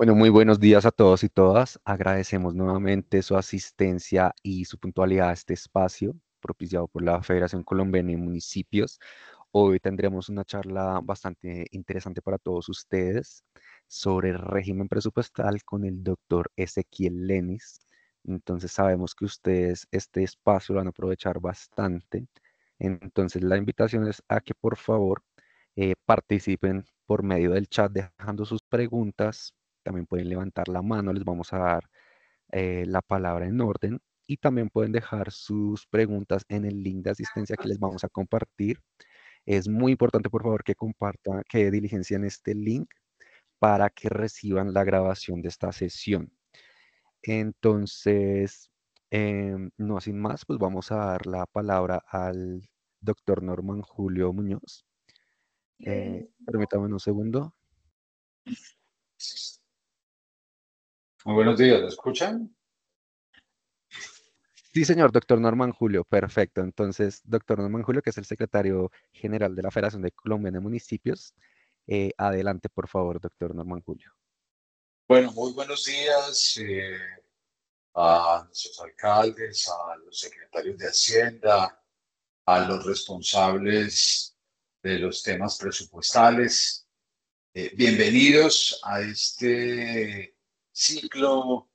Bueno, muy buenos días a todos y todas. Agradecemos nuevamente su asistencia y su puntualidad a este espacio propiciado por la Federación Colombiana de Municipios. Hoy tendremos una charla bastante interesante para todos ustedes sobre el régimen presupuestal con el doctor Ezequiel Lenis. Entonces sabemos que ustedes este espacio lo van a aprovechar bastante. Entonces la invitación es a que por favor eh, participen por medio del chat dejando sus preguntas también pueden levantar la mano, les vamos a dar eh, la palabra en orden y también pueden dejar sus preguntas en el link de asistencia que les vamos a compartir. Es muy importante, por favor, que compartan, que diligencien este link para que reciban la grabación de esta sesión. Entonces, em, no sin más, pues vamos a dar la palabra al doctor Norman Julio Muñoz. Eh, permítame un segundo. Muy buenos días, ¿me escuchan? Sí, señor, doctor Norman Julio, perfecto. Entonces, doctor Norman Julio, que es el secretario general de la Federación de Colombia de Municipios, eh, adelante, por favor, doctor Norman Julio. Bueno, muy buenos días eh, a nuestros alcaldes, a los secretarios de Hacienda, a los responsables de los temas presupuestales. Eh, bienvenidos a este ciclo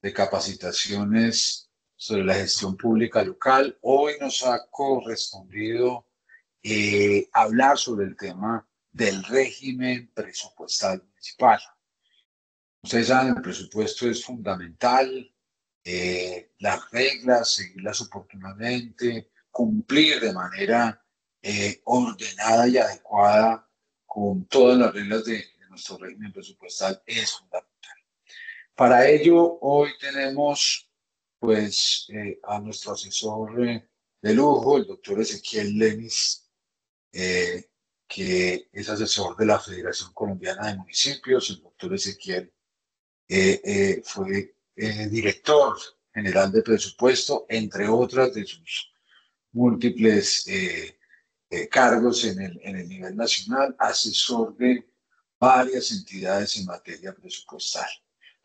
de capacitaciones sobre la gestión pública local. Hoy nos ha correspondido eh, hablar sobre el tema del régimen presupuestal municipal. Ustedes saben, el presupuesto es fundamental, eh, las reglas, seguirlas oportunamente, cumplir de manera eh, ordenada y adecuada con todas las reglas de nuestro régimen presupuestal es fundamental. Para ello, hoy tenemos pues eh, a nuestro asesor eh, de lujo, el doctor Ezequiel Lenis, eh, que es asesor de la Federación Colombiana de Municipios. El doctor Ezequiel fue director general de presupuesto, entre otras de sus múltiples cargos en el nivel nacional, asesor de varias entidades en materia presupuestal.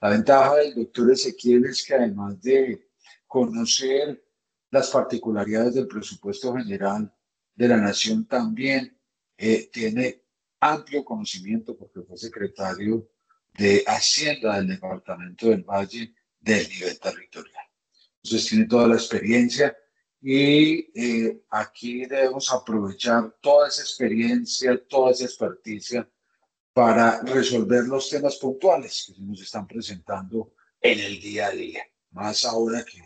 La ventaja del doctor Ezequiel es que además de conocer las particularidades del presupuesto general de la nación, también eh, tiene amplio conocimiento porque fue secretario de Hacienda del Departamento del Valle del nivel territorial. Entonces tiene toda la experiencia y eh, aquí debemos aprovechar toda esa experiencia, toda esa experticia para resolver los temas puntuales que se nos están presentando en el día a día. Más ahora que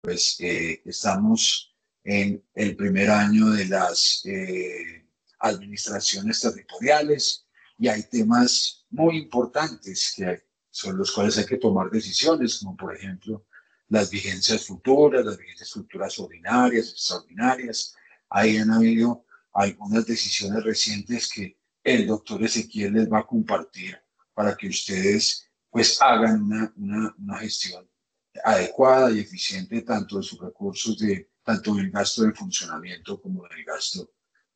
pues, eh, estamos en el primer año de las eh, administraciones territoriales y hay temas muy importantes que son los cuales hay que tomar decisiones, como por ejemplo las vigencias futuras, las vigencias futuras ordinarias, extraordinarias. Ahí han habido algunas decisiones recientes que el doctor Ezequiel les va a compartir para que ustedes pues hagan una, gestión adecuada y eficiente tanto de sus recursos, de, tanto del gasto de funcionamiento como del gasto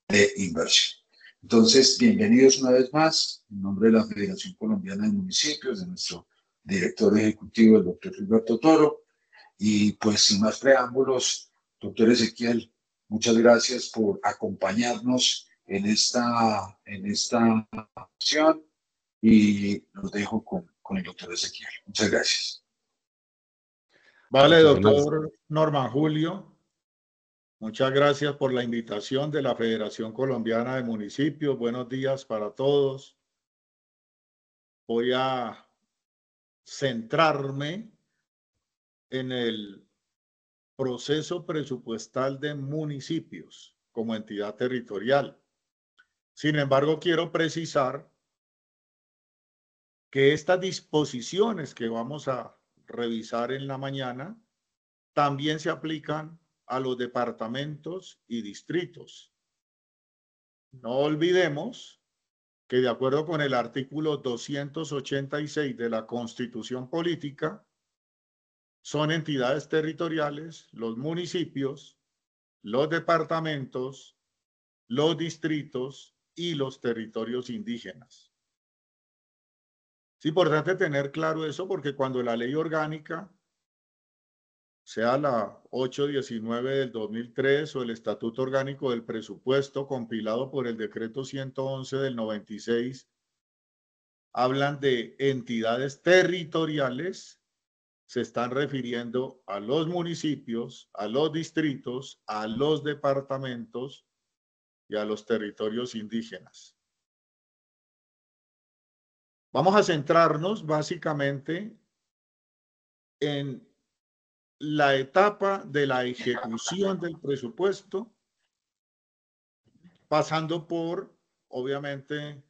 de inversión. Entonces, bienvenidos una vez más, en nombre de la Federación Colombiana de Municipios, de nuestro director ejecutivo, el doctor Gilberto Toro, y pues sin más preámbulos, doctor Ezequiel, muchas gracias por acompañarnos en esta, en esta y los dejo con, con el doctor Ezequiel. Muchas gracias. Vale, doctor Norma Julio, muchas gracias por la invitación de la Federación Colombiana de Municipios. Buenos días para todos. Voy a centrarme en el proceso presupuestal de municipios como entidad territorial. Sin embargo, quiero precisar que estas disposiciones que vamos a revisar en la mañana también se aplican a los departamentos y distritos. No olvidemos que de acuerdo con el artículo 286 de la Constitución Política, son entidades territoriales, los municipios, los departamentos, los distritos y los territorios indígenas. Es importante tener claro eso porque cuando la ley orgánica, sea la 819 del 2003 o el Estatuto Orgánico del Presupuesto compilado por el Decreto 111 del 96, hablan de entidades territoriales, se están refiriendo a los municipios, a los distritos, a los departamentos, y a los territorios indígenas. Vamos a centrarnos básicamente en la etapa de la ejecución del presupuesto, pasando por, obviamente,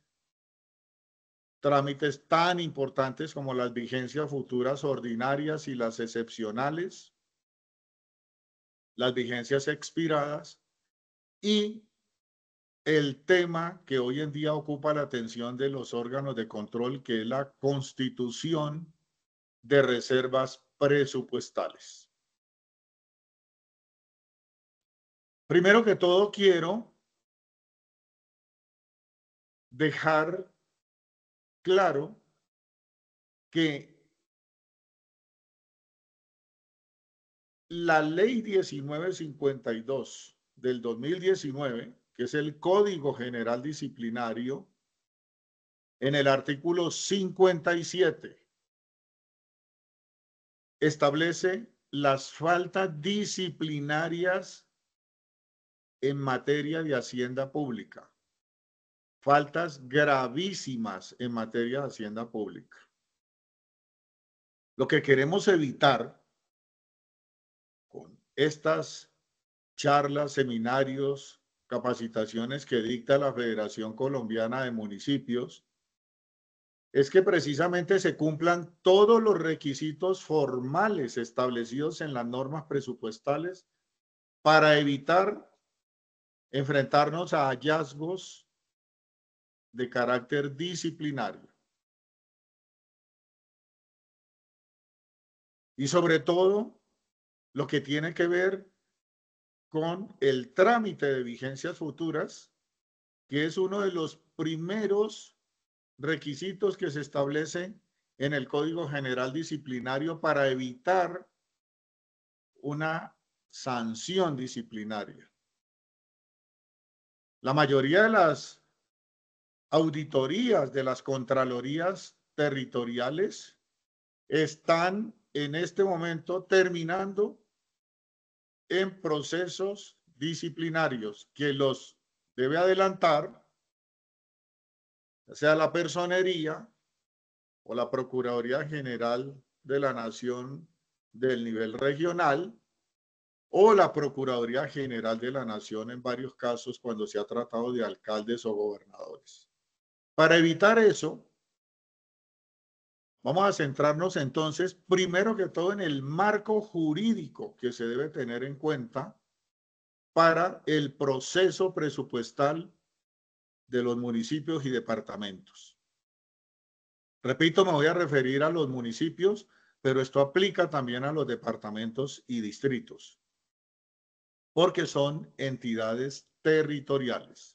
trámites tan importantes como las vigencias futuras ordinarias y las excepcionales, las vigencias expiradas y el tema que hoy en día ocupa la atención de los órganos de control, que es la constitución de reservas presupuestales. Primero que todo, quiero dejar claro que la ley 1952 del 2019 que es el Código General Disciplinario, en el artículo 57, establece las faltas disciplinarias en materia de hacienda pública. Faltas gravísimas en materia de hacienda pública. Lo que queremos evitar con estas charlas, seminarios, capacitaciones que dicta la Federación Colombiana de Municipios, es que precisamente se cumplan todos los requisitos formales establecidos en las normas presupuestales para evitar enfrentarnos a hallazgos de carácter disciplinario. Y sobre todo, lo que tiene que ver con el trámite de vigencias futuras, que es uno de los primeros requisitos que se establecen en el Código General Disciplinario para evitar una sanción disciplinaria. La mayoría de las auditorías de las Contralorías territoriales están en este momento terminando en procesos disciplinarios que los debe adelantar, ya sea la personería o la Procuraduría General de la Nación del nivel regional o la Procuraduría General de la Nación en varios casos cuando se ha tratado de alcaldes o gobernadores. Para evitar eso, Vamos a centrarnos entonces, primero que todo, en el marco jurídico que se debe tener en cuenta para el proceso presupuestal de los municipios y departamentos. Repito, me voy a referir a los municipios, pero esto aplica también a los departamentos y distritos, porque son entidades territoriales.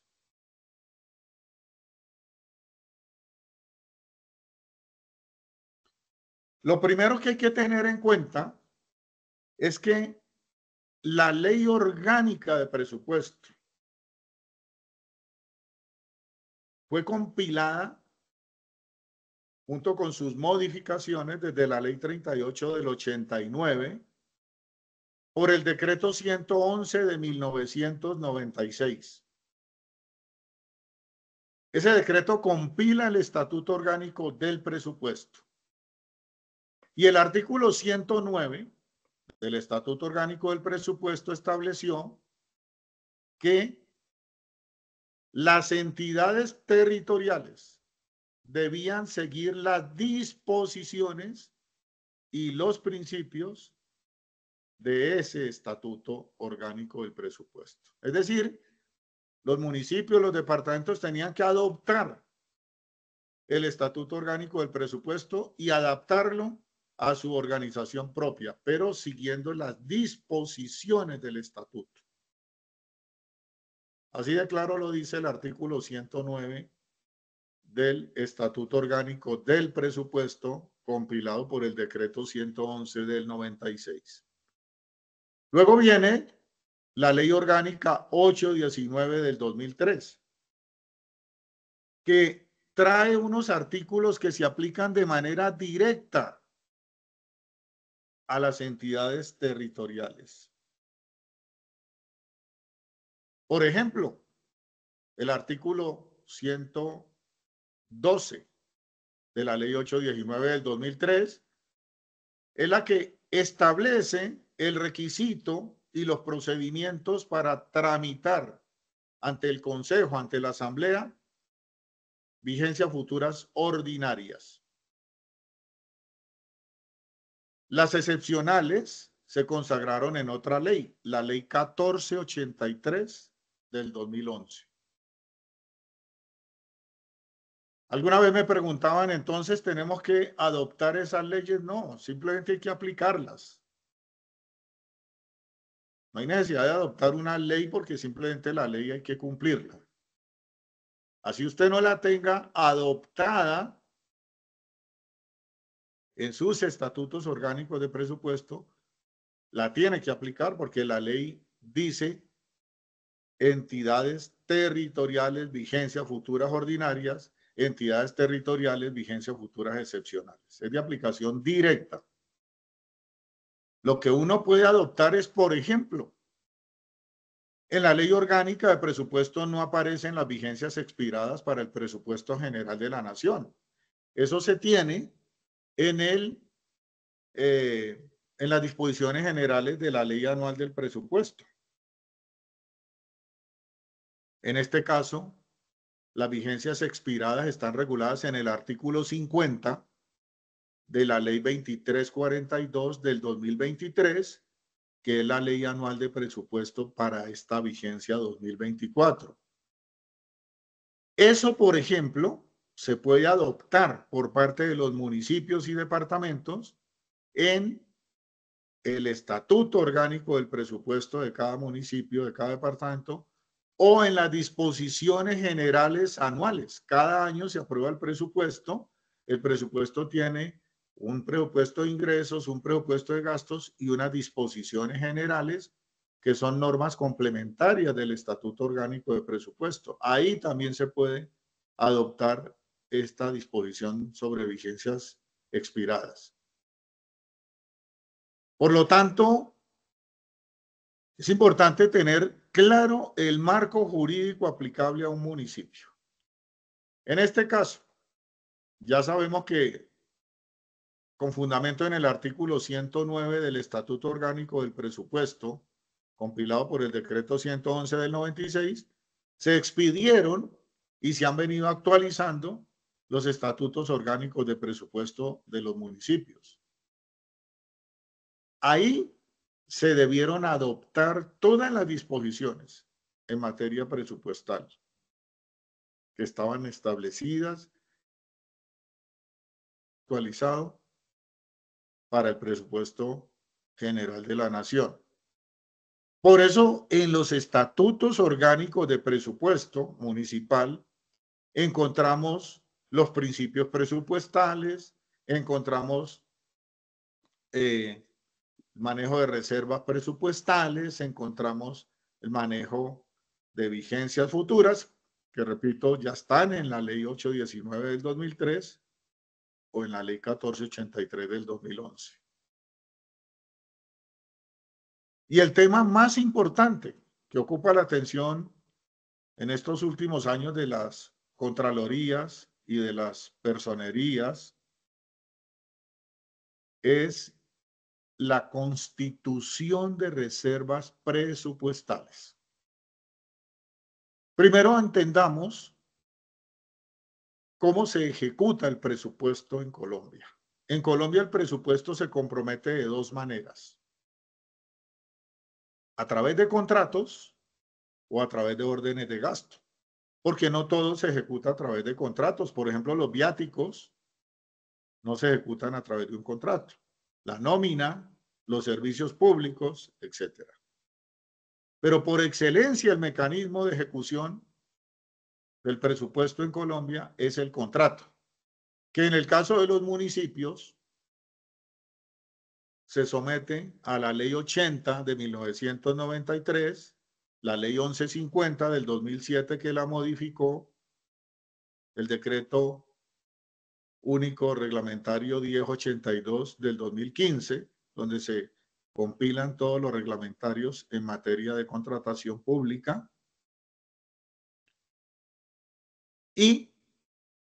Lo primero que hay que tener en cuenta es que la ley orgánica de presupuesto fue compilada junto con sus modificaciones desde la ley 38 del 89 por el decreto 111 de 1996. Ese decreto compila el estatuto orgánico del presupuesto. Y el artículo 109 del Estatuto Orgánico del Presupuesto estableció que las entidades territoriales debían seguir las disposiciones y los principios de ese estatuto orgánico del presupuesto. Es decir, los municipios, los departamentos tenían que adoptar el estatuto orgánico del presupuesto y adaptarlo a su organización propia, pero siguiendo las disposiciones del estatuto. Así de claro lo dice el artículo 109 del Estatuto Orgánico del Presupuesto compilado por el decreto 111 del 96. Luego viene la ley orgánica 819 del 2003, que trae unos artículos que se aplican de manera directa a las entidades territoriales. Por ejemplo, el artículo 112 de la ley 819 del 2003 es la que establece el requisito y los procedimientos para tramitar ante el Consejo, ante la Asamblea, vigencias futuras ordinarias. Las excepcionales se consagraron en otra ley, la ley 1483 del 2011. Alguna vez me preguntaban, entonces, ¿tenemos que adoptar esas leyes? No, simplemente hay que aplicarlas. No hay necesidad de adoptar una ley porque simplemente la ley hay que cumplirla. Así usted no la tenga adoptada, en sus estatutos orgánicos de presupuesto, la tiene que aplicar porque la ley dice entidades territoriales, vigencias futuras ordinarias, entidades territoriales, vigencias futuras excepcionales. Es de aplicación directa. Lo que uno puede adoptar es, por ejemplo, en la ley orgánica de presupuesto no aparecen las vigencias expiradas para el presupuesto general de la nación. Eso se tiene en, el, eh, en las disposiciones generales de la ley anual del presupuesto. En este caso, las vigencias expiradas están reguladas en el artículo 50 de la ley 2342 del 2023, que es la ley anual de presupuesto para esta vigencia 2024. Eso, por ejemplo, se puede adoptar por parte de los municipios y departamentos en el estatuto orgánico del presupuesto de cada municipio, de cada departamento, o en las disposiciones generales anuales. Cada año se aprueba el presupuesto. El presupuesto tiene un presupuesto de ingresos, un presupuesto de gastos y unas disposiciones generales que son normas complementarias del Estatuto Orgánico de Presupuesto. Ahí también se puede adoptar esta disposición sobre vigencias expiradas. Por lo tanto, es importante tener claro el marco jurídico aplicable a un municipio. En este caso, ya sabemos que con fundamento en el artículo 109 del Estatuto Orgánico del Presupuesto, compilado por el decreto 111 del 96, se expidieron y se han venido actualizando los estatutos orgánicos de presupuesto de los municipios. Ahí se debieron adoptar todas las disposiciones en materia presupuestal que estaban establecidas, actualizado para el presupuesto general de la nación. Por eso, en los estatutos orgánicos de presupuesto municipal encontramos los principios presupuestales, encontramos el eh, manejo de reservas presupuestales, encontramos el manejo de vigencias futuras, que repito, ya están en la ley 819 del 2003 o en la ley 1483 del 2011. Y el tema más importante que ocupa la atención en estos últimos años de las Contralorías y de las personerías es la constitución de reservas presupuestales. Primero entendamos cómo se ejecuta el presupuesto en Colombia. En Colombia el presupuesto se compromete de dos maneras. A través de contratos o a través de órdenes de gasto porque no todo se ejecuta a través de contratos. Por ejemplo, los viáticos no se ejecutan a través de un contrato. La nómina, los servicios públicos, etc. Pero por excelencia el mecanismo de ejecución del presupuesto en Colombia es el contrato, que en el caso de los municipios se somete a la ley 80 de 1993 la ley 1150 del 2007 que la modificó, el decreto único reglamentario 1082 del 2015, donde se compilan todos los reglamentarios en materia de contratación pública. Y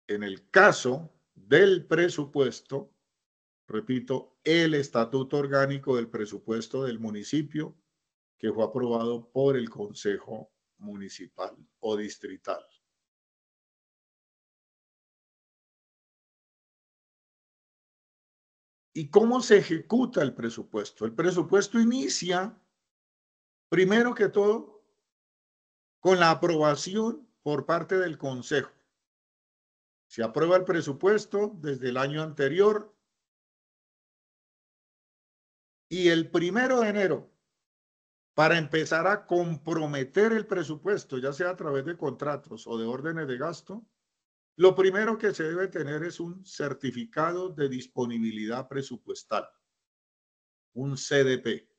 en el caso del presupuesto, repito, el estatuto orgánico del presupuesto del municipio que fue aprobado por el Consejo Municipal o Distrital. ¿Y cómo se ejecuta el presupuesto? El presupuesto inicia, primero que todo, con la aprobación por parte del Consejo. Se aprueba el presupuesto desde el año anterior y el primero de enero para empezar a comprometer el presupuesto, ya sea a través de contratos o de órdenes de gasto, lo primero que se debe tener es un certificado de disponibilidad presupuestal, un CDP.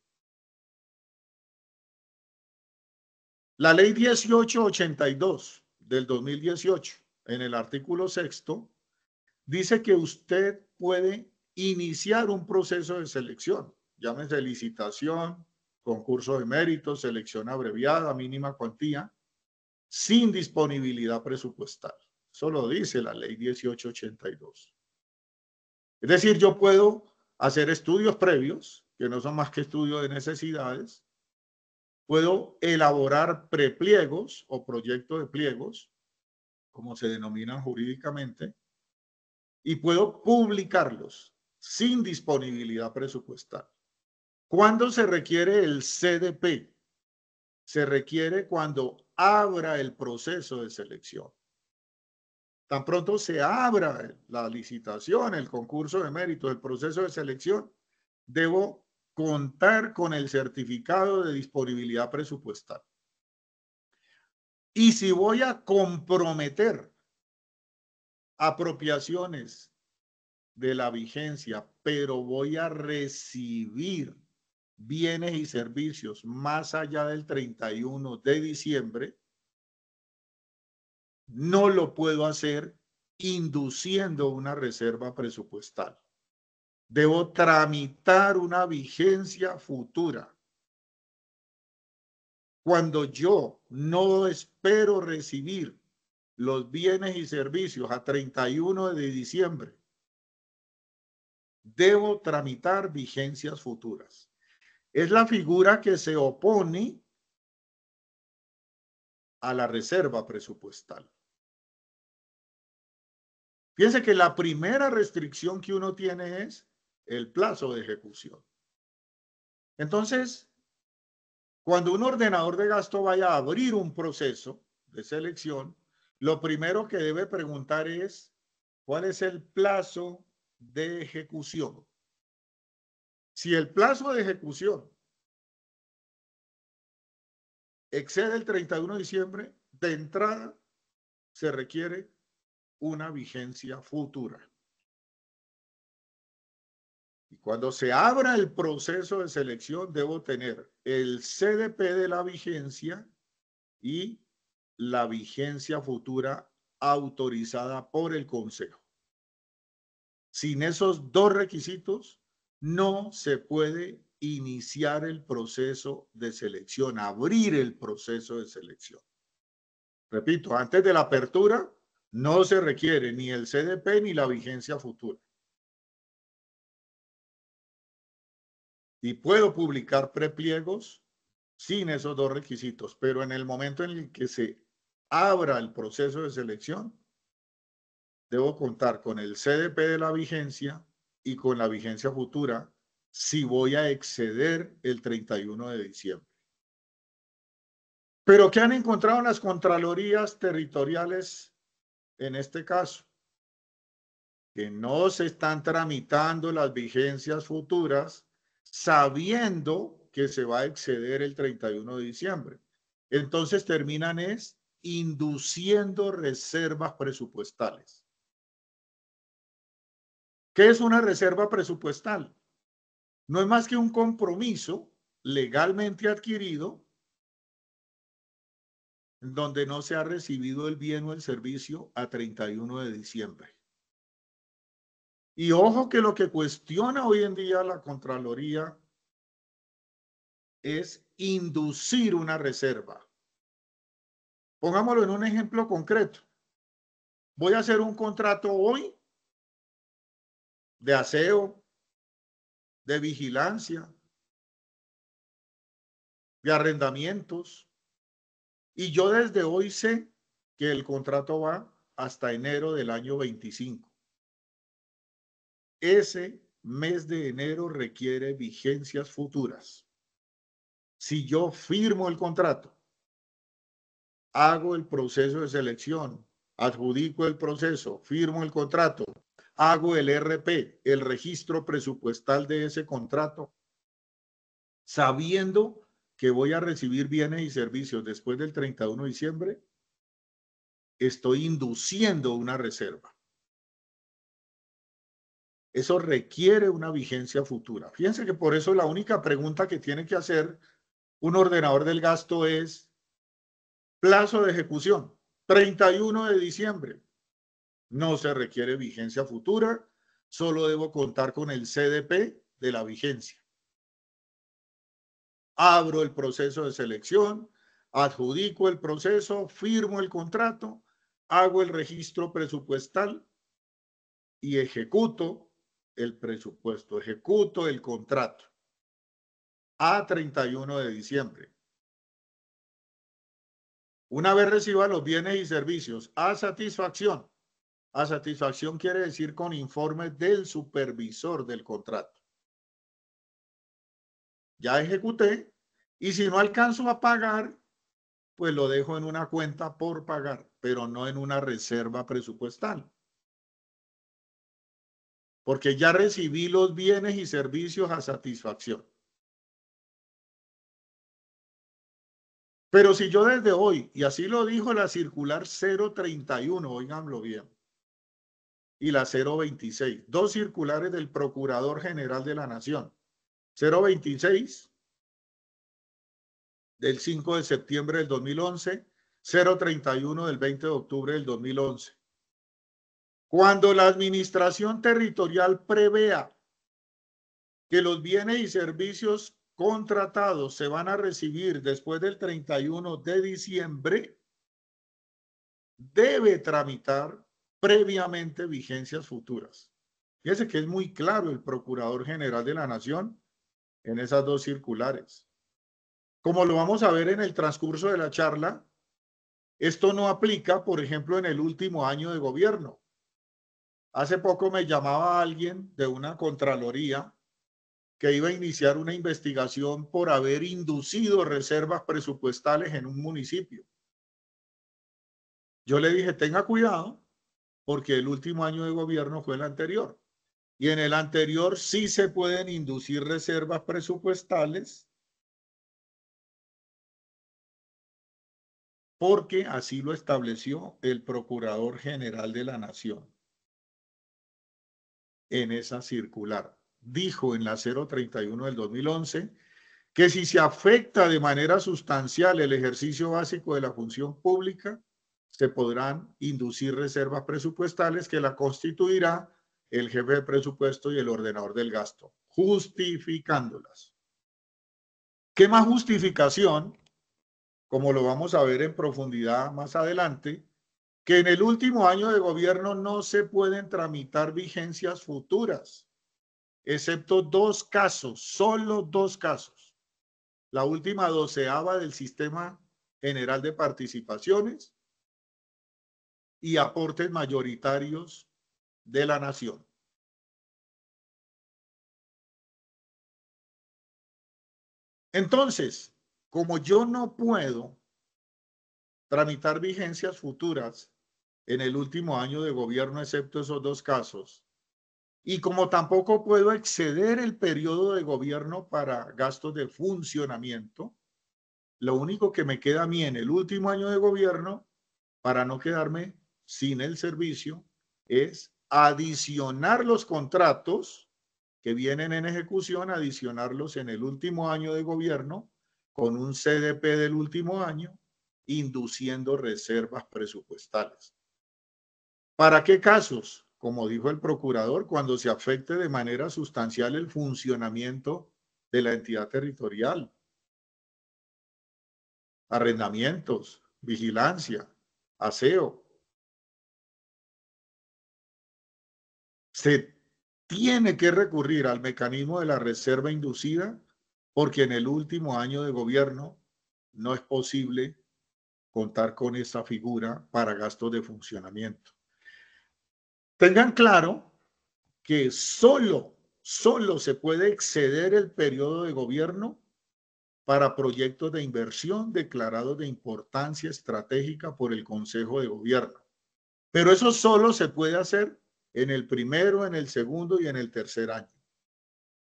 La ley 1882 del 2018, en el artículo sexto, dice que usted puede iniciar un proceso de selección, llámese licitación, concurso de méritos, selección abreviada, mínima cuantía, sin disponibilidad presupuestal. Eso lo dice la ley 1882. Es decir, yo puedo hacer estudios previos, que no son más que estudios de necesidades, puedo elaborar prepliegos o proyectos de pliegos, como se denominan jurídicamente, y puedo publicarlos sin disponibilidad presupuestal. ¿Cuándo se requiere el CDP? Se requiere cuando abra el proceso de selección. Tan pronto se abra la licitación, el concurso de mérito, el proceso de selección, debo contar con el certificado de disponibilidad presupuestal. Y si voy a comprometer apropiaciones de la vigencia, pero voy a recibir bienes y servicios más allá del 31 de diciembre, no lo puedo hacer induciendo una reserva presupuestal. Debo tramitar una vigencia futura. Cuando yo no espero recibir los bienes y servicios a 31 de diciembre, debo tramitar vigencias futuras es la figura que se opone a la reserva presupuestal. Fíjense que la primera restricción que uno tiene es el plazo de ejecución. Entonces, cuando un ordenador de gasto vaya a abrir un proceso de selección, lo primero que debe preguntar es, ¿cuál es el plazo de ejecución? Si el plazo de ejecución excede el 31 de diciembre, de entrada se requiere una vigencia futura. Y cuando se abra el proceso de selección, debo tener el CDP de la vigencia y la vigencia futura autorizada por el Consejo. Sin esos dos requisitos, no se puede iniciar el proceso de selección, abrir el proceso de selección. Repito, antes de la apertura no se requiere ni el CDP ni la vigencia futura. Y puedo publicar prepliegos sin esos dos requisitos, pero en el momento en el que se abra el proceso de selección, debo contar con el CDP de la vigencia, y con la vigencia futura si voy a exceder el 31 de diciembre. Pero ¿qué han encontrado las Contralorías Territoriales en este caso? Que no se están tramitando las vigencias futuras sabiendo que se va a exceder el 31 de diciembre. Entonces terminan es induciendo reservas presupuestales. ¿Qué es una reserva presupuestal? No es más que un compromiso legalmente adquirido donde no se ha recibido el bien o el servicio a 31 de diciembre. Y ojo que lo que cuestiona hoy en día la Contraloría es inducir una reserva. Pongámoslo en un ejemplo concreto. Voy a hacer un contrato hoy de aseo, de vigilancia, de arrendamientos. Y yo desde hoy sé que el contrato va hasta enero del año 25. Ese mes de enero requiere vigencias futuras. Si yo firmo el contrato, hago el proceso de selección, adjudico el proceso, firmo el contrato, hago el RP, el registro presupuestal de ese contrato, sabiendo que voy a recibir bienes y servicios después del 31 de diciembre, estoy induciendo una reserva. Eso requiere una vigencia futura. Fíjense que por eso la única pregunta que tiene que hacer un ordenador del gasto es plazo de ejecución, 31 de diciembre. No se requiere vigencia futura, solo debo contar con el CDP de la vigencia. Abro el proceso de selección, adjudico el proceso, firmo el contrato, hago el registro presupuestal y ejecuto el presupuesto, ejecuto el contrato a 31 de diciembre. Una vez reciba los bienes y servicios a satisfacción, a satisfacción quiere decir con informe del supervisor del contrato. Ya ejecuté y si no alcanzo a pagar, pues lo dejo en una cuenta por pagar, pero no en una reserva presupuestal. Porque ya recibí los bienes y servicios a satisfacción. Pero si yo desde hoy, y así lo dijo la circular 031, oiganlo bien, y la 026, dos circulares del Procurador General de la Nación. 026 del 5 de septiembre del 2011, 031 del 20 de octubre del 2011. Cuando la administración territorial prevea que los bienes y servicios contratados se van a recibir después del 31 de diciembre, debe tramitar previamente vigencias futuras. Fíjese que es muy claro el Procurador General de la Nación en esas dos circulares. Como lo vamos a ver en el transcurso de la charla, esto no aplica, por ejemplo, en el último año de gobierno. Hace poco me llamaba alguien de una Contraloría que iba a iniciar una investigación por haber inducido reservas presupuestales en un municipio. Yo le dije, tenga cuidado, porque el último año de gobierno fue el anterior. Y en el anterior sí se pueden inducir reservas presupuestales porque así lo estableció el Procurador General de la Nación en esa circular. Dijo en la 031 del 2011 que si se afecta de manera sustancial el ejercicio básico de la función pública, se podrán inducir reservas presupuestales que la constituirá el jefe de presupuesto y el ordenador del gasto, justificándolas. ¿Qué más justificación? Como lo vamos a ver en profundidad más adelante, que en el último año de gobierno no se pueden tramitar vigencias futuras, excepto dos casos, solo dos casos. La última doceava del Sistema General de Participaciones y aportes mayoritarios de la nación. Entonces, como yo no puedo tramitar vigencias futuras en el último año de gobierno, excepto esos dos casos, y como tampoco puedo exceder el periodo de gobierno para gastos de funcionamiento, lo único que me queda a mí en el último año de gobierno, para no quedarme sin el servicio es adicionar los contratos que vienen en ejecución, adicionarlos en el último año de gobierno con un CDP del último año, induciendo reservas presupuestales. ¿Para qué casos? Como dijo el procurador, cuando se afecte de manera sustancial el funcionamiento de la entidad territorial, arrendamientos, vigilancia, aseo, se tiene que recurrir al mecanismo de la reserva inducida porque en el último año de gobierno no es posible contar con esa figura para gastos de funcionamiento. Tengan claro que solo, solo se puede exceder el periodo de gobierno para proyectos de inversión declarados de importancia estratégica por el Consejo de Gobierno. Pero eso solo se puede hacer en el primero, en el segundo y en el tercer año.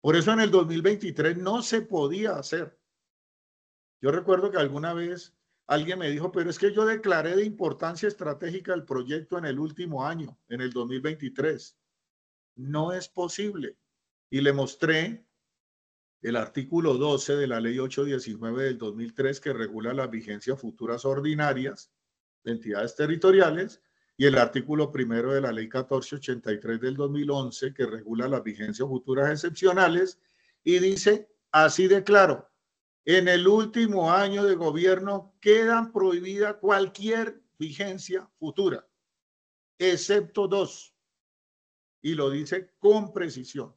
Por eso en el 2023 no se podía hacer. Yo recuerdo que alguna vez alguien me dijo, pero es que yo declaré de importancia estratégica el proyecto en el último año, en el 2023. No es posible. Y le mostré el artículo 12 de la ley 819 del 2003 que regula las vigencias futuras ordinarias de entidades territoriales y el artículo primero de la Ley 1483 del 2011 que regula las vigencias futuras excepcionales y dice así de claro, en el último año de gobierno quedan prohibidas cualquier vigencia futura, excepto dos. Y lo dice con precisión.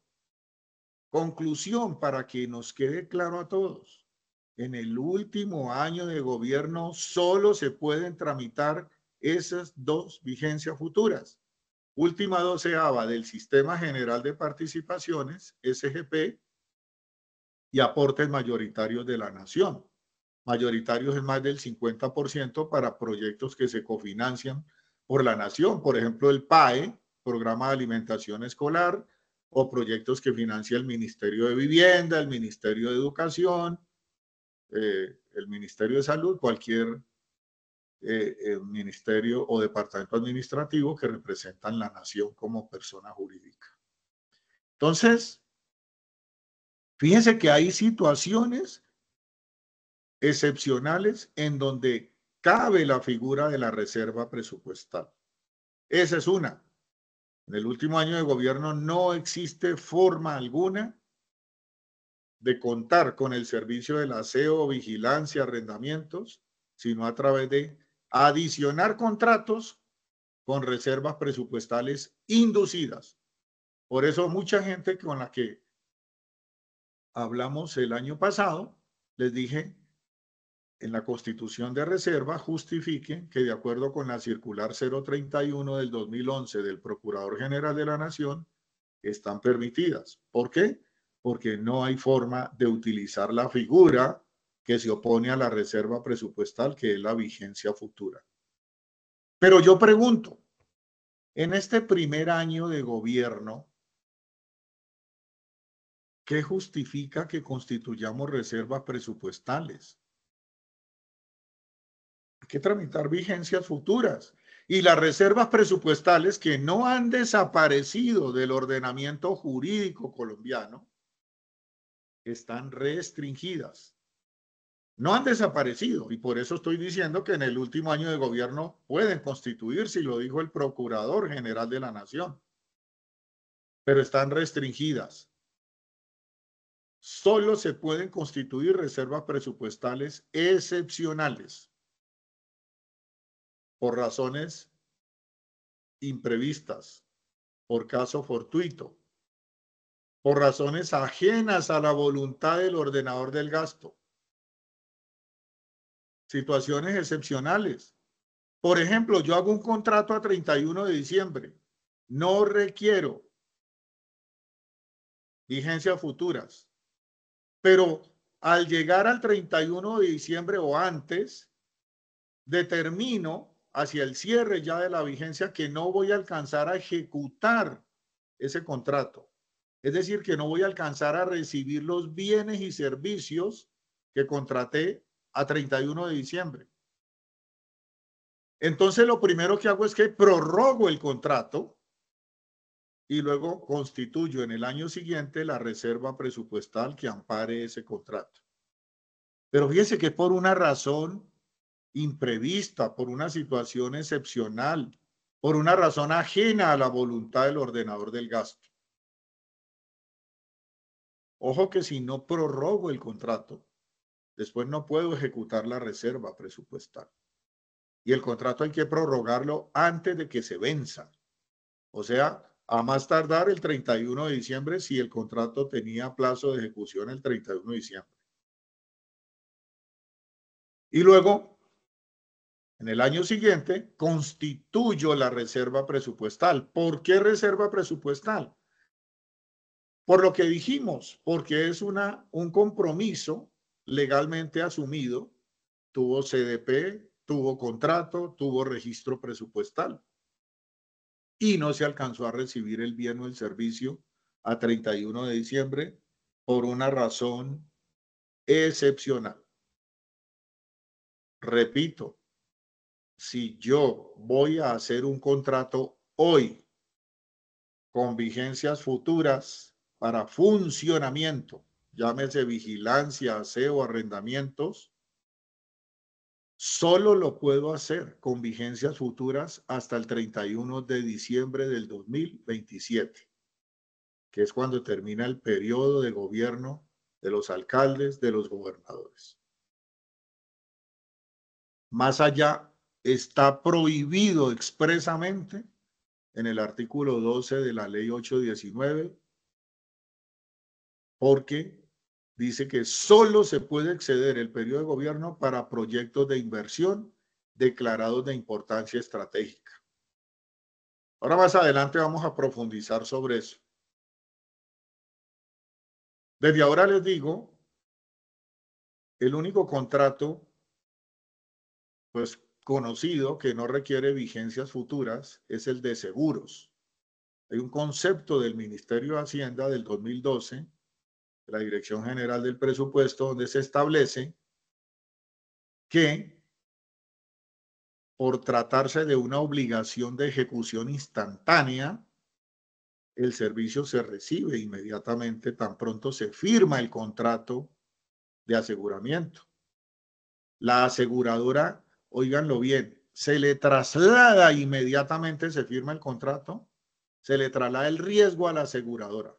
Conclusión para que nos quede claro a todos. En el último año de gobierno solo se pueden tramitar esas dos vigencias futuras. Última doceava del Sistema General de Participaciones, SGP, y aportes mayoritarios de la nación. Mayoritarios en más del 50% para proyectos que se cofinancian por la nación. Por ejemplo, el PAE, Programa de Alimentación Escolar, o proyectos que financia el Ministerio de Vivienda, el Ministerio de Educación, eh, el Ministerio de Salud, cualquier eh, eh, ministerio o departamento administrativo que representan la nación como persona jurídica. Entonces, fíjense que hay situaciones excepcionales en donde cabe la figura de la reserva presupuestal. Esa es una. En el último año de gobierno no existe forma alguna de contar con el servicio del aseo, vigilancia, arrendamientos, sino a través de adicionar contratos con reservas presupuestales inducidas. Por eso mucha gente con la que hablamos el año pasado, les dije, en la constitución de reserva justifiquen que de acuerdo con la circular 031 del 2011 del Procurador General de la Nación, están permitidas. ¿Por qué? Porque no hay forma de utilizar la figura que se opone a la reserva presupuestal, que es la vigencia futura. Pero yo pregunto, en este primer año de gobierno, ¿qué justifica que constituyamos reservas presupuestales? Hay que tramitar vigencias futuras. Y las reservas presupuestales que no han desaparecido del ordenamiento jurídico colombiano están restringidas no han desaparecido y por eso estoy diciendo que en el último año de gobierno pueden constituirse si lo dijo el Procurador General de la Nación, pero están restringidas. Solo se pueden constituir reservas presupuestales excepcionales por razones imprevistas, por caso fortuito, por razones ajenas a la voluntad del ordenador del gasto situaciones excepcionales. Por ejemplo, yo hago un contrato a 31 de diciembre. No requiero vigencias futuras. Pero al llegar al 31 de diciembre o antes, determino hacia el cierre ya de la vigencia que no voy a alcanzar a ejecutar ese contrato. Es decir, que no voy a alcanzar a recibir los bienes y servicios que contraté a 31 de diciembre. Entonces lo primero que hago es que prorrogo el contrato y luego constituyo en el año siguiente la reserva presupuestal que ampare ese contrato. Pero fíjese que por una razón imprevista, por una situación excepcional, por una razón ajena a la voluntad del ordenador del gasto. Ojo que si no prorrogo el contrato, Después no puedo ejecutar la reserva presupuestal. Y el contrato hay que prorrogarlo antes de que se venza. O sea, a más tardar el 31 de diciembre si el contrato tenía plazo de ejecución el 31 de diciembre. Y luego, en el año siguiente, constituyo la reserva presupuestal. ¿Por qué reserva presupuestal? Por lo que dijimos, porque es una, un compromiso legalmente asumido, tuvo CDP, tuvo contrato, tuvo registro presupuestal y no se alcanzó a recibir el bien o el servicio a 31 de diciembre por una razón excepcional. Repito, si yo voy a hacer un contrato hoy con vigencias futuras para funcionamiento llámese vigilancia, aseo, arrendamientos, solo lo puedo hacer con vigencias futuras hasta el 31 de diciembre del 2027, que es cuando termina el periodo de gobierno de los alcaldes, de los gobernadores. Más allá, está prohibido expresamente en el artículo 12 de la ley 819 porque dice que solo se puede exceder el periodo de gobierno para proyectos de inversión declarados de importancia estratégica. Ahora más adelante vamos a profundizar sobre eso. Desde ahora les digo, el único contrato pues conocido que no requiere vigencias futuras es el de seguros. Hay un concepto del Ministerio de Hacienda del 2012 la Dirección General del Presupuesto, donde se establece que por tratarse de una obligación de ejecución instantánea, el servicio se recibe inmediatamente, tan pronto se firma el contrato de aseguramiento. La aseguradora, oíganlo bien, se le traslada inmediatamente, se firma el contrato, se le traslada el riesgo a la aseguradora.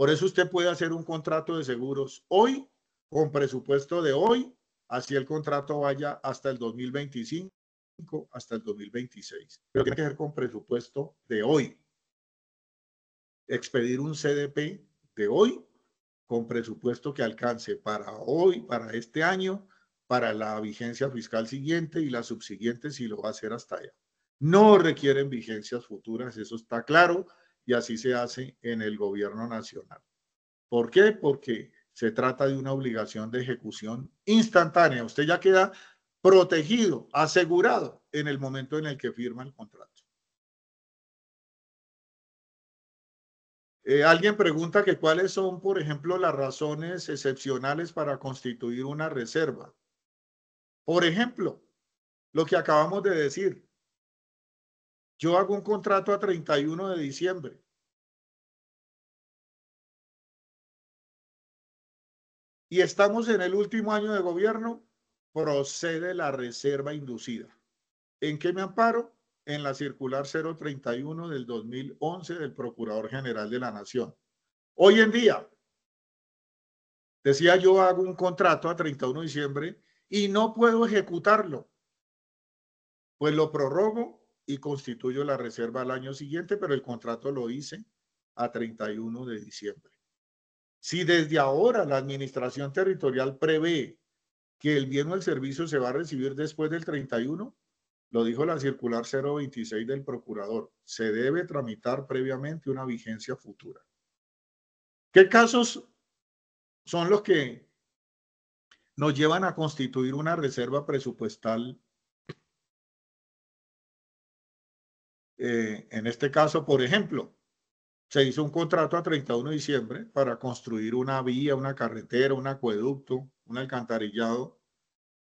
Por eso usted puede hacer un contrato de seguros hoy, con presupuesto de hoy, así el contrato vaya hasta el 2025, hasta el 2026. Pero tiene que ser con presupuesto de hoy. Expedir un CDP de hoy con presupuesto que alcance para hoy, para este año, para la vigencia fiscal siguiente y la subsiguiente si lo va a hacer hasta allá. No requieren vigencias futuras, eso está claro y así se hace en el gobierno nacional. ¿Por qué? Porque se trata de una obligación de ejecución instantánea. Usted ya queda protegido, asegurado en el momento en el que firma el contrato. Eh, alguien pregunta que cuáles son, por ejemplo, las razones excepcionales para constituir una reserva. Por ejemplo, lo que acabamos de decir, yo hago un contrato a 31 de diciembre. Y estamos en el último año de gobierno, procede la reserva inducida. ¿En qué me amparo? En la circular 031 del 2011 del Procurador General de la Nación. Hoy en día, decía yo, hago un contrato a 31 de diciembre y no puedo ejecutarlo. Pues lo prorrogo y constituyo la reserva al año siguiente, pero el contrato lo hice a 31 de diciembre. Si desde ahora la administración territorial prevé que el bien o el servicio se va a recibir después del 31, lo dijo la circular 026 del procurador, se debe tramitar previamente una vigencia futura. ¿Qué casos son los que nos llevan a constituir una reserva presupuestal Eh, en este caso, por ejemplo, se hizo un contrato a 31 de diciembre para construir una vía, una carretera, un acueducto, un alcantarillado,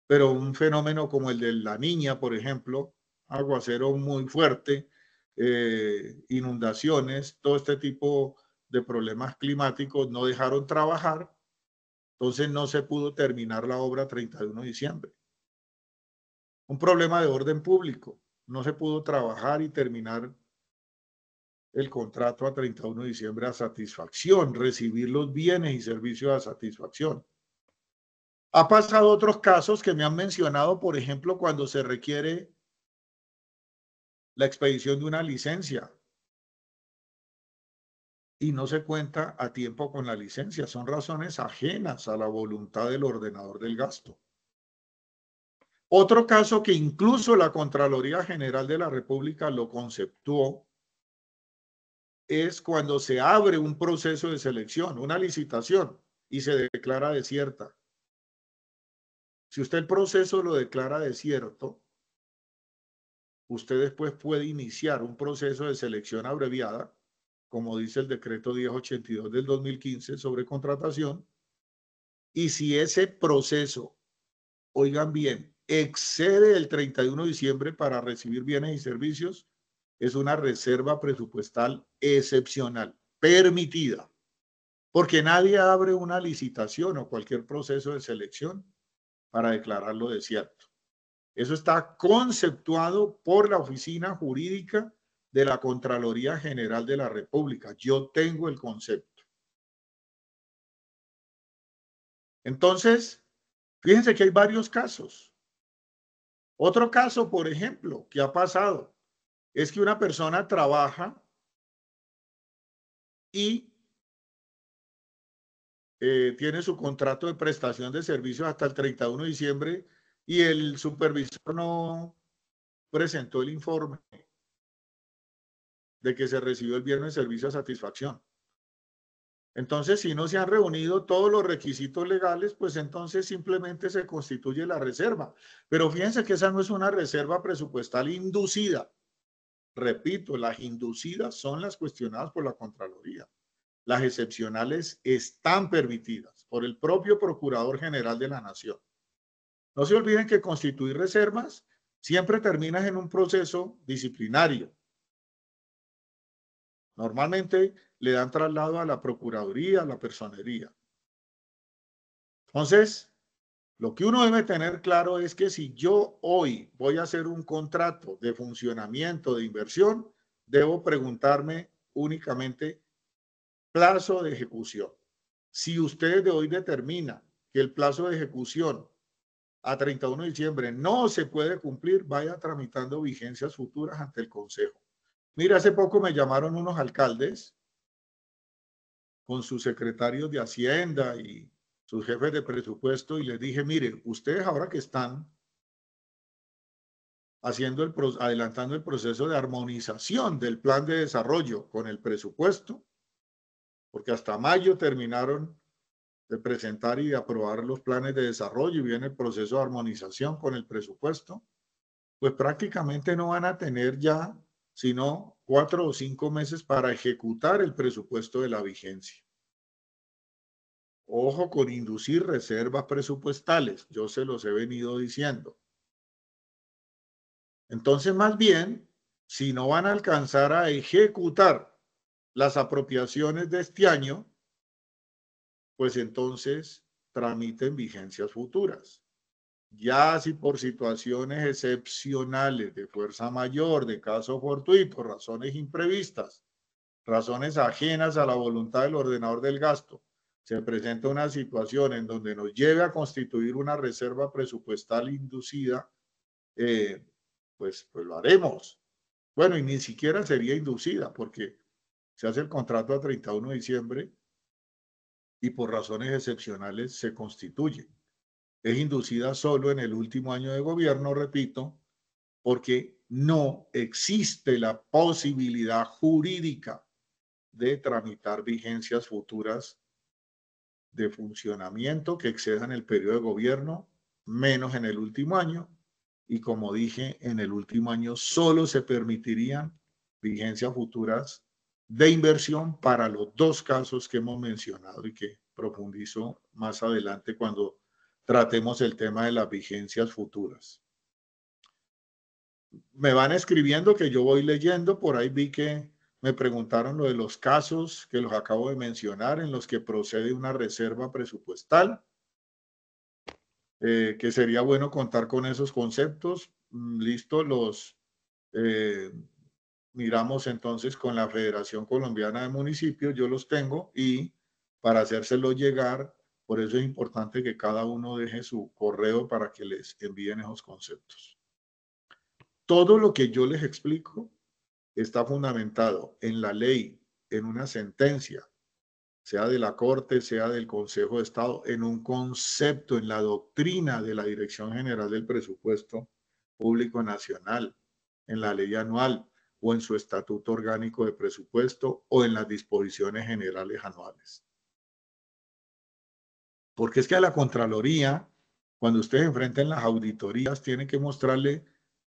pero un fenómeno como el de la niña, por ejemplo, aguacero muy fuerte, eh, inundaciones, todo este tipo de problemas climáticos no dejaron trabajar, entonces no se pudo terminar la obra 31 de diciembre. Un problema de orden público no se pudo trabajar y terminar el contrato a 31 de diciembre a satisfacción, recibir los bienes y servicios a satisfacción. Ha pasado otros casos que me han mencionado, por ejemplo, cuando se requiere la expedición de una licencia y no se cuenta a tiempo con la licencia. Son razones ajenas a la voluntad del ordenador del gasto. Otro caso que incluso la Contraloría General de la República lo conceptuó es cuando se abre un proceso de selección, una licitación, y se declara desierta. Si usted el proceso lo declara desierto, usted después puede iniciar un proceso de selección abreviada, como dice el decreto 1082 del 2015 sobre contratación, y si ese proceso, oigan bien, excede el 31 de diciembre para recibir bienes y servicios, es una reserva presupuestal excepcional, permitida, porque nadie abre una licitación o cualquier proceso de selección para declararlo desierto. Eso está conceptuado por la Oficina Jurídica de la Contraloría General de la República. Yo tengo el concepto. Entonces, fíjense que hay varios casos. Otro caso, por ejemplo, que ha pasado es que una persona trabaja y eh, tiene su contrato de prestación de servicios hasta el 31 de diciembre y el supervisor no presentó el informe de que se recibió el viernes servicio a satisfacción. Entonces, si no se han reunido todos los requisitos legales, pues entonces simplemente se constituye la reserva. Pero fíjense que esa no es una reserva presupuestal inducida. Repito, las inducidas son las cuestionadas por la Contraloría. Las excepcionales están permitidas por el propio Procurador General de la Nación. No se olviden que constituir reservas siempre terminas en un proceso disciplinario. Normalmente le dan traslado a la Procuraduría, a la Personería. Entonces, lo que uno debe tener claro es que si yo hoy voy a hacer un contrato de funcionamiento de inversión, debo preguntarme únicamente plazo de ejecución. Si usted de hoy determina que el plazo de ejecución a 31 de diciembre no se puede cumplir, vaya tramitando vigencias futuras ante el Consejo. Mira, hace poco me llamaron unos alcaldes con sus secretarios de Hacienda y sus jefes de presupuesto y les dije, mire, ustedes ahora que están haciendo el, adelantando el proceso de armonización del plan de desarrollo con el presupuesto, porque hasta mayo terminaron de presentar y de aprobar los planes de desarrollo y viene el proceso de armonización con el presupuesto, pues prácticamente no van a tener ya sino cuatro o cinco meses para ejecutar el presupuesto de la vigencia. Ojo con inducir reservas presupuestales, yo se los he venido diciendo. Entonces, más bien, si no van a alcanzar a ejecutar las apropiaciones de este año, pues entonces tramiten vigencias futuras. Ya si por situaciones excepcionales de fuerza mayor, de caso fortuito, razones imprevistas, razones ajenas a la voluntad del ordenador del gasto, se presenta una situación en donde nos lleve a constituir una reserva presupuestal inducida, eh, pues, pues lo haremos. Bueno, y ni siquiera sería inducida porque se hace el contrato a 31 de diciembre y por razones excepcionales se constituye es inducida solo en el último año de gobierno, repito, porque no existe la posibilidad jurídica de tramitar vigencias futuras de funcionamiento que excedan el periodo de gobierno, menos en el último año. Y como dije, en el último año solo se permitirían vigencias futuras de inversión para los dos casos que hemos mencionado y que profundizo más adelante cuando tratemos el tema de las vigencias futuras. Me van escribiendo que yo voy leyendo, por ahí vi que me preguntaron lo de los casos que los acabo de mencionar en los que procede una reserva presupuestal, eh, que sería bueno contar con esos conceptos. Mm, listo, los eh, miramos entonces con la Federación Colombiana de Municipios, yo los tengo y para hacérselo llegar por eso es importante que cada uno deje su correo para que les envíen esos conceptos. Todo lo que yo les explico está fundamentado en la ley, en una sentencia, sea de la Corte, sea del Consejo de Estado, en un concepto, en la doctrina de la Dirección General del Presupuesto Público Nacional, en la ley anual o en su estatuto orgánico de presupuesto o en las disposiciones generales anuales. Porque es que a la Contraloría, cuando ustedes enfrentan las auditorías, tienen que mostrarle,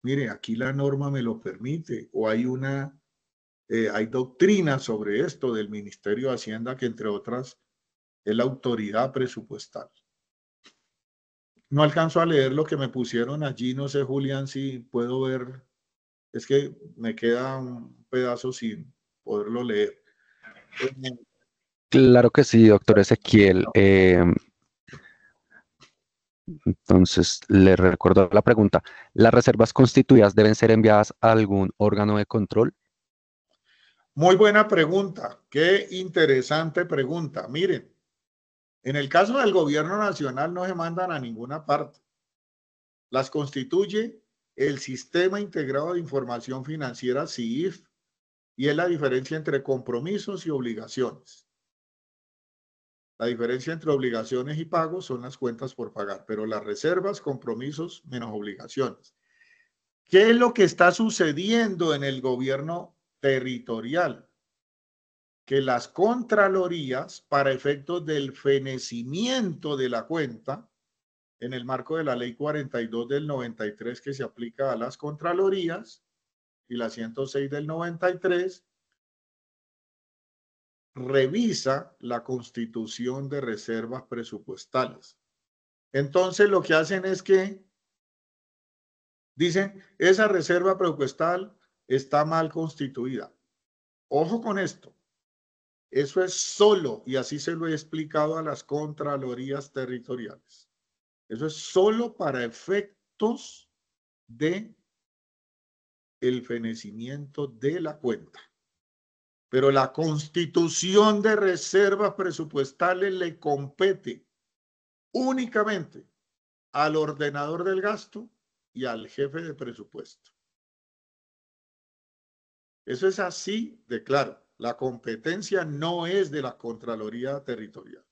mire, aquí la norma me lo permite, o hay una, eh, hay doctrina sobre esto del Ministerio de Hacienda, que entre otras es la autoridad presupuestal. No alcanzo a leer lo que me pusieron allí, no sé, Julián, si puedo ver, es que me queda un pedazo sin poderlo leer. Claro que sí, doctor Ezequiel. Eh, entonces, le recuerdo la pregunta. ¿Las reservas constituidas deben ser enviadas a algún órgano de control? Muy buena pregunta. Qué interesante pregunta. Miren, en el caso del gobierno nacional no se mandan a ninguna parte. Las constituye el Sistema Integrado de Información Financiera, CIF, y es la diferencia entre compromisos y obligaciones. La diferencia entre obligaciones y pagos son las cuentas por pagar, pero las reservas, compromisos menos obligaciones. ¿Qué es lo que está sucediendo en el gobierno territorial? Que las contralorías, para efectos del fenecimiento de la cuenta, en el marco de la ley 42 del 93 que se aplica a las contralorías y la 106 del 93, revisa la constitución de reservas presupuestales. Entonces lo que hacen es que dicen, esa reserva presupuestal está mal constituida. Ojo con esto. Eso es solo, y así se lo he explicado a las Contralorías Territoriales. Eso es solo para efectos de el fenecimiento de la cuenta pero la constitución de reservas presupuestales le compete únicamente al ordenador del gasto y al jefe de presupuesto. Eso es así de claro. La competencia no es de la Contraloría Territorial.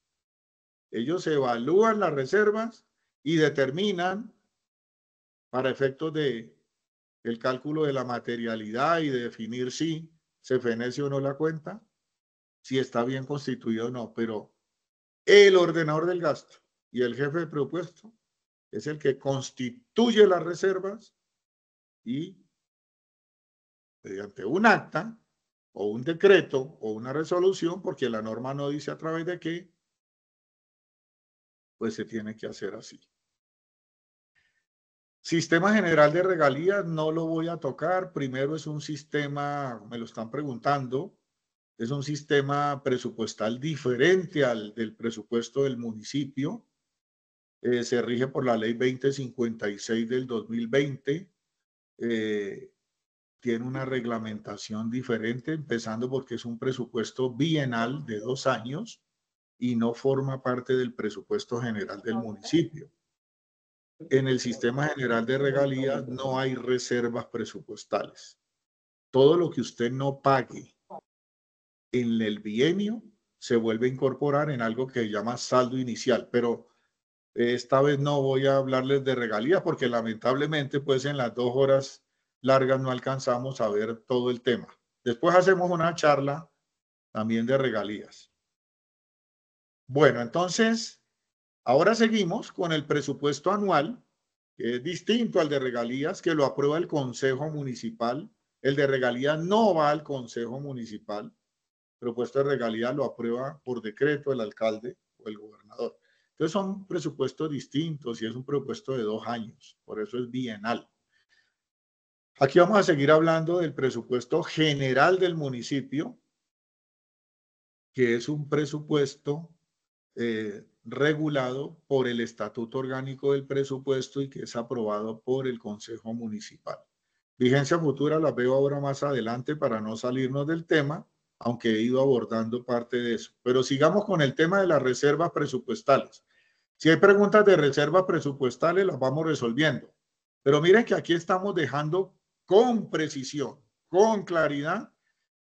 Ellos evalúan las reservas y determinan para efectos de el cálculo de la materialidad y de definir si se fenece o no la cuenta, si está bien constituido o no, pero el ordenador del gasto y el jefe de presupuesto es el que constituye las reservas y mediante un acta o un decreto o una resolución, porque la norma no dice a través de qué, pues se tiene que hacer así. Sistema general de regalías no lo voy a tocar. Primero es un sistema, me lo están preguntando, es un sistema presupuestal diferente al del presupuesto del municipio. Eh, se rige por la ley 2056 del 2020. Eh, tiene una reglamentación diferente, empezando porque es un presupuesto bienal de dos años y no forma parte del presupuesto general del municipio en el sistema general de regalías no hay reservas presupuestales. Todo lo que usted no pague en el bienio se vuelve a incorporar en algo que se llama saldo inicial, pero esta vez no voy a hablarles de regalías porque lamentablemente pues en las dos horas largas no alcanzamos a ver todo el tema. Después hacemos una charla también de regalías. Bueno, entonces Ahora seguimos con el presupuesto anual, que es distinto al de regalías, que lo aprueba el Consejo Municipal. El de regalías no va al Consejo Municipal. El presupuesto de regalías lo aprueba por decreto el alcalde o el gobernador. Entonces son presupuestos distintos y es un presupuesto de dos años, por eso es bienal. Aquí vamos a seguir hablando del presupuesto general del municipio, que es un presupuesto eh, regulado por el Estatuto Orgánico del Presupuesto y que es aprobado por el Consejo Municipal. Vigencia futura la veo ahora más adelante para no salirnos del tema, aunque he ido abordando parte de eso. Pero sigamos con el tema de las reservas presupuestales. Si hay preguntas de reservas presupuestales, las vamos resolviendo. Pero miren que aquí estamos dejando con precisión, con claridad,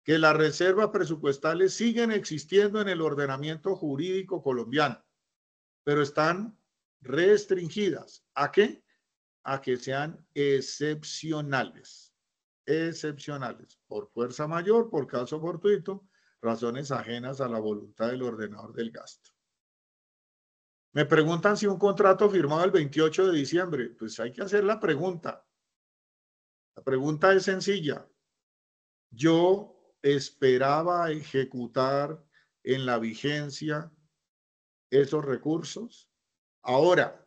que las reservas presupuestales siguen existiendo en el ordenamiento jurídico colombiano pero están restringidas. ¿A qué? A que sean excepcionales. Excepcionales. Por fuerza mayor, por caso fortuito, razones ajenas a la voluntad del ordenador del gasto. Me preguntan si un contrato firmado el 28 de diciembre. Pues hay que hacer la pregunta. La pregunta es sencilla. Yo esperaba ejecutar en la vigencia esos recursos. Ahora,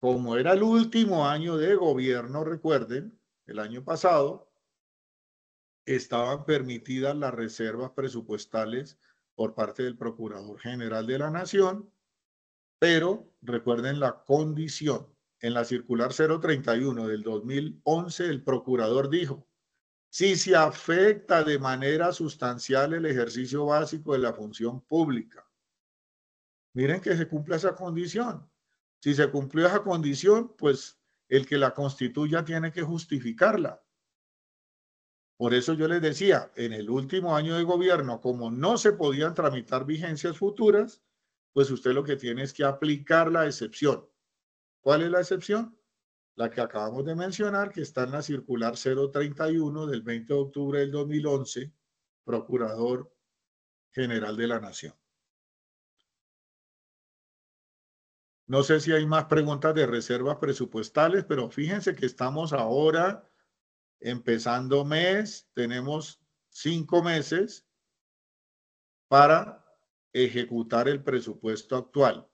como era el último año de gobierno, recuerden, el año pasado, estaban permitidas las reservas presupuestales por parte del Procurador General de la Nación, pero recuerden la condición. En la circular 031 del 2011, el procurador dijo, si se afecta de manera sustancial el ejercicio básico de la función pública miren que se cumpla esa condición. Si se cumplió esa condición, pues el que la constituya tiene que justificarla. Por eso yo les decía, en el último año de gobierno, como no se podían tramitar vigencias futuras, pues usted lo que tiene es que aplicar la excepción. ¿Cuál es la excepción? La que acabamos de mencionar, que está en la circular 031 del 20 de octubre del 2011, Procurador General de la Nación. No sé si hay más preguntas de reservas presupuestales, pero fíjense que estamos ahora empezando mes, tenemos cinco meses para ejecutar el presupuesto actual.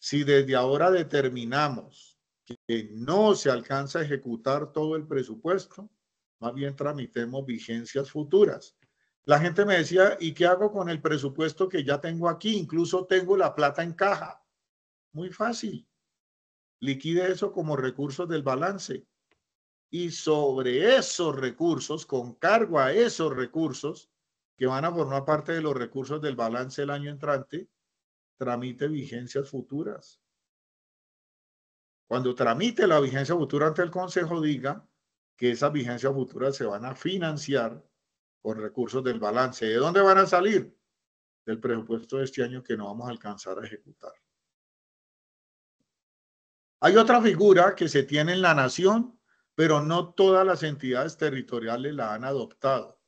Si desde ahora determinamos que no se alcanza a ejecutar todo el presupuesto, más bien tramitemos vigencias futuras. La gente me decía, ¿y qué hago con el presupuesto que ya tengo aquí? Incluso tengo la plata en caja. Muy fácil. Liquide eso como recursos del balance. Y sobre esos recursos, con cargo a esos recursos, que van a formar parte de los recursos del balance el año entrante, tramite vigencias futuras. Cuando tramite la vigencia futura ante el Consejo, diga que esas vigencias futuras se van a financiar con recursos del balance. ¿De dónde van a salir? Del presupuesto de este año que no vamos a alcanzar a ejecutar. Hay otra figura que se tiene en la nación, pero no todas las entidades territoriales la han adoptado,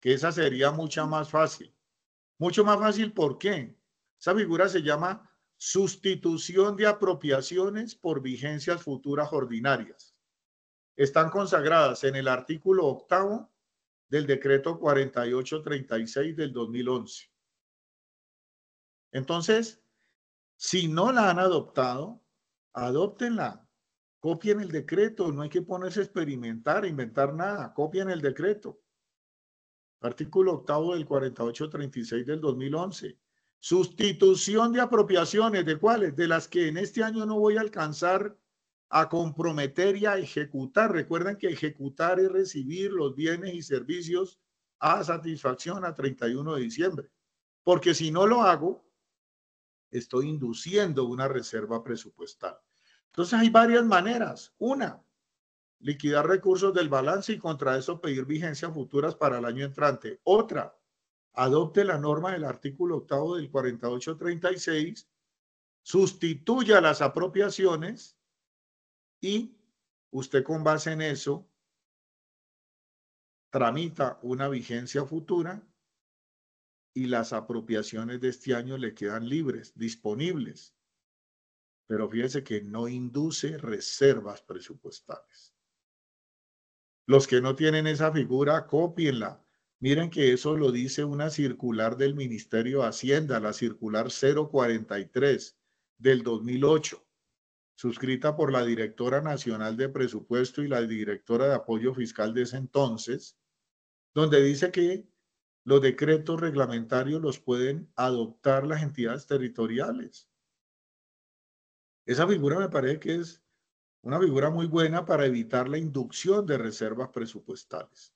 que esa sería mucha más fácil. Mucho más fácil, ¿por qué? Esa figura se llama sustitución de apropiaciones por vigencias futuras ordinarias. Están consagradas en el artículo octavo del decreto 4836 del 2011. Entonces, si no la han adoptado, adóptenla, copien el decreto, no hay que ponerse a experimentar, inventar nada, copien el decreto. Artículo octavo del 4836 del 2011. Sustitución de apropiaciones, ¿de cuáles? De las que en este año no voy a alcanzar a comprometer y a ejecutar. Recuerden que ejecutar es recibir los bienes y servicios a satisfacción a 31 de diciembre. Porque si no lo hago, estoy induciendo una reserva presupuestal. Entonces hay varias maneras. Una, liquidar recursos del balance y contra eso pedir vigencias futuras para el año entrante. Otra, adopte la norma del artículo octavo del 4836, sustituya las apropiaciones y usted con base en eso tramita una vigencia futura y las apropiaciones de este año le quedan libres, disponibles pero fíjense que no induce reservas presupuestales. Los que no tienen esa figura, cópienla. Miren que eso lo dice una circular del Ministerio de Hacienda, la circular 043 del 2008, suscrita por la Directora Nacional de Presupuesto y la Directora de Apoyo Fiscal de ese entonces, donde dice que los decretos reglamentarios los pueden adoptar las entidades territoriales. Esa figura me parece que es una figura muy buena para evitar la inducción de reservas presupuestales.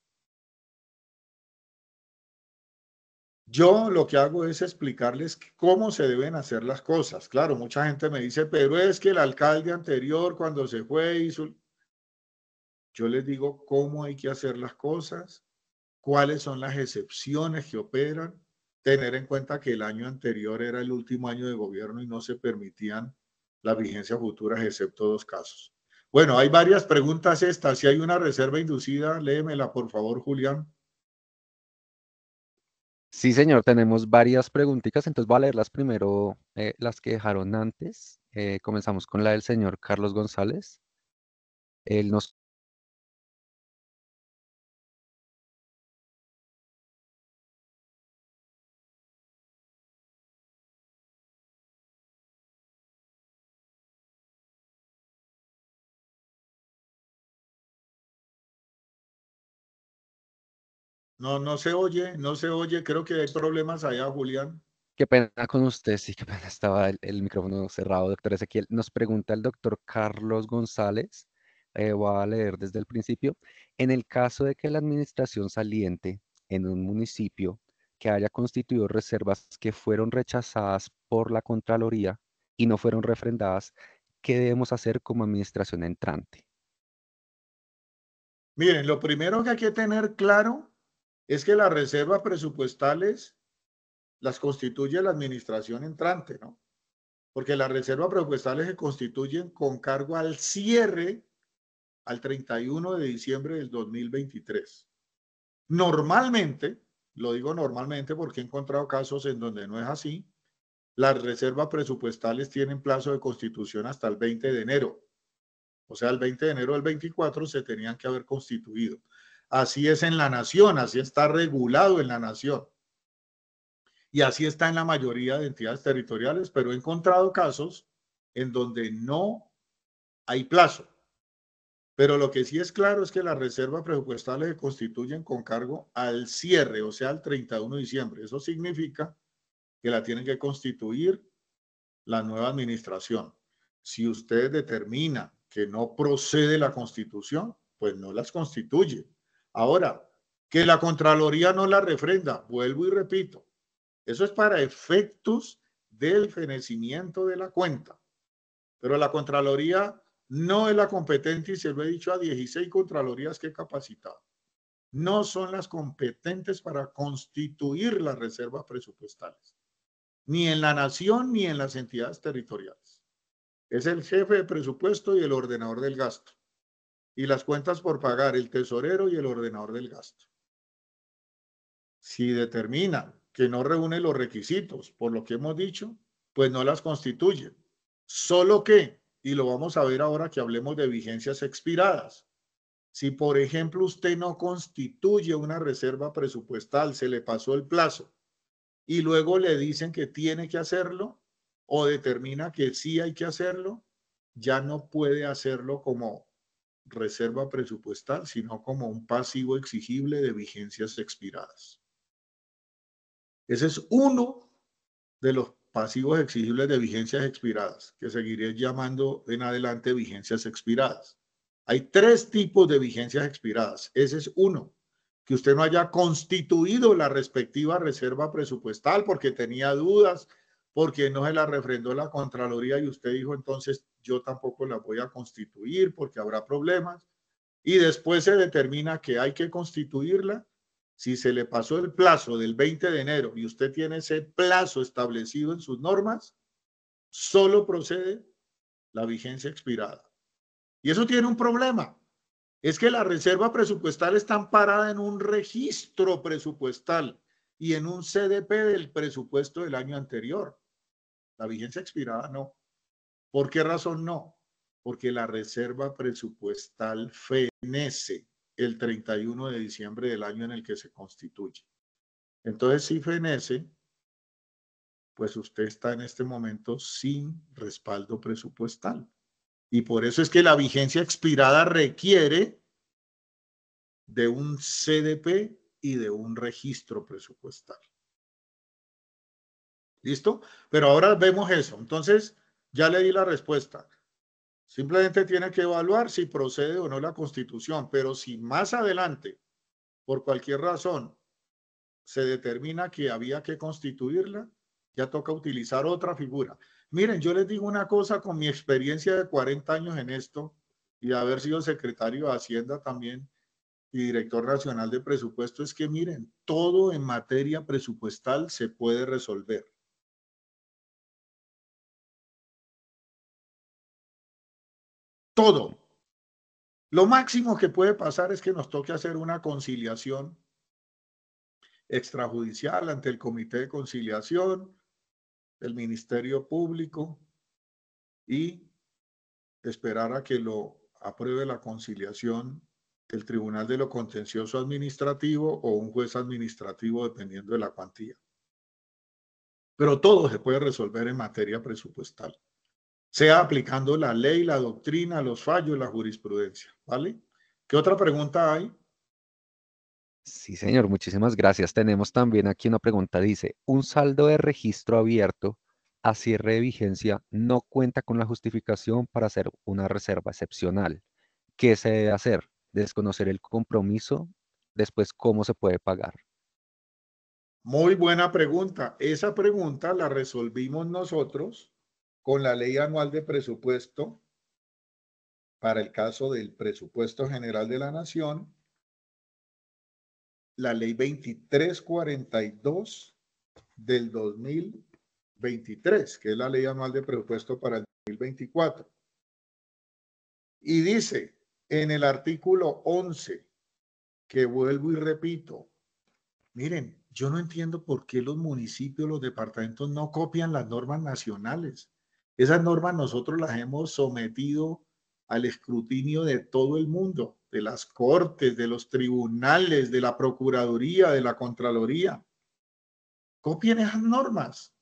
Yo lo que hago es explicarles cómo se deben hacer las cosas. Claro, mucha gente me dice, pero es que el alcalde anterior cuando se fue hizo... Yo les digo cómo hay que hacer las cosas, cuáles son las excepciones que operan, tener en cuenta que el año anterior era el último año de gobierno y no se permitían la vigencia futura, excepto dos casos. Bueno, hay varias preguntas estas. Si hay una reserva inducida, léemela, por favor, Julián. Sí, señor, tenemos varias preguntitas, entonces voy a las primero, eh, las que dejaron antes. Eh, comenzamos con la del señor Carlos González. Él nos No, no se oye, no se oye. Creo que hay problemas allá, Julián. Qué pena con usted, sí, qué pena. Estaba el, micrófono cerrado, doctor Ezequiel. Nos pregunta el doctor Carlos González. Eh, voy a leer desde el principio. En el caso de que la administración saliente en un municipio que haya constituido reservas que fueron rechazadas por la Contraloría y no fueron refrendadas, ¿qué debemos hacer como administración entrante? Miren, lo primero que hay que tener claro es que las reservas presupuestales las constituye la administración entrante, ¿no? Porque las reservas presupuestales se constituyen con cargo al cierre al 31 de diciembre del 2023. Normalmente, lo digo normalmente porque he encontrado casos en donde no es así, las reservas presupuestales tienen plazo de constitución hasta el 20 de enero. O sea, el 20 de enero del 24 se tenían que haber constituido así es en la nación, así está regulado en la nación. Y así está en la mayoría de entidades territoriales, pero he encontrado casos en donde no hay plazo. Pero lo que sí es claro es que las reservas presupuestales se constituyen con cargo al cierre, o sea, al 31 de diciembre. Eso significa que la tienen que constituir la nueva administración. Si usted determina que no procede la constitución, pues no las constituye. Ahora, que la Contraloría no la refrenda, vuelvo y repito, eso es para efectos del fenecimiento de la cuenta. Pero la Contraloría no es la competente y se lo he dicho a 16 Contralorías que he capacitado. No son las competentes para constituir las reservas presupuestales, ni en la nación ni en las entidades territoriales. Es el jefe de presupuesto y el ordenador del gasto y las cuentas por pagar, el tesorero y el ordenador del gasto. Si determina que no reúne los requisitos, por lo que hemos dicho, pues no las constituye. Solo que, y lo vamos a ver ahora que hablemos de vigencias expiradas, si por ejemplo usted no constituye una reserva presupuestal, se le pasó el plazo y luego le dicen que tiene que hacerlo o determina que sí hay que hacerlo, ya no puede hacerlo como reserva presupuestal, sino como un pasivo exigible de vigencias expiradas. Ese es uno de los pasivos exigibles de vigencias expiradas, que seguiré llamando en adelante vigencias expiradas. Hay tres tipos de vigencias expiradas. Ese es uno, que usted no haya constituido la respectiva reserva presupuestal porque tenía dudas, porque no se la refrendó la Contraloría y usted dijo entonces yo tampoco la voy a constituir porque habrá problemas. Y después se determina que hay que constituirla. Si se le pasó el plazo del 20 de enero y usted tiene ese plazo establecido en sus normas, solo procede la vigencia expirada. Y eso tiene un problema. Es que la reserva presupuestal está amparada en un registro presupuestal y en un CDP del presupuesto del año anterior. La vigencia expirada no. ¿Por qué razón no? Porque la reserva presupuestal fenece el 31 de diciembre del año en el que se constituye. Entonces, si fenece, pues usted está en este momento sin respaldo presupuestal. Y por eso es que la vigencia expirada requiere de un CDP y de un registro presupuestal. ¿Listo? Pero ahora vemos eso. Entonces, ya le di la respuesta. Simplemente tiene que evaluar si procede o no la constitución, pero si más adelante, por cualquier razón, se determina que había que constituirla, ya toca utilizar otra figura. Miren, yo les digo una cosa con mi experiencia de 40 años en esto y de haber sido secretario de Hacienda también y director nacional de presupuesto, es que miren, todo en materia presupuestal se puede resolver. todo. Lo máximo que puede pasar es que nos toque hacer una conciliación extrajudicial ante el Comité de Conciliación, el Ministerio Público y esperar a que lo apruebe la conciliación el Tribunal de lo Contencioso Administrativo o un juez administrativo dependiendo de la cuantía. Pero todo se puede resolver en materia presupuestal sea aplicando la ley, la doctrina, los fallos, la jurisprudencia, ¿vale? ¿Qué otra pregunta hay? Sí, señor, muchísimas gracias. Tenemos también aquí una pregunta, dice, un saldo de registro abierto a cierre de vigencia no cuenta con la justificación para hacer una reserva excepcional. ¿Qué se debe hacer? Desconocer el compromiso, después cómo se puede pagar. Muy buena pregunta. Esa pregunta la resolvimos nosotros con la ley anual de presupuesto para el caso del presupuesto general de la nación, la ley 2342 del 2023, que es la ley anual de presupuesto para el 2024. Y dice en el artículo 11, que vuelvo y repito, miren, yo no entiendo por qué los municipios, los departamentos no copian las normas nacionales. Esas normas nosotros las hemos sometido al escrutinio de todo el mundo, de las cortes, de los tribunales, de la Procuraduría, de la Contraloría. Copien esas normas.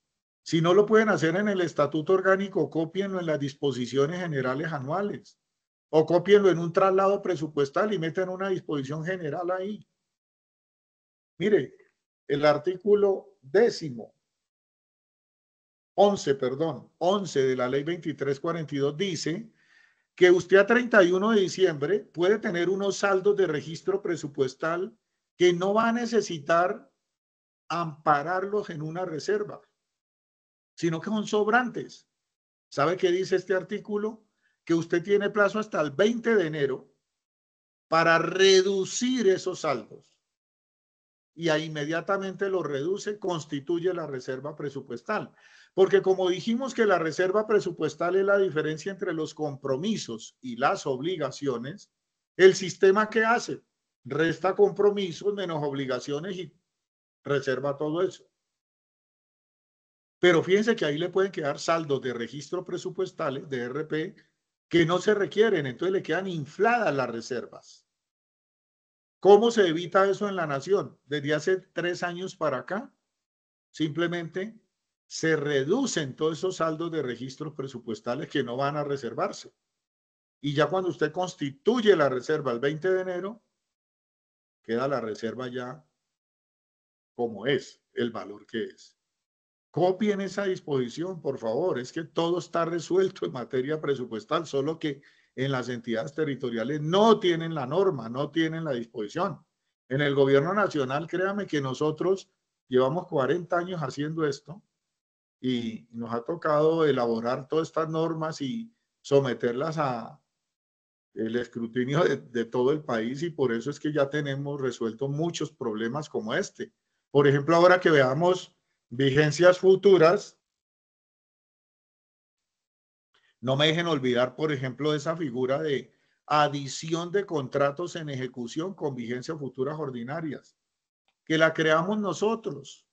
Si no lo pueden hacer en el Estatuto Orgánico, copienlo en las disposiciones generales anuales o copienlo en un traslado presupuestal y meten una disposición general ahí. Mire, el artículo décimo 11, perdón, 11 de la ley 2342 dice que usted a 31 de diciembre puede tener unos saldos de registro presupuestal que no va a necesitar ampararlos en una reserva, sino que son sobrantes. ¿Sabe qué dice este artículo? Que usted tiene plazo hasta el 20 de enero para reducir esos saldos. Y ahí inmediatamente lo reduce, constituye la reserva presupuestal. Porque como dijimos que la reserva presupuestal es la diferencia entre los compromisos y las obligaciones, el sistema que hace resta compromisos menos obligaciones y reserva todo eso. Pero fíjense que ahí le pueden quedar saldos de registro presupuestales de RP que no se requieren, entonces le quedan infladas las reservas. ¿Cómo se evita eso en la nación? Desde hace tres años para acá, simplemente se reducen todos esos saldos de registros presupuestales que no van a reservarse. Y ya cuando usted constituye la reserva el 20 de enero, queda la reserva ya como es, el valor que es. Copien esa disposición, por favor. Es que todo está resuelto en materia presupuestal, solo que en las entidades territoriales no tienen la norma, no tienen la disposición. En el gobierno nacional, créame que nosotros llevamos 40 años haciendo esto y nos ha tocado elaborar todas estas normas y someterlas a el escrutinio de, todo el país y por eso es que ya tenemos resuelto muchos problemas como este. Por ejemplo, ahora que veamos vigencias futuras, no me dejen olvidar, por ejemplo, esa figura de adición de contratos en ejecución con vigencias futuras ordinarias, que la creamos nosotros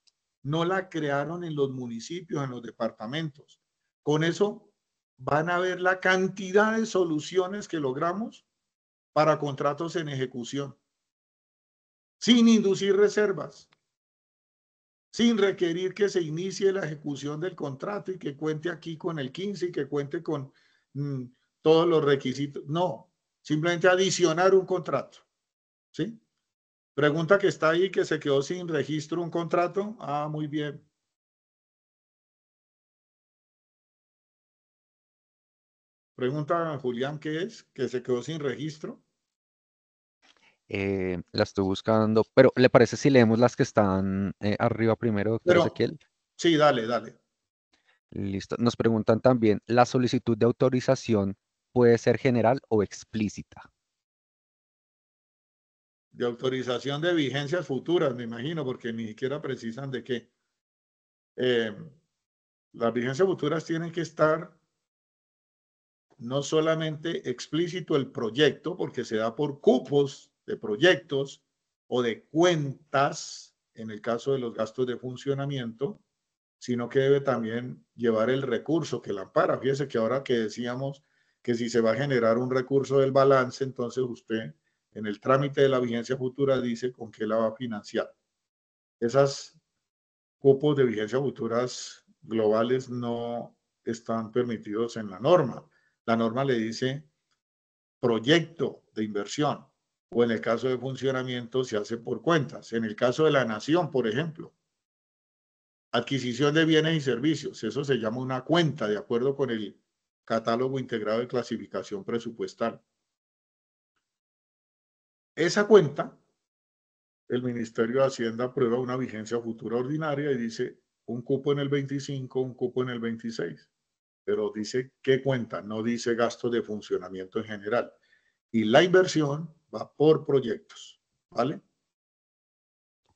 no la crearon en los municipios, en los departamentos. Con eso van a ver la cantidad de soluciones que logramos para contratos en ejecución, sin inducir reservas, sin requerir que se inicie la ejecución del contrato y que cuente aquí con el 15 y que cuente con mm, todos los requisitos. No, simplemente adicionar un contrato. ¿Sí? Pregunta que está ahí, que se quedó sin registro un contrato. Ah, muy bien. Pregunta Julián, ¿qué es? Que se quedó sin registro. Eh, la estoy buscando, pero ¿le parece si leemos las que están eh, arriba primero, doctor Ezequiel? Sí, dale, dale. Listo. Nos preguntan también, ¿la solicitud de autorización puede ser general o explícita? de autorización de vigencias futuras, me imagino, porque ni siquiera precisan de qué. Eh, las vigencias futuras tienen que estar no solamente explícito el proyecto, porque se da por cupos de proyectos o de cuentas, en el caso de los gastos de funcionamiento, sino que debe también llevar el recurso que la ampara. Fíjese que ahora que decíamos que si se va a generar un recurso del balance, entonces usted en el trámite de la vigencia futura dice con qué la va a financiar. Esas cupos de vigencia futuras globales no están permitidos en la norma. La norma le dice proyecto de inversión o en el caso de funcionamiento se hace por cuentas. En el caso de la nación, por ejemplo, adquisición de bienes y servicios, eso se llama una cuenta de acuerdo con el catálogo integrado de clasificación presupuestal. Esa cuenta, el Ministerio de Hacienda aprueba una vigencia futura ordinaria y dice un cupo en el 25, un cupo en el 26, pero dice qué cuenta, no dice gastos de funcionamiento en general. Y la inversión va por proyectos, ¿vale?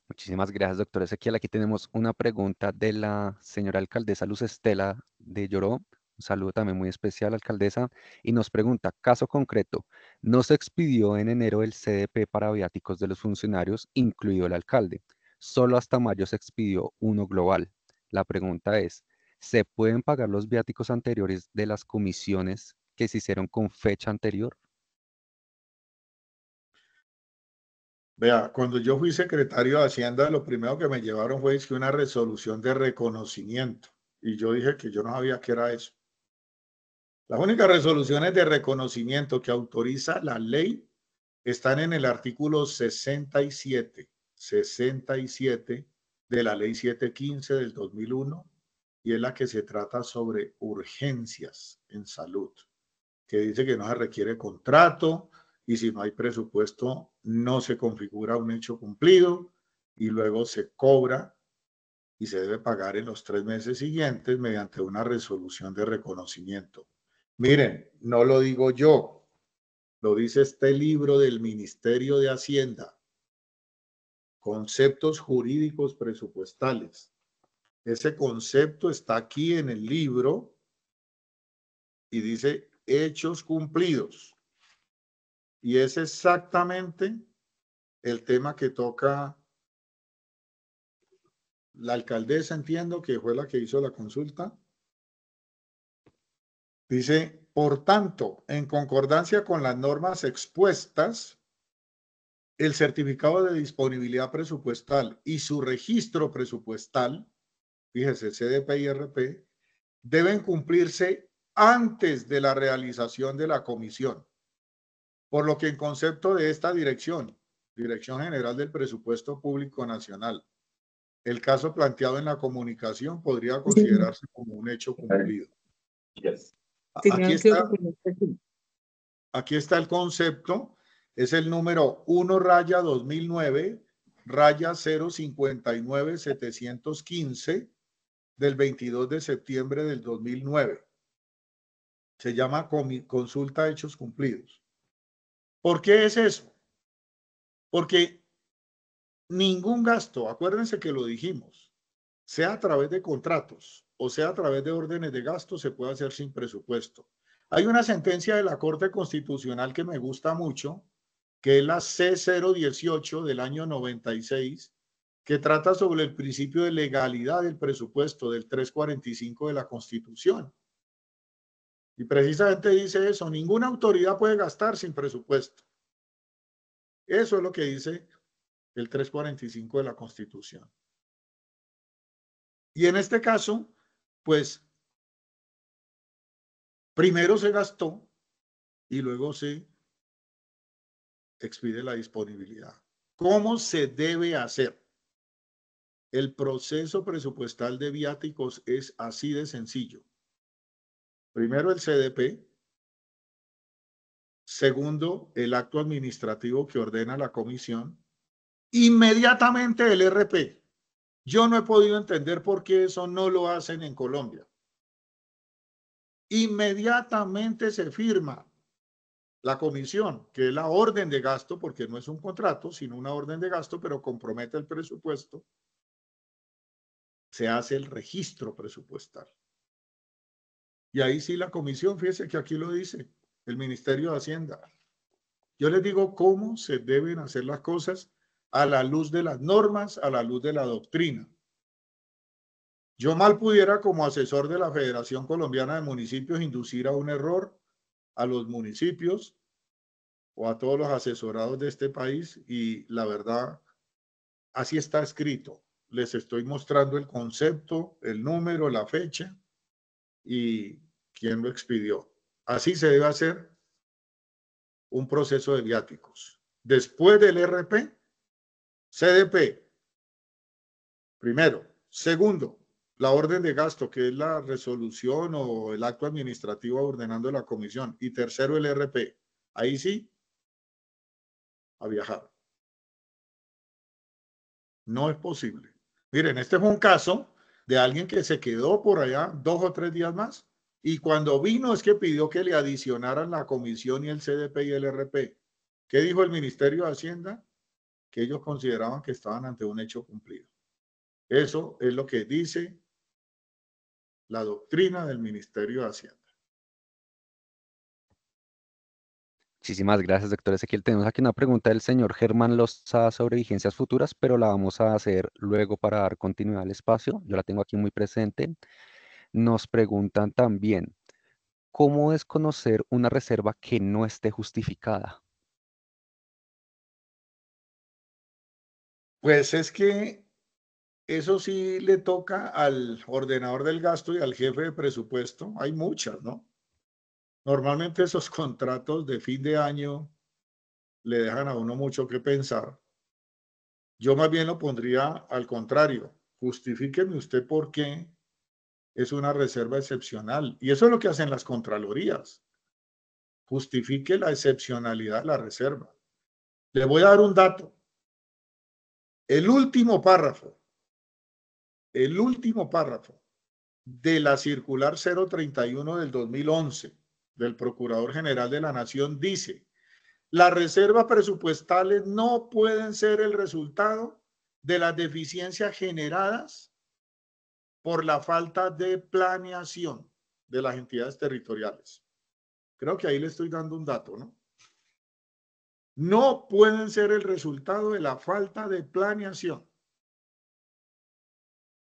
Muchísimas gracias, doctor Ezequiel. Aquí tenemos una pregunta de la señora alcaldesa Luz Estela de Lloró un saludo también muy especial, alcaldesa, y nos pregunta, caso concreto, no se expidió en enero el CDP para viáticos de los funcionarios, incluido el alcalde. Solo hasta mayo se expidió uno global. La pregunta es, ¿se pueden pagar los viáticos anteriores de las comisiones que se hicieron con fecha anterior? Vea, cuando yo fui secretario de Hacienda, lo primero que me llevaron fue una resolución de reconocimiento. Y yo dije que yo no sabía qué era eso. Las únicas resoluciones de reconocimiento que autoriza la ley están en el artículo 67, 67 de la ley 715 del 2001 y es la que se trata sobre urgencias en salud, que dice que no se requiere contrato y si no hay presupuesto no se configura un hecho cumplido y luego se cobra y se debe pagar en los tres meses siguientes mediante una resolución de reconocimiento. Miren, no lo digo yo, lo dice este libro del Ministerio de Hacienda, Conceptos Jurídicos Presupuestales. Ese concepto está aquí en el libro y dice hechos cumplidos. Y es exactamente el tema que toca la alcaldesa, entiendo que fue la que hizo la consulta. Dice, por tanto, en concordancia con las normas expuestas, el certificado de disponibilidad presupuestal y su registro presupuestal, fíjese, CDP y RP, deben cumplirse antes de la realización de la comisión. Por lo que en concepto de esta dirección, Dirección General del Presupuesto Público Nacional, el caso planteado en la comunicación podría considerarse como un hecho cumplido. Aquí está, el concepto, es el número 1 raya 2009 raya 059 715 del 22 de septiembre del 2009. Se llama consulta hechos cumplidos. ¿Por qué es eso? Porque ningún gasto, acuérdense que lo dijimos, sea a través de contratos, o sea a través de órdenes de gasto, se puede hacer sin presupuesto. Hay una sentencia de la Corte Constitucional que me gusta mucho, que es la C018 del año 96, que trata sobre el principio de legalidad del presupuesto del 345 de la Constitución. Y precisamente dice eso, ninguna autoridad puede gastar sin presupuesto. Eso es lo que dice el 345 de la Constitución. Y en este caso, pues primero se gastó y luego se expide la disponibilidad. ¿Cómo se debe hacer? El proceso presupuestal de viáticos es así de sencillo. Primero el CDP. Segundo, el acto administrativo que ordena la comisión. Inmediatamente el RP. Yo no he podido entender por qué eso no lo hacen en Colombia. Inmediatamente se firma la comisión, que es la orden de gasto, porque no es un contrato, sino una orden de gasto, pero compromete el presupuesto, se hace el registro presupuestal. Y ahí sí la comisión, fíjese que aquí lo dice el Ministerio de Hacienda. Yo les digo cómo se deben hacer las cosas a la luz de las normas, a la luz de la doctrina. Yo mal pudiera como asesor de la Federación Colombiana de Municipios inducir a un error a los municipios o a todos los asesorados de este país y la verdad, así está escrito. Les estoy mostrando el concepto, el número, la fecha y quién lo expidió. Así se debe hacer un proceso de viáticos. Después del RP, CDP, primero. Segundo, la orden de gasto, que es la resolución o el acto administrativo ordenando la comisión. Y tercero, el RP. Ahí sí, a viajar. No es posible. Miren, este es un caso de alguien que se quedó por allá dos o tres días más y cuando vino es que pidió que le adicionaran la comisión y el CDP y el RP. ¿Qué dijo el Ministerio de Hacienda? que ellos consideraban que estaban ante un hecho cumplido. Eso es lo que dice la doctrina del Ministerio de Hacienda. Muchísimas gracias, doctor Ezequiel. Tenemos aquí una pregunta del señor Germán Loza sobre vigencias futuras, pero la vamos a hacer luego para dar continuidad al espacio. Yo la tengo aquí muy presente. Nos preguntan también, ¿cómo desconocer una reserva que no esté justificada? Pues es que eso sí le toca al ordenador del gasto y al jefe de presupuesto. Hay muchas, ¿no? Normalmente esos contratos de fin de año le dejan a uno mucho que pensar. Yo más bien lo pondría al contrario. Justifíqueme usted por qué es una reserva excepcional. Y eso es lo que hacen las Contralorías. Justifique la excepcionalidad de la reserva. Le voy a dar un dato. El último párrafo, el último párrafo de la circular 031 del 2011 del Procurador General de la Nación dice, las reservas presupuestales no pueden ser el resultado de las deficiencias generadas por la falta de planeación de las entidades territoriales. Creo que ahí le estoy dando un dato, ¿no? no pueden ser el resultado de la falta de planeación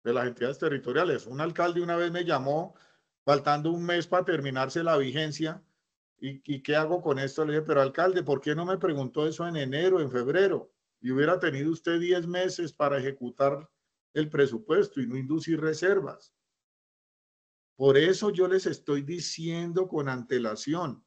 de las entidades territoriales. Un alcalde una vez me llamó faltando un mes para terminarse la vigencia. ¿Y, qué hago con esto? Le dije, pero alcalde, ¿por qué no me preguntó eso en enero, en febrero? Y hubiera tenido usted 10 meses para ejecutar el presupuesto y no inducir reservas. Por eso yo les estoy diciendo con antelación.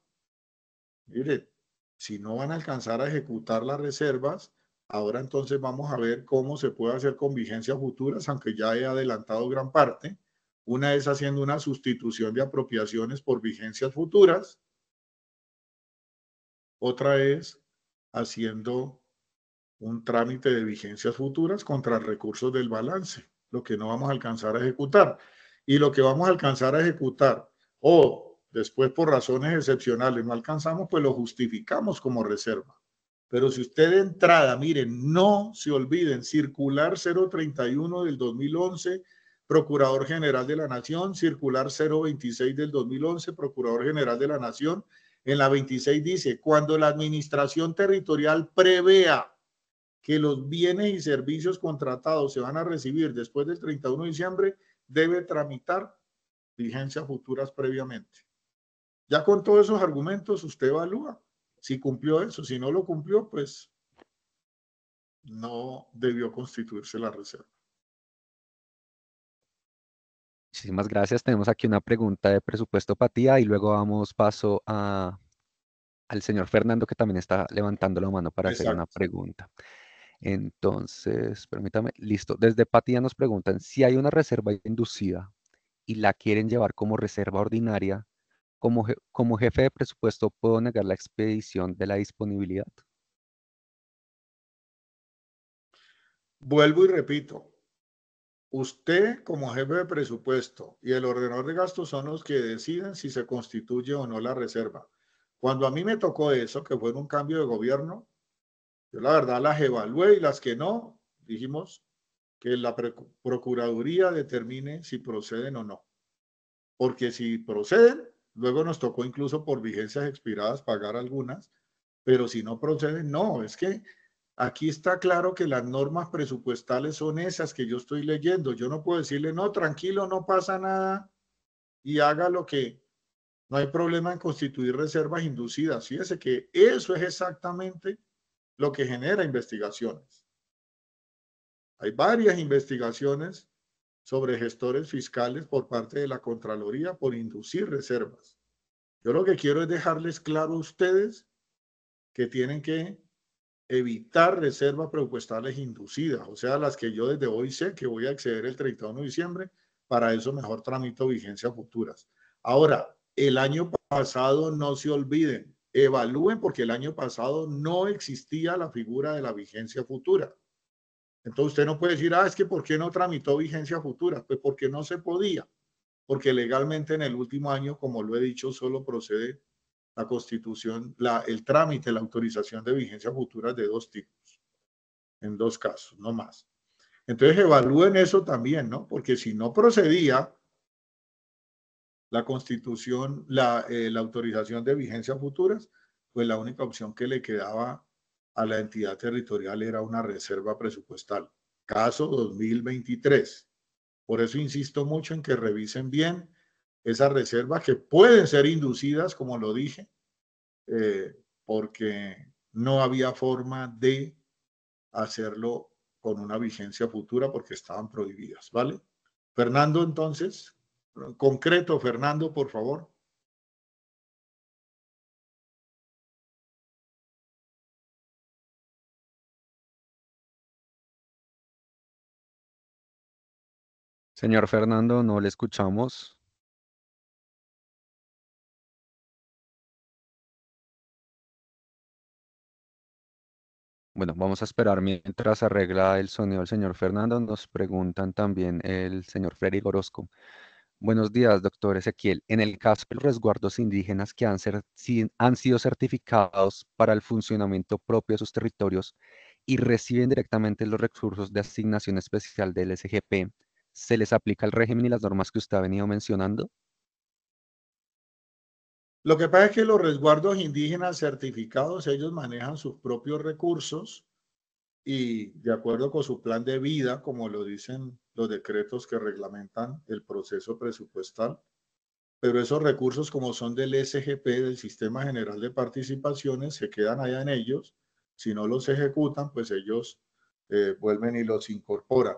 Mire, si no van a alcanzar a ejecutar las reservas, ahora entonces vamos a ver cómo se puede hacer con vigencias futuras, aunque ya he adelantado gran parte. Una es haciendo una sustitución de apropiaciones por vigencias futuras. Otra es haciendo un trámite de vigencias futuras contra recursos del balance, lo que no vamos a alcanzar a ejecutar. Y lo que vamos a alcanzar a ejecutar o Después, por razones excepcionales, no alcanzamos, pues lo justificamos como reserva. Pero si usted de entrada, miren, no se olviden, circular 031 del 2011, Procurador General de la Nación, circular 026 del 2011, Procurador General de la Nación, en la 26 dice, cuando la administración territorial prevea que los bienes y servicios contratados se van a recibir después del 31 de diciembre, debe tramitar vigencias futuras previamente. Ya con todos esos argumentos usted evalúa si cumplió eso, si no lo cumplió, pues no debió constituirse la reserva. Muchísimas gracias. Tenemos aquí una pregunta de presupuesto Patía y luego vamos, paso a, al señor Fernando que también está levantando la mano para hacer una pregunta. Entonces, permítame, listo. Desde Patía nos preguntan si hay una reserva inducida y la quieren llevar como reserva ordinaria, como, como jefe de presupuesto, ¿puedo negar la expedición de la disponibilidad? Vuelvo y repito, Usted como jefe de presupuesto y el ordenador de gastos son los que deciden si se constituye o no la reserva. Cuando a mí me tocó eso, que fue en un cambio de gobierno, yo la verdad las evalué y las que no, dijimos que la Procuraduría determine si proceden o no. Porque si proceden, Luego nos tocó incluso por vigencias expiradas pagar algunas, pero si no proceden, no, es que aquí está claro que las normas presupuestales son esas que yo estoy leyendo. Yo no puedo decirle, no, tranquilo, no pasa nada y haga lo que no hay problema en constituir reservas inducidas. Fíjese que eso es exactamente lo que genera investigaciones. Hay varias investigaciones sobre gestores fiscales por parte de la Contraloría por inducir reservas. Yo lo que quiero es dejarles claro a ustedes que tienen que evitar reservas presupuestales inducidas, o sea, las que yo desde hoy sé que voy a acceder el 31 de diciembre, para eso mejor tramito vigencia futuras. Ahora, el año pasado no se olviden, evalúen porque el año pasado no existía la figura de la vigencia futura. Entonces usted no puede decir, ah, es que ¿por qué no tramitó vigencia futura? Pues porque no se podía, porque legalmente en el último año, como lo he dicho, solo procede la constitución, la, el trámite, la autorización de vigencia futura de dos tipos, en dos casos, no más. Entonces evalúen eso también, ¿no? Porque si no procedía la constitución, la, eh, autorización de vigencia futuras, pues la única opción que le quedaba a la entidad territorial era una reserva presupuestal. Caso 2023. Por eso insisto mucho en que revisen bien esas reservas que pueden ser inducidas, como lo dije, eh, porque no había forma de hacerlo con una vigencia futura porque estaban prohibidas, ¿vale? Fernando, entonces, concreto, Fernando, por favor. Señor Fernando, no le escuchamos. Bueno, vamos a esperar mientras arregla el sonido el señor Fernando. Nos preguntan también el señor Freddy Gorosco. Buenos días, doctor Ezequiel. En el caso de los resguardos indígenas que han sido certificados para el funcionamiento propio de sus territorios y reciben directamente los recursos de asignación especial del SGP, ¿se les aplica el régimen y las normas que usted ha venido mencionando? Lo que pasa es que los resguardos indígenas certificados, ellos manejan sus propios recursos y de acuerdo con su plan de vida, como lo dicen los decretos que reglamentan el proceso presupuestal, pero esos recursos como son del SGP, del Sistema General de Participaciones, se quedan allá en ellos. Si no los ejecutan, pues ellos eh, vuelven y los incorporan.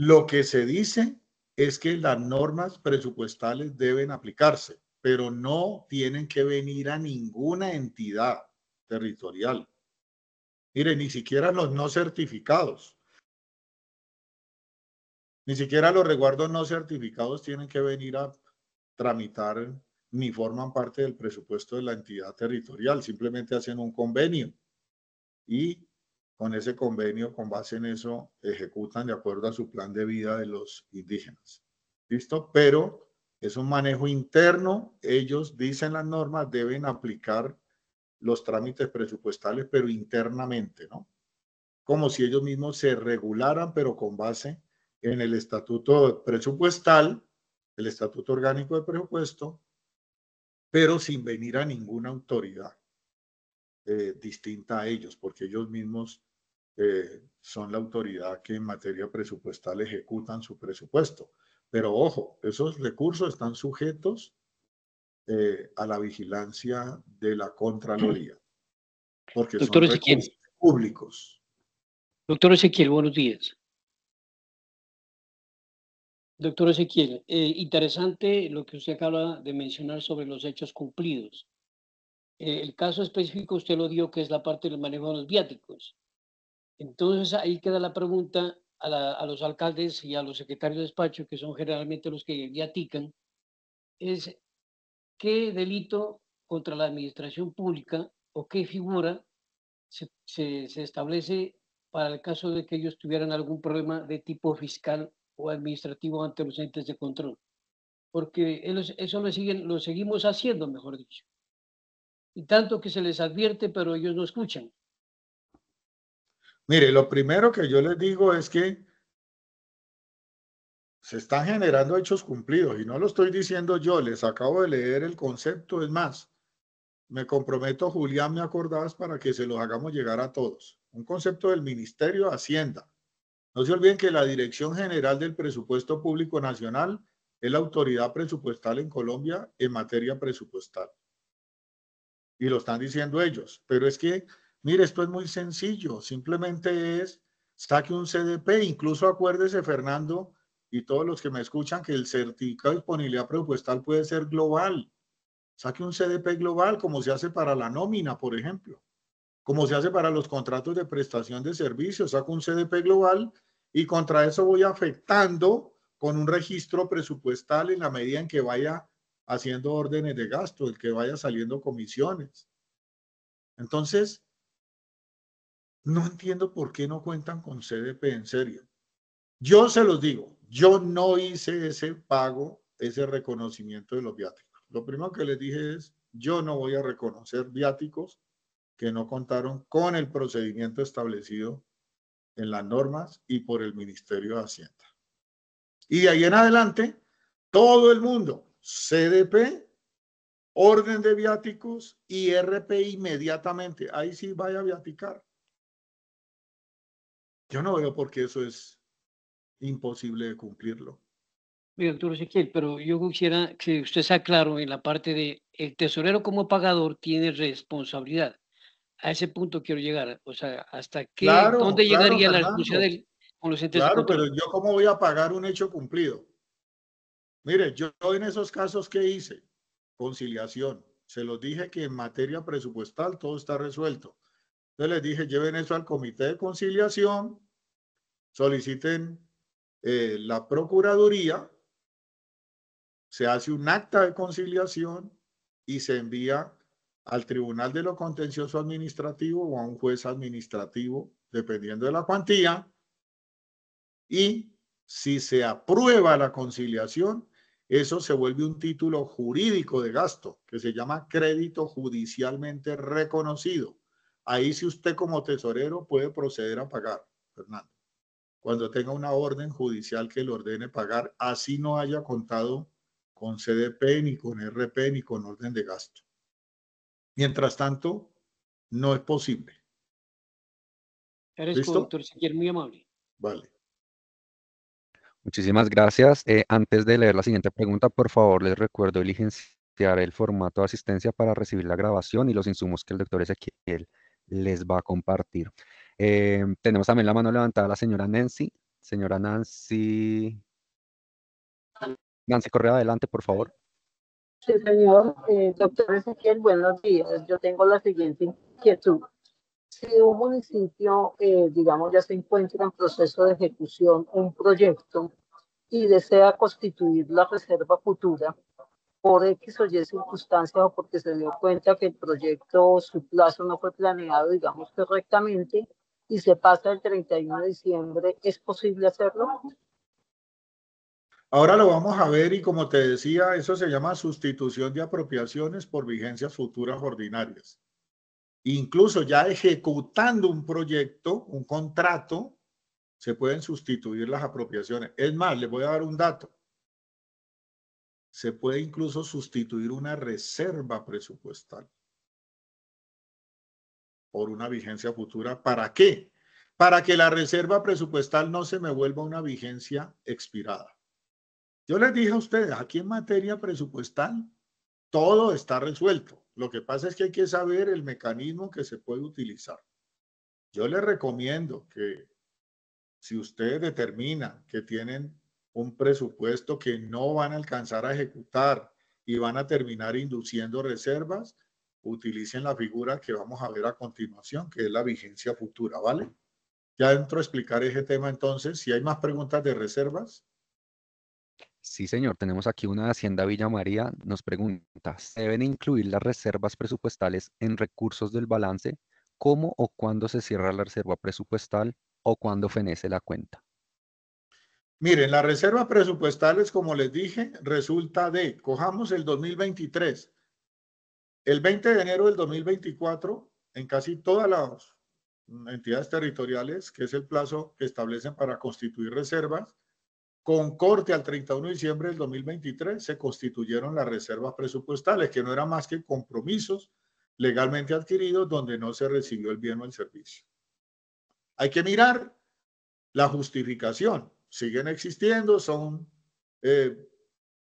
Lo que se dice es que las normas presupuestales deben aplicarse, pero no tienen que venir a ninguna entidad territorial. Mire, ni siquiera los no certificados. Ni siquiera los resguardos no certificados tienen que venir a tramitar ni forman parte del presupuesto de la entidad territorial, simplemente hacen un convenio y con ese convenio, con base en eso, ejecutan de acuerdo a su plan de vida de los indígenas. ¿Listo? Pero es un manejo interno. Ellos dicen las normas, deben aplicar los trámites presupuestales, pero internamente, ¿no? Como si ellos mismos se regularan, pero con base en el estatuto presupuestal, el estatuto orgánico de presupuesto, pero sin venir a ninguna autoridad eh, distinta a ellos, porque ellos mismos eh, son la autoridad que en materia presupuestal ejecutan su presupuesto. Pero ojo, esos recursos están sujetos eh, a la vigilancia de la Contraloría, porque son recursos públicos. Doctor Ezequiel, buenos días. Doctor Ezequiel, eh, interesante lo que usted acaba de mencionar sobre los hechos cumplidos. el caso específico usted lo dio que es la parte del manejo de los viáticos. Entonces ahí queda la pregunta a, los alcaldes y a los secretarios de despacho, que son generalmente los que tican, es qué delito contra la administración pública o qué figura se, establece para el caso de que ellos tuvieran algún problema de tipo fiscal o administrativo ante los entes de control. Porque eso lo seguimos haciendo, mejor dicho. Y tanto que se les advierte, pero ellos no escuchan. Mire, lo primero que yo les digo es que se están generando hechos cumplidos y no lo estoy diciendo yo, les acabo de leer el concepto, es más, me comprometo, Julián, me acordabas para que se los hagamos llegar a todos. Un concepto del Ministerio de Hacienda. No se olviden que la Dirección General del Presupuesto Público Nacional es la autoridad presupuestal en Colombia en materia presupuestal. Y lo están diciendo ellos, pero es que Mire, esto es muy sencillo, simplemente es saque un CDP, incluso acuérdese Fernando y todos los que me escuchan que el certificado de disponibilidad presupuestal puede ser global. Saque un CDP global como se hace para la nómina, por ejemplo, como se hace para los contratos de prestación de servicios, saco un CDP global y contra eso voy afectando con un registro presupuestal en la medida en que vaya haciendo órdenes de gasto, el que vaya saliendo comisiones. Entonces, no entiendo por qué no cuentan con CDP, en serio. Yo se los digo, yo no hice ese pago, ese reconocimiento de los viáticos. Lo primero que les dije es, yo no voy a reconocer viáticos que no contaron con el procedimiento establecido en las normas y por el Ministerio de Hacienda. Y de ahí en adelante, todo el mundo, CDP, orden de viáticos y RP inmediatamente. Ahí sí vaya a viaticar. Yo no veo por qué eso es imposible de cumplirlo. Mire, doctor Ezequiel, pero yo quisiera que usted sea claro en la parte de el tesorero como pagador tiene responsabilidad. A ese punto quiero llegar. O sea, ¿hasta qué? ¿Dónde llegaría la responsabilidad con los entes Claro, pero yo cómo voy a pagar un hecho cumplido. Mire, yo en esos casos que hice, conciliación. Se los dije que en materia presupuestal todo está resuelto. Entonces les dije, lleven eso al comité de conciliación, soliciten eh, la Procuraduría, se hace un acta de conciliación y se envía al Tribunal de lo Contencioso Administrativo o a un juez administrativo, dependiendo de la cuantía. Y si se aprueba la conciliación, eso se vuelve un título jurídico de gasto que se llama crédito judicialmente reconocido. Ahí sí usted como tesorero puede proceder a pagar, Fernando, cuando tenga una orden judicial que le ordene pagar, así no haya contado con CDP, ni con RP, ni con orden de gasto. Mientras tanto, no es posible. Eres doctor muy amable. Vale. Muchísimas gracias. Eh, antes de leer la siguiente pregunta, por favor, les recuerdo diligenciar el formato de asistencia para recibir la grabación y los insumos que el doctor Ezequiel les va a compartir. Em, tenemos también la mano levantada la señora Nancy. Señora Nancy. Nancy, corre adelante, por favor. Sí, señor. Eh, doctor Ezequiel, buenos días. Yo tengo la siguiente inquietud. Si un municipio, eh, digamos, ya se encuentra en proceso de ejecución un proyecto y desea constituir la reserva futura, por X o Y circunstancias o porque se dio cuenta que el proyecto, su plazo no fue planeado, digamos, correctamente y se pasa el 31 de diciembre, ¿es posible hacerlo? Ahora lo vamos a ver y como te decía, eso se llama sustitución de apropiaciones por vigencias futuras ordinarias. Incluso ya ejecutando un proyecto, un contrato, se pueden sustituir las apropiaciones. Es más, les voy a dar un dato. Se puede incluso sustituir una reserva presupuestal por una vigencia futura. ¿Para qué? Para que la reserva presupuestal no se me vuelva una vigencia expirada. Yo les dije a ustedes, aquí en materia presupuestal, todo está resuelto. Lo que pasa es que hay que saber el mecanismo que se puede utilizar. Yo les recomiendo que si usted determina que tienen un presupuesto que no van a alcanzar a ejecutar y van a terminar induciendo reservas, utilicen la figura que vamos a ver a continuación, que es la vigencia futura, ¿vale? Ya dentro a explicar ese tema entonces. Si hay más preguntas de reservas. Sí, señor. Tenemos aquí una de Hacienda Villa María. Nos pregunta, deben incluir las reservas presupuestales en recursos del balance? ¿Cómo o cuándo se cierra la reserva presupuestal o cuándo fenece la cuenta? Miren, las reservas presupuestales, como les dije, resulta de, cojamos el 2023, el 20 de enero del 2024, en casi todas las entidades territoriales, que es el plazo que establecen para constituir reservas, con corte al 31 de diciembre del 2023 se constituyeron las reservas presupuestales, que no eran más que compromisos legalmente adquiridos donde no se recibió el bien o el servicio. Hay que mirar la justificación siguen existiendo, son eh,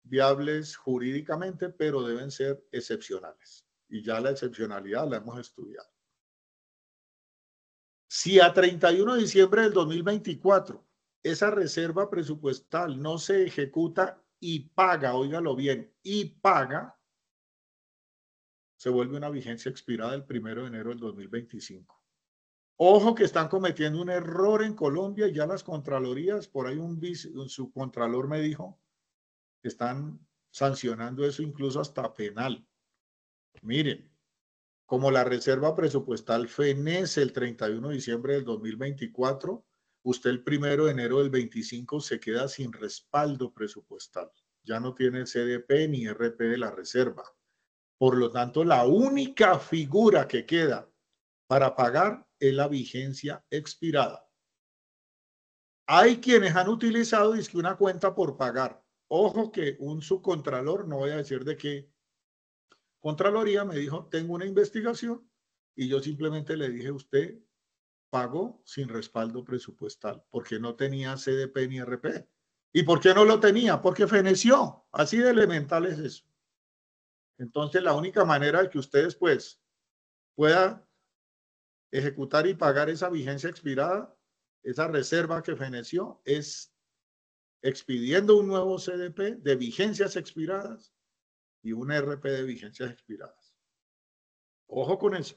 viables jurídicamente, pero deben ser excepcionales. Y ya la excepcionalidad la hemos estudiado. Si a 31 de diciembre del 2024 esa reserva presupuestal no se ejecuta y paga, óigalo bien, y paga, se vuelve una vigencia expirada el 1 de enero del 2025. Ojo que están cometiendo un error en Colombia, ya las Contralorías, por ahí un, subcontralor me dijo, están sancionando eso incluso hasta penal. Miren, como la Reserva Presupuestal fenece el 31 de diciembre del 2024, usted el 1 de enero del 25 se queda sin respaldo presupuestal. Ya no tiene CDP ni RP de la Reserva. Por lo tanto, la única figura que queda para pagar es la vigencia expirada. Hay quienes han utilizado disque una cuenta por pagar. Ojo que un subcontralor, no voy a decir de qué Contraloría, me dijo, tengo una investigación y yo simplemente le dije, usted pagó sin respaldo presupuestal porque no tenía CDP ni RP. ¿Y por qué no lo tenía? Porque feneció. Así de elemental es eso. Entonces, la única manera de que ustedes, pues, ejecutar y pagar esa vigencia expirada, esa reserva que feneció, es expidiendo un nuevo CDP de vigencias expiradas y un RP de vigencias expiradas. Ojo con eso.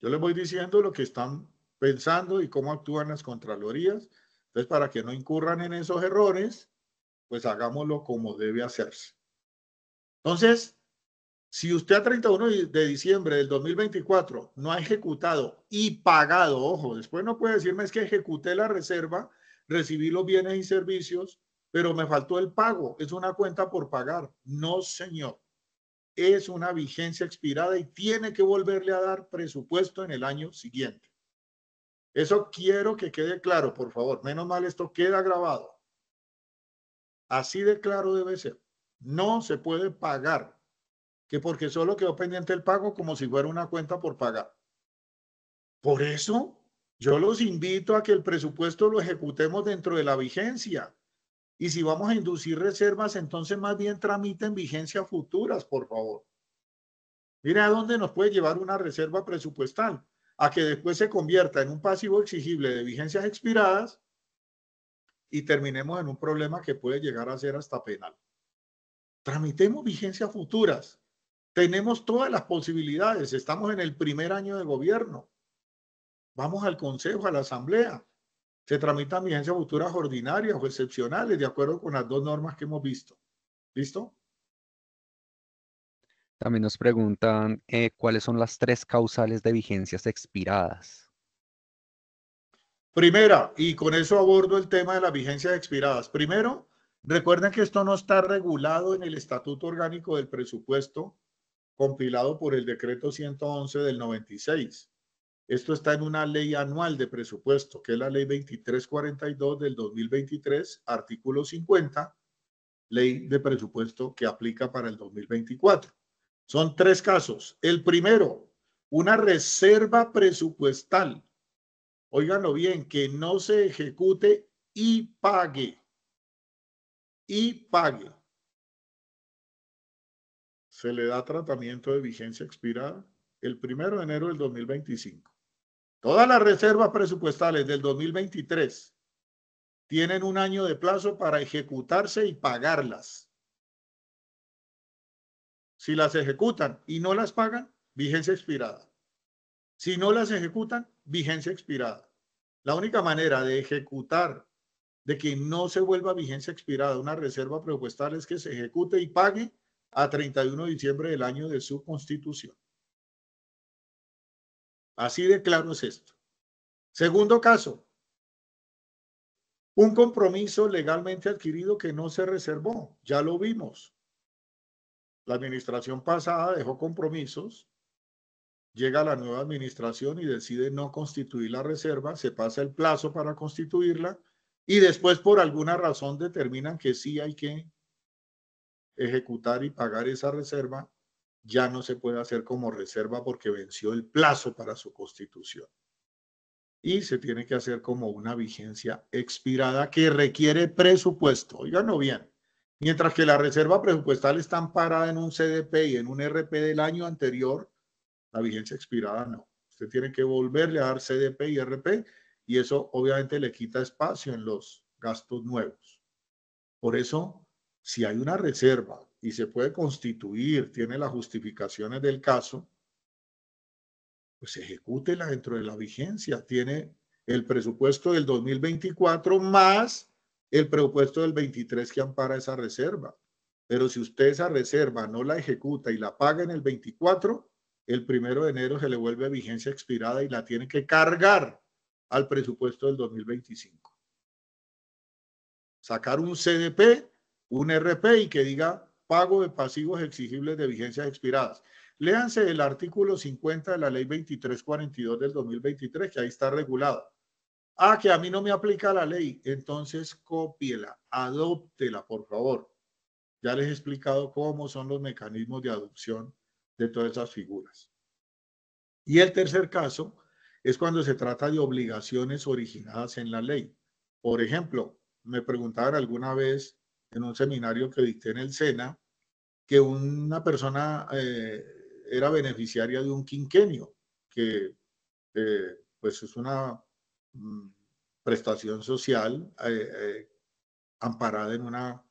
Yo les voy diciendo lo que están pensando y cómo actúan las Contralorías. Entonces, para que no incurran en esos errores, pues hagámoslo como debe hacerse. Entonces, si usted a 31 de diciembre del 2024 no ha ejecutado y pagado, ojo, después no puede decirme es que ejecuté la reserva, recibí los bienes y servicios, pero me faltó el pago, es una cuenta por pagar. No, señor. Es una vigencia expirada y tiene que volverle a dar presupuesto en el año siguiente. Eso quiero que quede claro, por favor. Menos mal esto queda grabado. Así de claro debe ser. No se puede pagar que porque solo quedó pendiente el pago como si fuera una cuenta por pagar. Por eso, yo los invito a que el presupuesto lo ejecutemos dentro de la vigencia. Y si vamos a inducir reservas, entonces más bien tramiten vigencias futuras, por favor. mire a dónde nos puede llevar una reserva presupuestal, a que después se convierta en un pasivo exigible de vigencias expiradas y terminemos en un problema que puede llegar a ser hasta penal. Tramitemos vigencias futuras tenemos todas las posibilidades. Estamos en el primer año de gobierno. Vamos al Consejo, a la Asamblea. Se tramitan vigencias futuras ordinarias o excepcionales, de acuerdo con las dos normas que hemos visto. ¿Listo? También nos preguntan eh, cuáles son las tres causales de vigencias expiradas. Primera, y con eso abordo el tema de las vigencias expiradas. Primero, recuerden que esto no está regulado en el Estatuto Orgánico del Presupuesto, compilado por el decreto 111 del 96. Esto está en una ley anual de presupuesto, que es la ley 2342 del 2023, artículo 50, ley de presupuesto que aplica para el 2024. Son tres casos. El primero, una reserva presupuestal. Óiganlo bien, que no se ejecute y pague. Y pague se le da tratamiento de vigencia expirada el 1 de enero del 2025. Todas las reservas presupuestales del 2023 tienen un año de plazo para ejecutarse y pagarlas. Si las ejecutan y no las pagan, vigencia expirada. Si no las ejecutan, vigencia expirada. La única manera de ejecutar, de que no se vuelva vigencia expirada una reserva presupuestal es que se ejecute y pague a 31 de diciembre del año de su constitución. Así de claro es esto. Segundo caso, un compromiso legalmente adquirido que no se reservó, ya lo vimos. La administración pasada dejó compromisos, llega la nueva administración y decide no constituir la reserva, se pasa el plazo para constituirla y después por alguna razón determinan que sí hay que ejecutar y pagar esa reserva, ya no se puede hacer como reserva porque venció el plazo para su constitución. Y se tiene que hacer como una vigencia expirada que requiere presupuesto. Ya no bien. Mientras que la reserva presupuestal está amparada en un CDP y en un RP del año anterior, la vigencia expirada no. Usted tiene que volverle a dar CDP y RP y eso obviamente le quita espacio en los gastos nuevos. Por eso si hay una reserva y se puede constituir, tiene las justificaciones del caso, pues ejecútela dentro de la vigencia. Tiene el presupuesto del 2024 más el presupuesto del 23 que ampara esa reserva. Pero si usted esa reserva no la ejecuta y la paga en el 24, el primero de enero se le vuelve a vigencia expirada y la tiene que cargar al presupuesto del 2025. Sacar un CDP un RPI que diga pago de pasivos exigibles de vigencias expiradas. Léanse el artículo 50 de la ley 2342 del 2023, que ahí está regulado. Ah, que a mí no me aplica la ley. Entonces cópiela, adóptela, por favor. Ya les he explicado cómo son los mecanismos de adopción de todas esas figuras. Y el tercer caso es cuando se trata de obligaciones originadas en la ley. Por ejemplo, me preguntaban alguna vez en un seminario que dicté en el SENA, que una persona eh, era beneficiaria de un quinquenio, que eh, pues es una mm, prestación social eh, amparada en una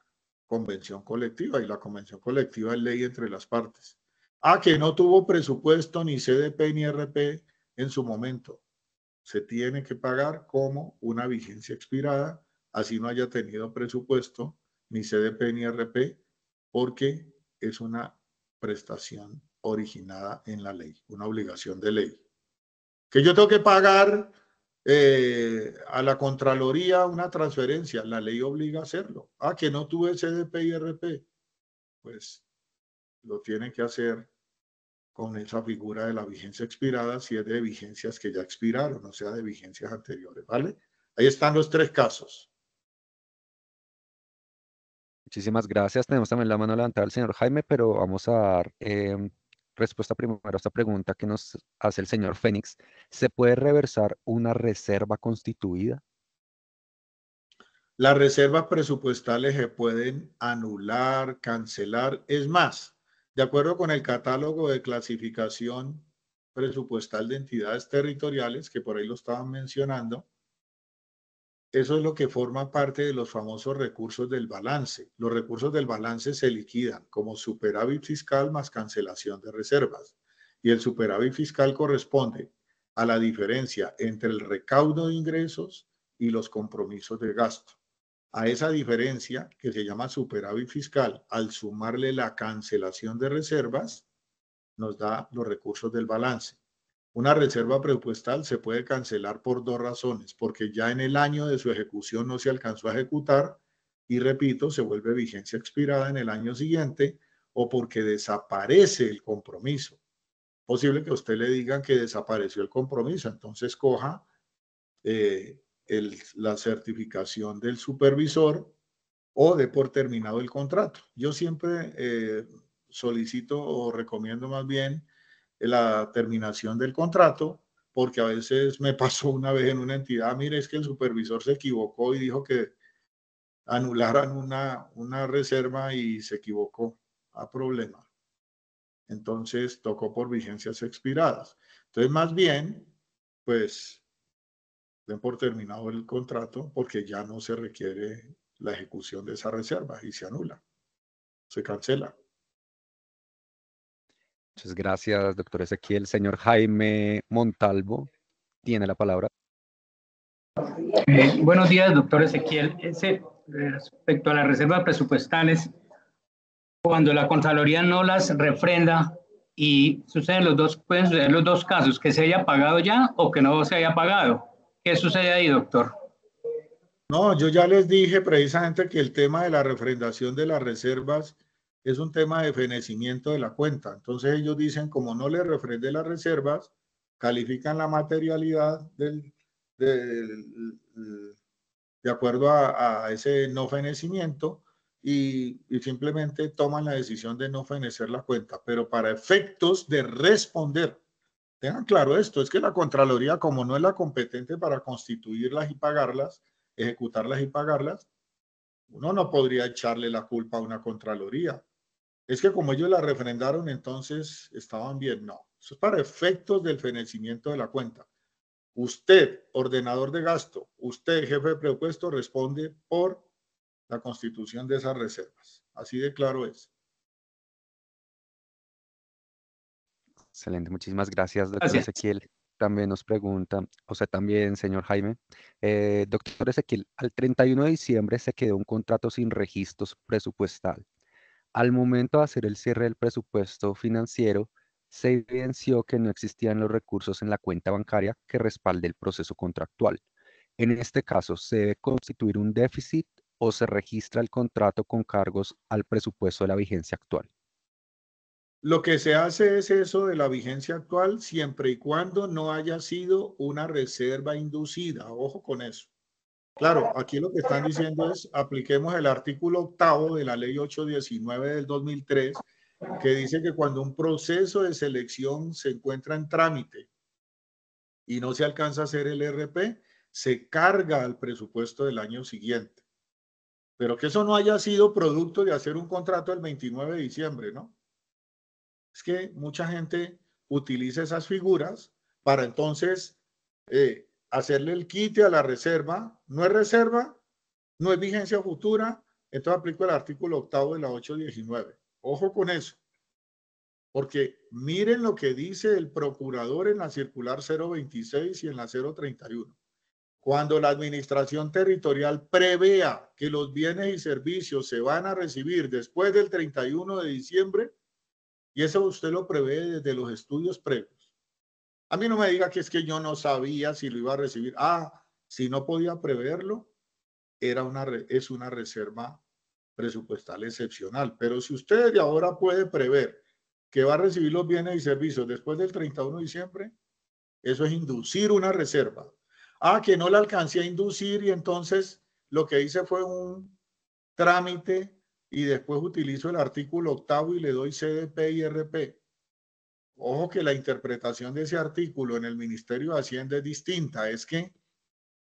convención colectiva, y la convención colectiva es ley entre las partes. a ah, que no tuvo presupuesto ni CDP ni RP en su momento. Se tiene que pagar como una vigencia expirada, así no haya tenido presupuesto ni CDP ni RP, porque es una prestación originada en la ley, una obligación de ley. Que yo tengo que pagar eh, a la Contraloría una transferencia, la ley obliga a hacerlo. Ah, que no tuve CDP y RP, pues lo tiene que hacer con esa figura de la vigencia expirada si es de vigencias que ya expiraron, o sea, de vigencias anteriores, ¿vale? Ahí están los tres casos. Muchísimas gracias. Tenemos también la mano levantada al señor Jaime, pero vamos a dar em, respuesta primero a esta pregunta que nos hace el señor Fénix. ¿Se puede reversar una reserva constituida? Las reservas presupuestales se pueden anular, cancelar. Es más, de acuerdo con el catálogo de clasificación presupuestal de entidades territoriales, que por ahí lo estaban mencionando, eso es lo que forma parte de los famosos recursos del balance. Los recursos del balance se liquidan como superávit fiscal más cancelación de reservas. Y el superávit fiscal corresponde a la diferencia entre el recaudo de ingresos y los compromisos de gasto. A esa diferencia, que se llama superávit fiscal, al sumarle la cancelación de reservas, nos da los recursos del balance. Una reserva presupuestal se puede cancelar por dos razones, porque ya en el año de su ejecución no se alcanzó a ejecutar y, repito, se vuelve vigencia expirada en el año siguiente o porque desaparece el compromiso. Posible que usted le digan que desapareció el compromiso, entonces coja eh, la certificación del supervisor o de por terminado el contrato. Yo siempre eh, solicito o recomiendo más bien la terminación del contrato, porque a veces me pasó una vez en una entidad, ah, mire, es que el supervisor se equivocó y dijo que anularan una, una reserva y se equivocó a problema. Entonces tocó por vigencias expiradas. Entonces, más bien, pues den por terminado el contrato porque ya no se requiere la ejecución de esa reserva y se anula, se cancela. Muchas gracias, doctor Ezequiel. Señor Jaime Montalvo, tiene la palabra. Eh, buenos días, doctor Ezequiel. Ese, eh, respecto a las reservas presupuestales, cuando la Contraloría no las refrenda y suceden los dos, pueden suceder los dos casos, que se haya pagado ya o que no se haya pagado. ¿Qué sucede ahí, doctor? No, yo ya les dije precisamente que el tema de la refrendación de las reservas es un tema de fenecimiento de la cuenta. Entonces ellos dicen, como no le refrende las reservas, califican la materialidad del, de acuerdo a, ese no fenecimiento y, y simplemente toman la decisión de no fenecer la cuenta, pero para efectos de responder. Tengan claro esto, es que la Contraloría, como no es la competente para constituirlas y pagarlas, ejecutarlas y pagarlas, uno no podría echarle la culpa a una Contraloría. Es que como ellos la refrendaron, entonces estaban bien. No, eso es para efectos del fenecimiento de la cuenta. Usted, ordenador de gasto, usted, jefe de presupuesto, responde por la constitución de esas reservas. Así de claro es. Excelente, muchísimas gracias, doctor Ezequiel. También nos pregunta, o sea, también, señor Jaime, eh, doctor Ezequiel, al 31 de diciembre se quedó un contrato sin registros presupuestal. Al momento de hacer el cierre del presupuesto financiero, se evidenció que no existían los recursos en la cuenta bancaria que respalde el proceso contractual. En este caso, se debe constituir un déficit o se registra el contrato con cargos al presupuesto de la vigencia actual. Lo que se hace es eso de la vigencia actual siempre y cuando no haya sido una reserva inducida. Ojo con eso. Claro, aquí lo que están diciendo es apliquemos el artículo octavo de la ley 819 del 2003, que dice que cuando un proceso de selección se encuentra en trámite y no se alcanza a hacer el RP, se carga al presupuesto del año siguiente. Pero que eso no haya sido producto de hacer un contrato el 29 de diciembre, ¿no? Es que mucha gente utiliza esas figuras para entonces eh, hacerle el quite a la reserva. No es reserva, no es vigencia futura. Entonces aplico el artículo octavo de la 819. Ojo con eso. Porque miren lo que dice el procurador en la circular 026 y en la 031. Cuando la administración territorial prevea que los bienes y servicios se van a recibir después del 31 de diciembre, y eso usted lo prevé desde los estudios previos a mí no me diga que es que yo no sabía si lo iba a recibir. Ah, si no podía preverlo, era una, es una reserva presupuestal excepcional. Pero si usted de ahora puede prever que va a recibir los bienes y servicios después del 31 de diciembre, eso es inducir una reserva. Ah, que no la alcancé a inducir y entonces lo que hice fue un trámite y después utilizo el artículo octavo y le doy CDP y RP. Ojo que la interpretación de ese artículo en el Ministerio de Hacienda es distinta. Es que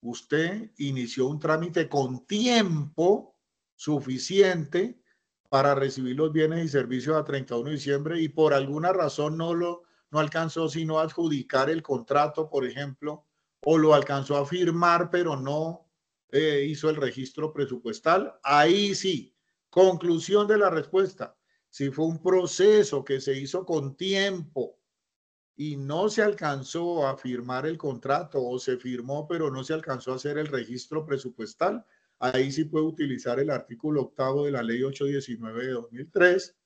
usted inició un trámite con tiempo suficiente para recibir los bienes y servicios a 31 de diciembre y por alguna razón no lo alcanzó sino adjudicar el contrato, por ejemplo, o lo alcanzó a firmar pero no eh, hizo el registro presupuestal. Ahí sí. Conclusión de la respuesta si fue un proceso que se hizo con tiempo y no se alcanzó a firmar el contrato o se firmó pero no se alcanzó a hacer el registro presupuestal, ahí sí puede utilizar el artículo octavo de la ley 819 de 2003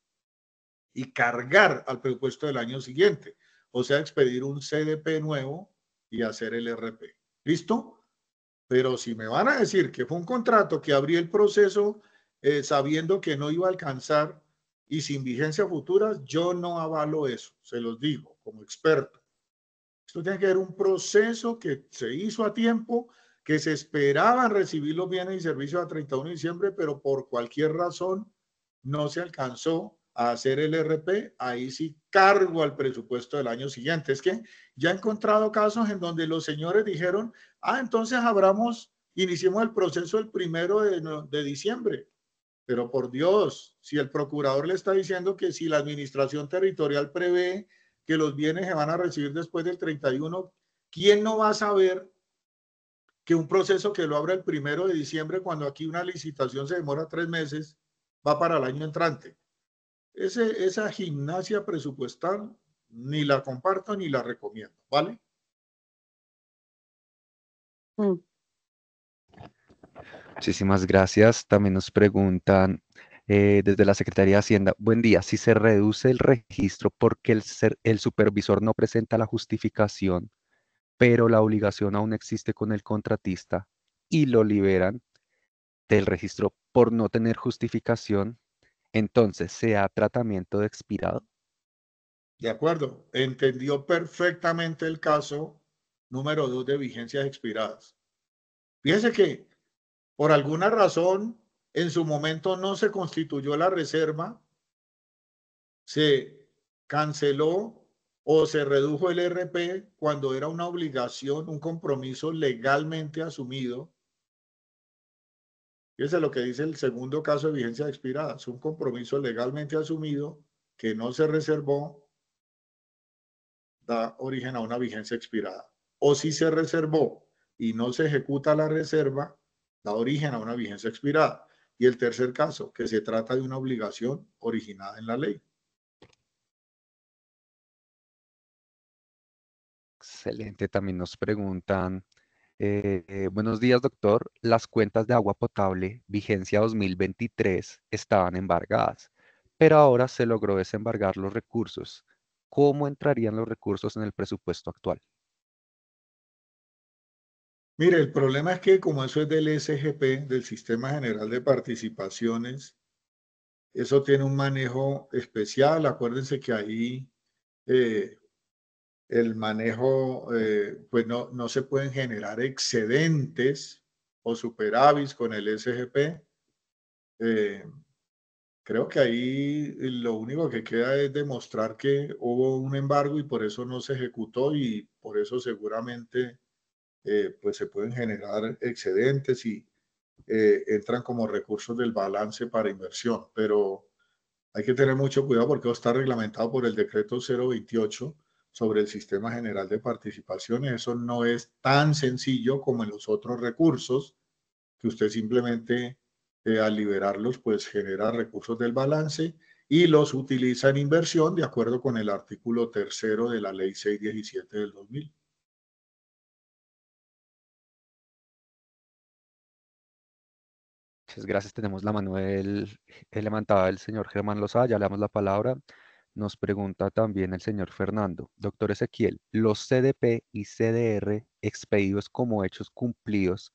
y cargar al presupuesto del año siguiente, o sea, expedir un CDP nuevo y hacer el RP. ¿Listo? Pero si me van a decir que fue un contrato que abrí el proceso eh, sabiendo que no iba a alcanzar y sin vigencia futura, yo no avalo eso, se los digo como experto. Esto tiene que ser un proceso que se hizo a tiempo, que se esperaban recibir los bienes y servicios a 31 de diciembre, pero por cualquier razón no se alcanzó a hacer el RP, ahí sí cargo al presupuesto del año siguiente. Es que ya he encontrado casos en donde los señores dijeron, ah, entonces abramos, iniciemos el proceso el primero de, de diciembre. Pero por Dios, si el procurador le está diciendo que si la administración territorial prevé que los bienes se van a recibir después del 31, ¿quién no va a saber que un proceso que lo abra el primero de diciembre, cuando aquí una licitación se demora tres meses, va para el año entrante? esa gimnasia presupuestal ni la comparto ni la recomiendo, ¿vale? Mm. Muchísimas gracias. También nos preguntan eh, desde la Secretaría de Hacienda. Buen día. Si se reduce el registro porque el, el supervisor no presenta la justificación, pero la obligación aún existe con el contratista y lo liberan del registro por no tener justificación, entonces se da tratamiento de expirado. De acuerdo, entendió perfectamente el caso número dos de vigencias expiradas. Piense que por alguna razón, en su momento no se constituyó la reserva, se canceló o se redujo el RP cuando era una obligación, un compromiso legalmente asumido. es lo que dice el segundo caso de vigencia expirada, es un compromiso legalmente asumido que no se reservó, da origen a una vigencia expirada. O si se reservó y no se ejecuta la reserva, da origen a una vigencia expirada. Y el tercer caso, que se trata de una obligación originada en la ley. Excelente. También nos preguntan, eh, eh, buenos días, doctor. Las cuentas de agua potable vigencia 2023 estaban embargadas, pero ahora se logró desembargar los recursos. ¿Cómo entrarían los recursos en el presupuesto actual? Mire, el problema es que como eso es del SGP, del Sistema General de Participaciones, eso tiene un manejo especial. Acuérdense que ahí eh, el manejo, eh, pues no, no se pueden generar excedentes o superávits con el SGP. Eh, creo que ahí lo único que queda es demostrar que hubo un embargo y por eso no se ejecutó y por eso seguramente eh, pues se pueden generar excedentes y eh, entran como recursos del balance para inversión, pero hay que tener mucho cuidado porque está reglamentado por el decreto 028 sobre el sistema general de participación. Eso no es tan sencillo como en los otros recursos que usted simplemente eh, al liberarlos pues genera recursos del balance y los utiliza en inversión de acuerdo con el artículo tercero de la ley 617 del 2000. gracias. Tenemos la Manuel levantada del señor Germán Lozada. le damos la palabra. Nos pregunta también el señor Fernando. Doctor Ezequiel, ¿los CDP y CDR expedidos como hechos cumplidos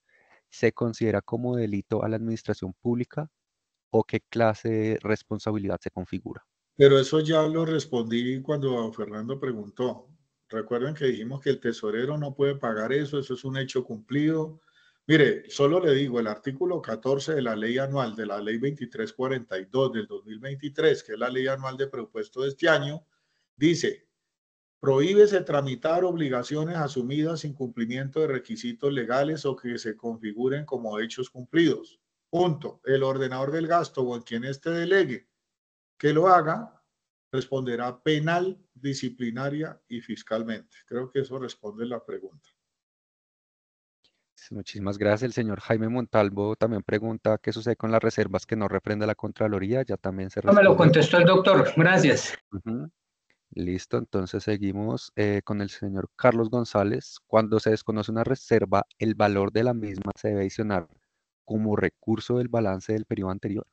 se considera como delito a la administración pública o qué clase de responsabilidad se configura? Pero eso ya lo respondí cuando Fernando preguntó. Recuerden que dijimos que el tesorero no puede pagar eso, eso es un hecho cumplido Mire, solo le digo el artículo 14 de la ley anual, de la ley 2342 del 2023, que es la ley anual de presupuesto de este año, dice, prohíbese tramitar obligaciones asumidas sin cumplimiento de requisitos legales o que se configuren como hechos cumplidos. Punto. El ordenador del gasto o en quien este delegue que lo haga responderá penal, disciplinaria y fiscalmente. Creo que eso responde la pregunta. Pues, muchísimas gracias. El señor Jaime Montalvo también pregunta qué sucede con las reservas que no refrenda la Contraloría. Ya también se No me lo contestó el doctor. Gracias. Listo, entonces seguimos eh, con el señor Carlos González. Cuando se desconoce una reserva, el valor de la misma se debe adicionar como recurso del balance del periodo anterior.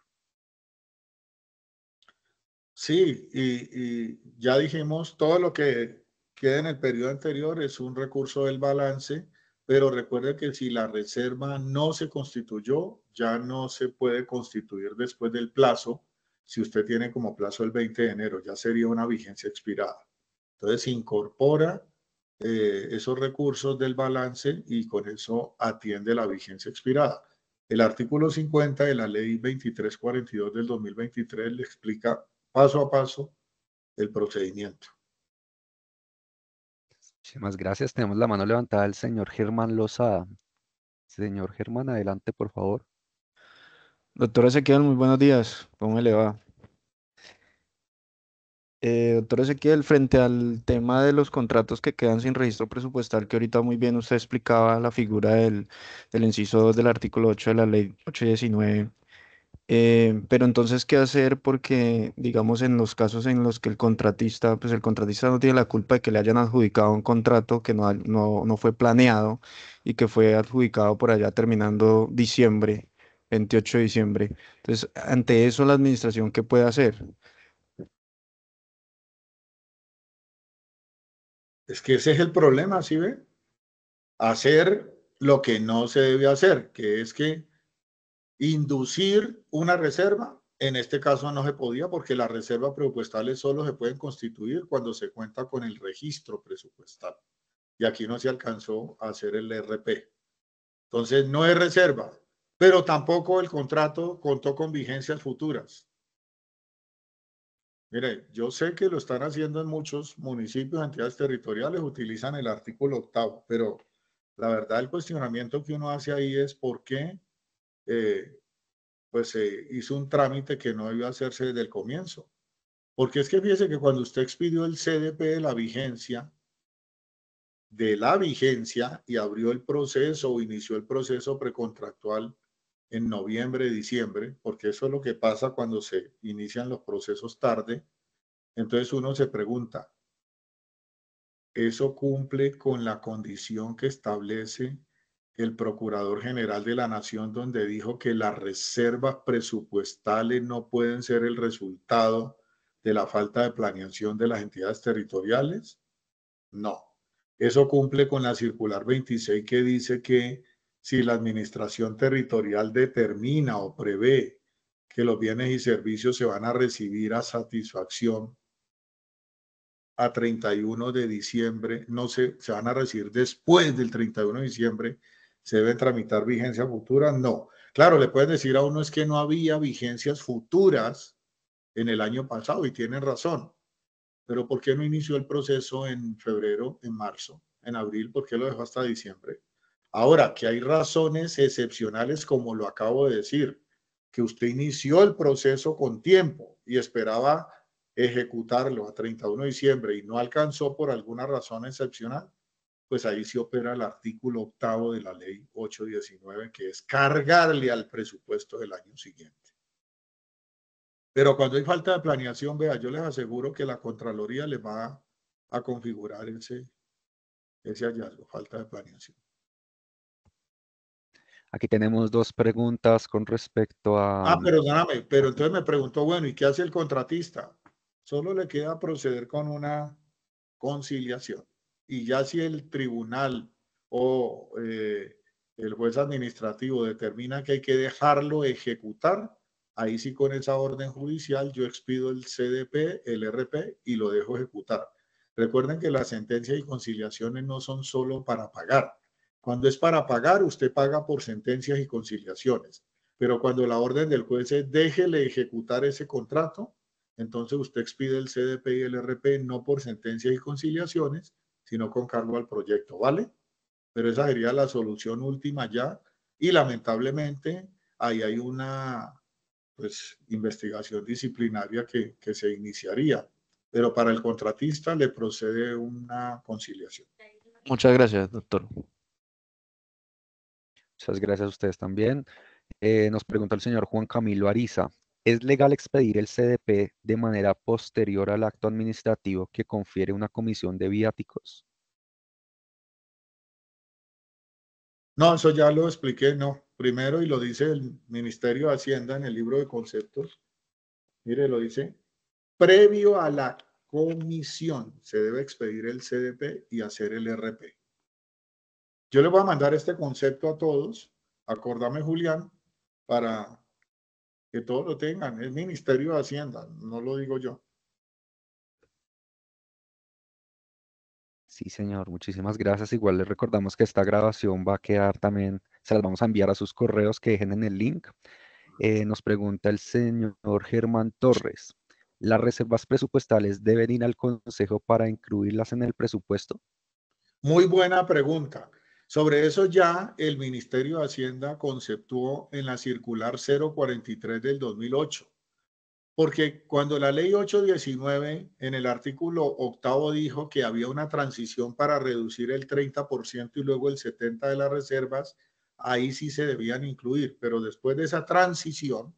Sí, y, y ya dijimos, todo lo que queda en el periodo anterior es un recurso del balance pero recuerde que si la reserva no se constituyó, ya no se puede constituir después del plazo, si usted tiene como plazo el 20 de enero, ya sería una vigencia expirada. Entonces incorpora eh, esos recursos del balance y con eso atiende la vigencia expirada. El artículo 50 de la ley 2342 del 2023 le explica paso a paso el procedimiento. Muchísimas gracias. Tenemos la mano levantada del señor Germán Lozada. Señor Germán, adelante, por favor. Doctor Ezequiel, muy buenos días. ¿Cómo le va? Eh, doctor Ezequiel, frente al tema de los contratos que quedan sin registro presupuestal, que ahorita muy bien usted explicaba la figura del, del inciso 2 del artículo 8 de la ley 819 eh, pero entonces, ¿qué hacer? Porque, digamos, en los casos en los que el contratista, pues el contratista no tiene la culpa de que le hayan adjudicado un contrato que no, no, no fue planeado y que fue adjudicado por allá terminando diciembre, 28 de diciembre. Entonces, ante eso, la administración, ¿qué puede hacer? Es que ese es el problema, ¿sí ve? Hacer lo que no se debe hacer, que es que inducir una reserva. En este caso no se podía porque las reservas presupuestales solo se pueden constituir cuando se cuenta con el registro presupuestal. Y aquí no se alcanzó a hacer el RP. Entonces no es reserva, pero tampoco el contrato contó con vigencias futuras. Mire, yo sé que lo están haciendo en muchos municipios, entidades territoriales, utilizan el artículo octavo, pero la verdad el cuestionamiento que uno hace ahí es por qué eh, pues se eh, hizo un trámite que no debió hacerse desde el comienzo. Porque es que fíjese que cuando usted expidió el CDP de la vigencia, de la vigencia y abrió el proceso o inició el proceso precontractual en noviembre, diciembre, porque eso es lo que pasa cuando se inician los procesos tarde, entonces uno se pregunta, ¿eso cumple con la condición que establece el Procurador General de la Nación, donde dijo que las reservas presupuestales no pueden ser el resultado de la falta de planeación de las entidades territoriales? No. Eso cumple con la circular 26 que dice que si la administración territorial determina o prevé que los bienes y servicios se van a recibir a satisfacción a 31 de diciembre, no se, se van a recibir después del 31 de diciembre, ¿Se debe tramitar vigencia futura? No. Claro, le pueden decir a uno es que no había vigencias futuras en el año pasado y tienen razón. Pero ¿por qué no inició el proceso en febrero, en marzo, en abril? ¿Por qué lo dejó hasta diciembre? Ahora, que hay razones excepcionales, como lo acabo de decir, que usted inició el proceso con tiempo y esperaba ejecutarlo a 31 de diciembre y no alcanzó por alguna razón excepcional, pues ahí se opera el artículo octavo de la ley 819, que es cargarle al presupuesto del año siguiente. Pero cuando hay falta de planeación, vea, yo les aseguro que la Contraloría le va a configurar ese, ese hallazgo, falta de planeación. Aquí tenemos dos preguntas con respecto a... Ah, perdóname, pero entonces me preguntó, bueno, ¿y qué hace el contratista? Solo le queda proceder con una conciliación y ya si el tribunal o eh, el juez administrativo determina que hay que dejarlo ejecutar, ahí sí con esa orden judicial yo expido el CDP, el RP y lo dejo ejecutar. Recuerden que las sentencias y conciliaciones no son solo para pagar. Cuando es para pagar, usted paga por sentencias y conciliaciones. Pero cuando la orden del juez es déjele ejecutar ese contrato, entonces usted expide el CDP y el RP no por sentencias y conciliaciones, sino con cargo al proyecto, ¿vale? Pero esa sería la solución última ya y lamentablemente ahí hay una pues, investigación disciplinaria que, se iniciaría, pero para el contratista le procede una conciliación. Muchas gracias, doctor. Muchas gracias a ustedes también. Eh, nos pregunta el señor Juan Camilo Ariza, ¿Es legal expedir el CDP de manera posterior al acto administrativo que confiere una comisión de viáticos? No, eso ya lo expliqué, no. Primero, y lo dice el Ministerio de Hacienda en el libro de conceptos, mire, lo dice, previo a la comisión se debe expedir el CDP y hacer el RP. Yo le voy a mandar este concepto a todos, acordame Julián, para que todos lo tengan, es Ministerio de Hacienda, no lo digo yo. Sí, señor, muchísimas gracias. Igual les recordamos que esta grabación va a quedar también, se las vamos a enviar a sus correos que dejen en el link. Eh, nos pregunta el señor Germán Torres, ¿las reservas presupuestales deben ir al Consejo para incluirlas en el presupuesto? Muy buena pregunta. Sobre eso ya el Ministerio de Hacienda conceptuó en la circular 043 del 2008, porque cuando la ley 819 en el artículo octavo dijo que había una transición para reducir el 30% y luego el 70% de las reservas, ahí sí se debían incluir, pero después de esa transición,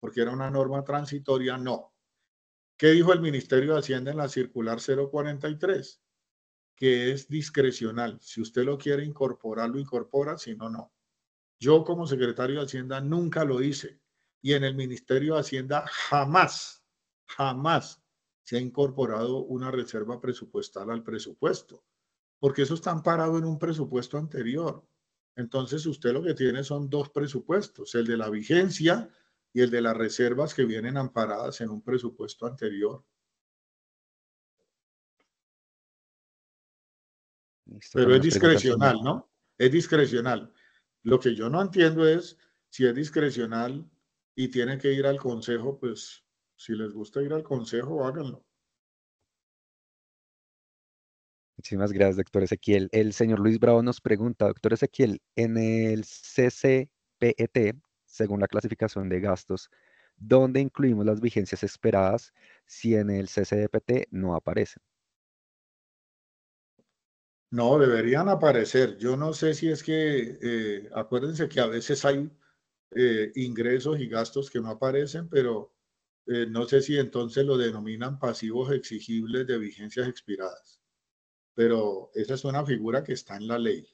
porque era una norma transitoria, no. ¿Qué dijo el Ministerio de Hacienda en la circular 043? que es discrecional. Si usted lo quiere incorporar, lo incorpora, si no, no. Yo como secretario de Hacienda nunca lo hice y en el Ministerio de Hacienda jamás, jamás se ha incorporado una reserva presupuestal al presupuesto, porque eso está amparado en un presupuesto anterior. Entonces usted lo que tiene son dos presupuestos, el de la vigencia y el de las reservas que vienen amparadas en un presupuesto anterior. Pero es discrecional, ¿no? Es discrecional. Lo que yo no entiendo es si es discrecional y tiene que ir al consejo, pues si les gusta ir al consejo, háganlo. Muchísimas gracias, doctor Ezequiel. El señor Luis Bravo nos pregunta, doctor Ezequiel, en el CCPET, según la clasificación de gastos, ¿dónde incluimos las vigencias esperadas si en el CCPET no aparecen? No, deberían aparecer. Yo no sé si es que, eh, acuérdense que a veces hay eh, ingresos y gastos que no aparecen, pero eh, no sé si entonces lo denominan pasivos exigibles de vigencias expiradas. Pero esa es una figura que está en la ley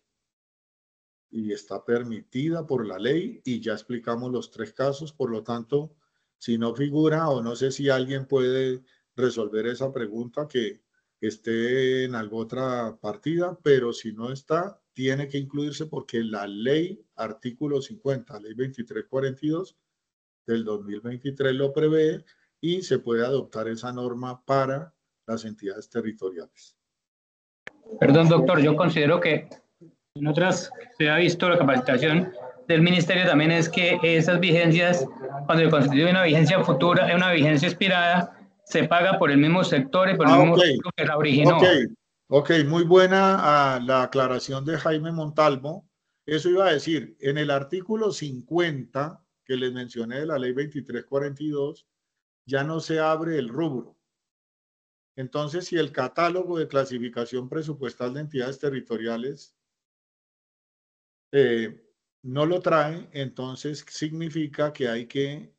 y está permitida por la ley y ya explicamos los tres casos. Por lo tanto, si no figura o no sé si alguien puede resolver esa pregunta que esté en alguna otra partida, pero si no está, tiene que incluirse porque la ley, artículo 50, ley 2342 del 2023 lo prevé y se puede adoptar esa norma para las entidades territoriales. Perdón, doctor, yo considero que en otras se ha visto la capacitación del ministerio también es que esas vigencias, cuando se constituye una vigencia futura, una vigencia expirada, se paga por el mismo sector y por el ah, mismo que la originó. ok, muy buena ah, la aclaración de Jaime Montalvo. Eso iba a decir, en el artículo 50 que les mencioné de la ley 2342, ya no se abre el rubro. Entonces, si el catálogo de clasificación presupuestal de entidades territoriales eh, no lo trae, entonces significa que hay que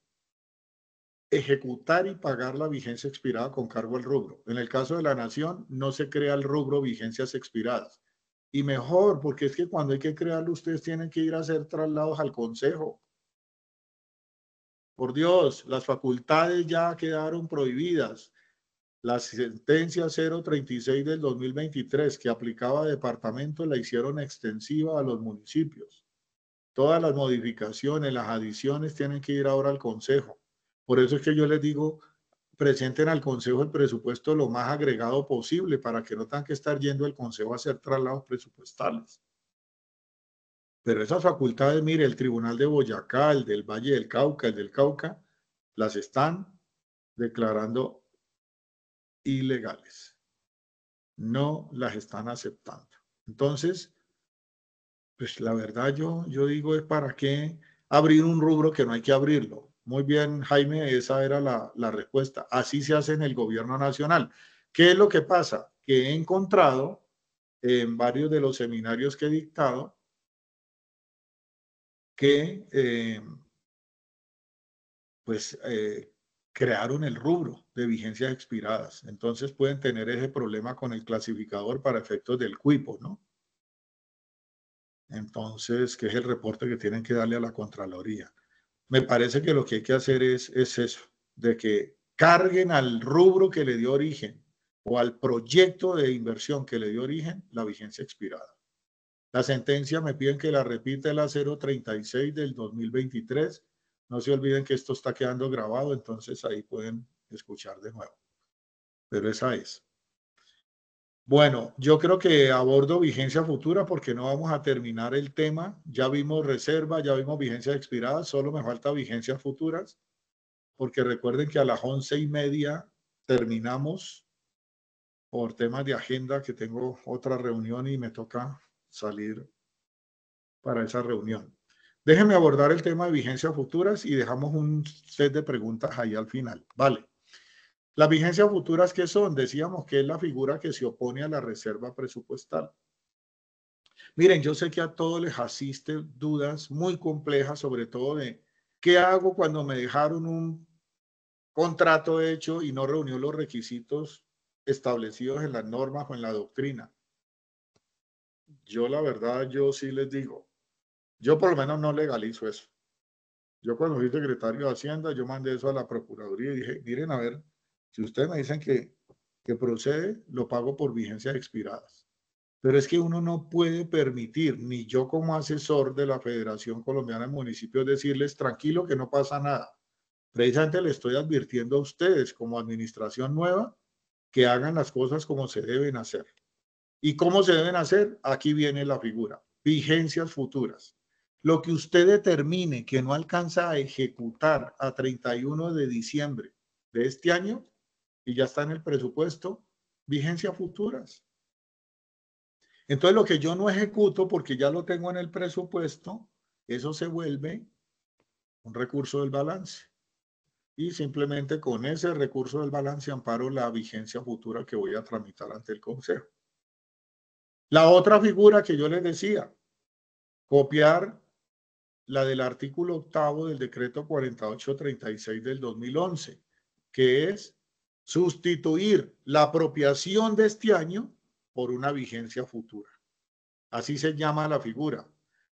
ejecutar y pagar la vigencia expirada con cargo al rubro. En el caso de la nación, no se crea el rubro vigencias expiradas. Y mejor, porque es que cuando hay que crearlo, ustedes tienen que ir a hacer traslados al Consejo. Por Dios, las facultades ya quedaron prohibidas. La sentencia 036 del 2023 que aplicaba a departamentos la hicieron extensiva a los municipios. Todas las modificaciones, las adiciones tienen que ir ahora al Consejo. Por eso es que yo les digo, presenten al Consejo el presupuesto lo más agregado posible para que no tengan que estar yendo al Consejo a hacer traslados presupuestales. Pero esas facultades, mire, el Tribunal de Boyacá, el del Valle del Cauca, el del Cauca, las están declarando ilegales. No las están aceptando. Entonces, pues la verdad yo, yo digo es para qué abrir un rubro que no hay que abrirlo. Muy bien, Jaime, esa era la, respuesta. Así se hace en el gobierno nacional. ¿Qué es lo que pasa? Que he encontrado en varios de los seminarios que he dictado que eh, pues eh, crearon el rubro de vigencias expiradas. Entonces pueden tener ese problema con el clasificador para efectos del cuipo, ¿no? Entonces, ¿qué es el reporte que tienen que darle a la Contraloría me parece que lo que hay que hacer es, es eso, de que carguen al rubro que le dio origen o al proyecto de inversión que le dio origen la vigencia expirada. La sentencia me piden que la repita la 036 del 2023. No se olviden que esto está quedando grabado, entonces ahí pueden escuchar de nuevo. Pero esa es. Bueno, yo creo que abordo vigencia futura porque no vamos a terminar el tema. Ya vimos reserva, ya vimos vigencia expirada, solo me falta vigencias futuras, porque recuerden que a las once y media terminamos por temas de agenda que tengo otra reunión y me toca salir para esa reunión. Déjenme abordar el tema de vigencias futuras y dejamos un set de preguntas ahí al final. Vale. Las vigencias futuras, ¿qué son? Decíamos que es la figura que se opone a la reserva presupuestal. Miren, yo sé que a todos les asisten dudas muy complejas, sobre todo de qué hago cuando me dejaron un contrato hecho y no reunió los requisitos establecidos en las normas o en la doctrina. Yo la verdad, yo sí les digo, yo por lo menos no legalizo eso. Yo cuando fui secretario de Hacienda, yo mandé eso a la Procuraduría y dije, miren, a ver, si ustedes me dicen que, procede, lo pago por vigencias expiradas. Pero es que uno no puede permitir, ni yo como asesor de la Federación Colombiana de Municipios, decirles tranquilo que no pasa nada. Precisamente le estoy advirtiendo a ustedes como administración nueva que hagan las cosas como se deben hacer. ¿Y cómo se deben hacer? Aquí viene la figura. Vigencias futuras. Lo que usted determine que no alcanza a ejecutar a 31 de diciembre de este año, y ya está en el presupuesto, vigencia futuras. Entonces, lo que yo no ejecuto porque ya lo tengo en el presupuesto, eso se vuelve un recurso del balance. Y simplemente con ese recurso del balance amparo la vigencia futura que voy a tramitar ante el Consejo. La otra figura que yo les decía, copiar la del artículo octavo del decreto 4836 del 2011, que es sustituir la apropiación de este año por una vigencia futura. Así se llama la figura.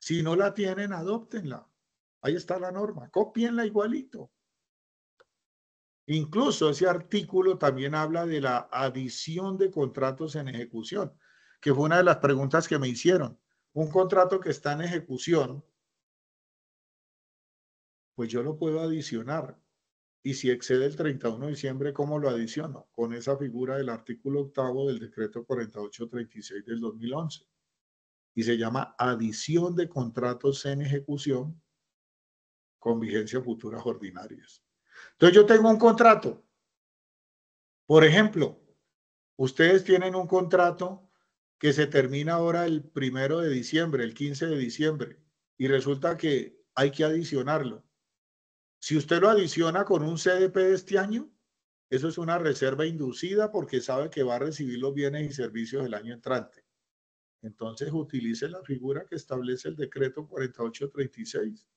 Si no la tienen, adóptenla. Ahí está la norma. Copienla igualito. Incluso ese artículo también habla de la adición de contratos en ejecución, que fue una de las preguntas que me hicieron. Un contrato que está en ejecución, pues yo lo puedo adicionar y si excede el 31 de diciembre, ¿cómo lo adiciono? Con esa figura del artículo octavo del decreto 4836 del 2011. Y se llama adición de contratos en ejecución con vigencia futuras ordinarias. Entonces yo tengo un contrato. Por ejemplo, ustedes tienen un contrato que se termina ahora el primero de diciembre, el 15 de diciembre, y resulta que hay que adicionarlo si usted lo adiciona con un CDP de este año, eso es una reserva inducida porque sabe que va a recibir los bienes y servicios del año entrante. Entonces utilice la figura que establece el decreto 4836.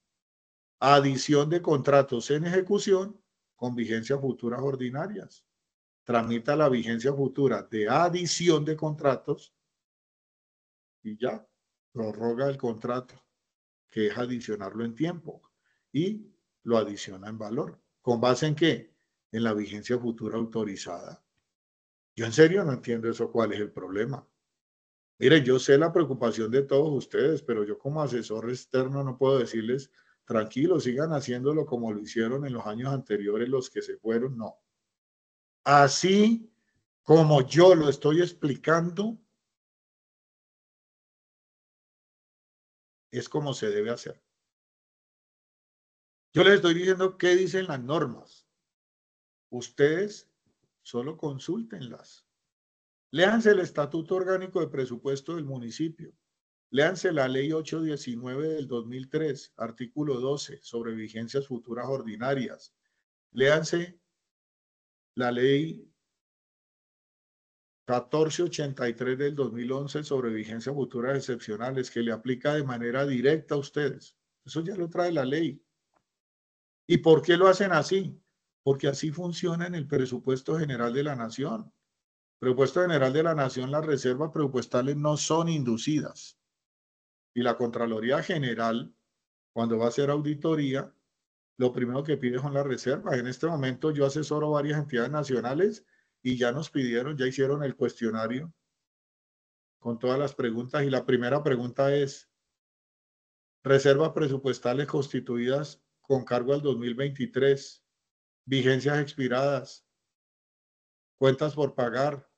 Adición de contratos en ejecución con vigencias futuras ordinarias. Tramita la vigencia futura de adición de contratos y ya prorroga el contrato, que es adicionarlo en tiempo. Y lo adiciona en valor. ¿Con base en qué? En la vigencia futura autorizada. Yo en serio no entiendo eso, cuál es el problema. Mire, yo sé la preocupación de todos ustedes, pero yo como asesor externo no puedo decirles, tranquilo, sigan haciéndolo como lo hicieron en los años anteriores los que se fueron, no. Así como yo lo estoy explicando, es como se debe hacer. Yo les estoy diciendo qué dicen las normas. Ustedes solo consúltenlas. Léanse el Estatuto Orgánico de Presupuesto del Municipio. Léanse la Ley 819 del 2003, artículo 12, sobre vigencias futuras ordinarias. Léanse la Ley 1483 del 2011 sobre vigencias futuras excepcionales, que le aplica de manera directa a ustedes. Eso ya lo trae la ley. ¿Y por qué lo hacen así? Porque así funciona en el presupuesto general de la nación. Presupuesto general de la nación, las reservas presupuestales no son inducidas. Y la Contraloría General, cuando va a hacer auditoría, lo primero que pide son las reservas. En este momento yo asesoro varias entidades nacionales y ya nos pidieron, ya hicieron el cuestionario con todas las preguntas. Y la primera pregunta es, reservas presupuestales constituidas con cargo al 2023, vigencias expiradas, cuentas por pagar,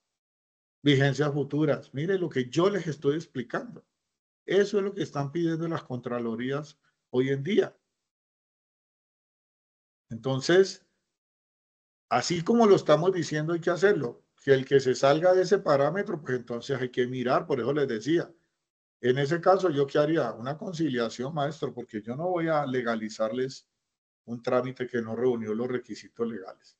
vigencias futuras. Mire lo que yo les estoy explicando. Eso es lo que están pidiendo las Contralorías hoy en día. Entonces, así como lo estamos diciendo, hay que hacerlo. Que el que se salga de ese parámetro, pues entonces hay que mirar, por eso les decía, en ese caso, ¿yo qué haría? Una conciliación, maestro, porque yo no voy a legalizarles un trámite que no reunió los requisitos legales.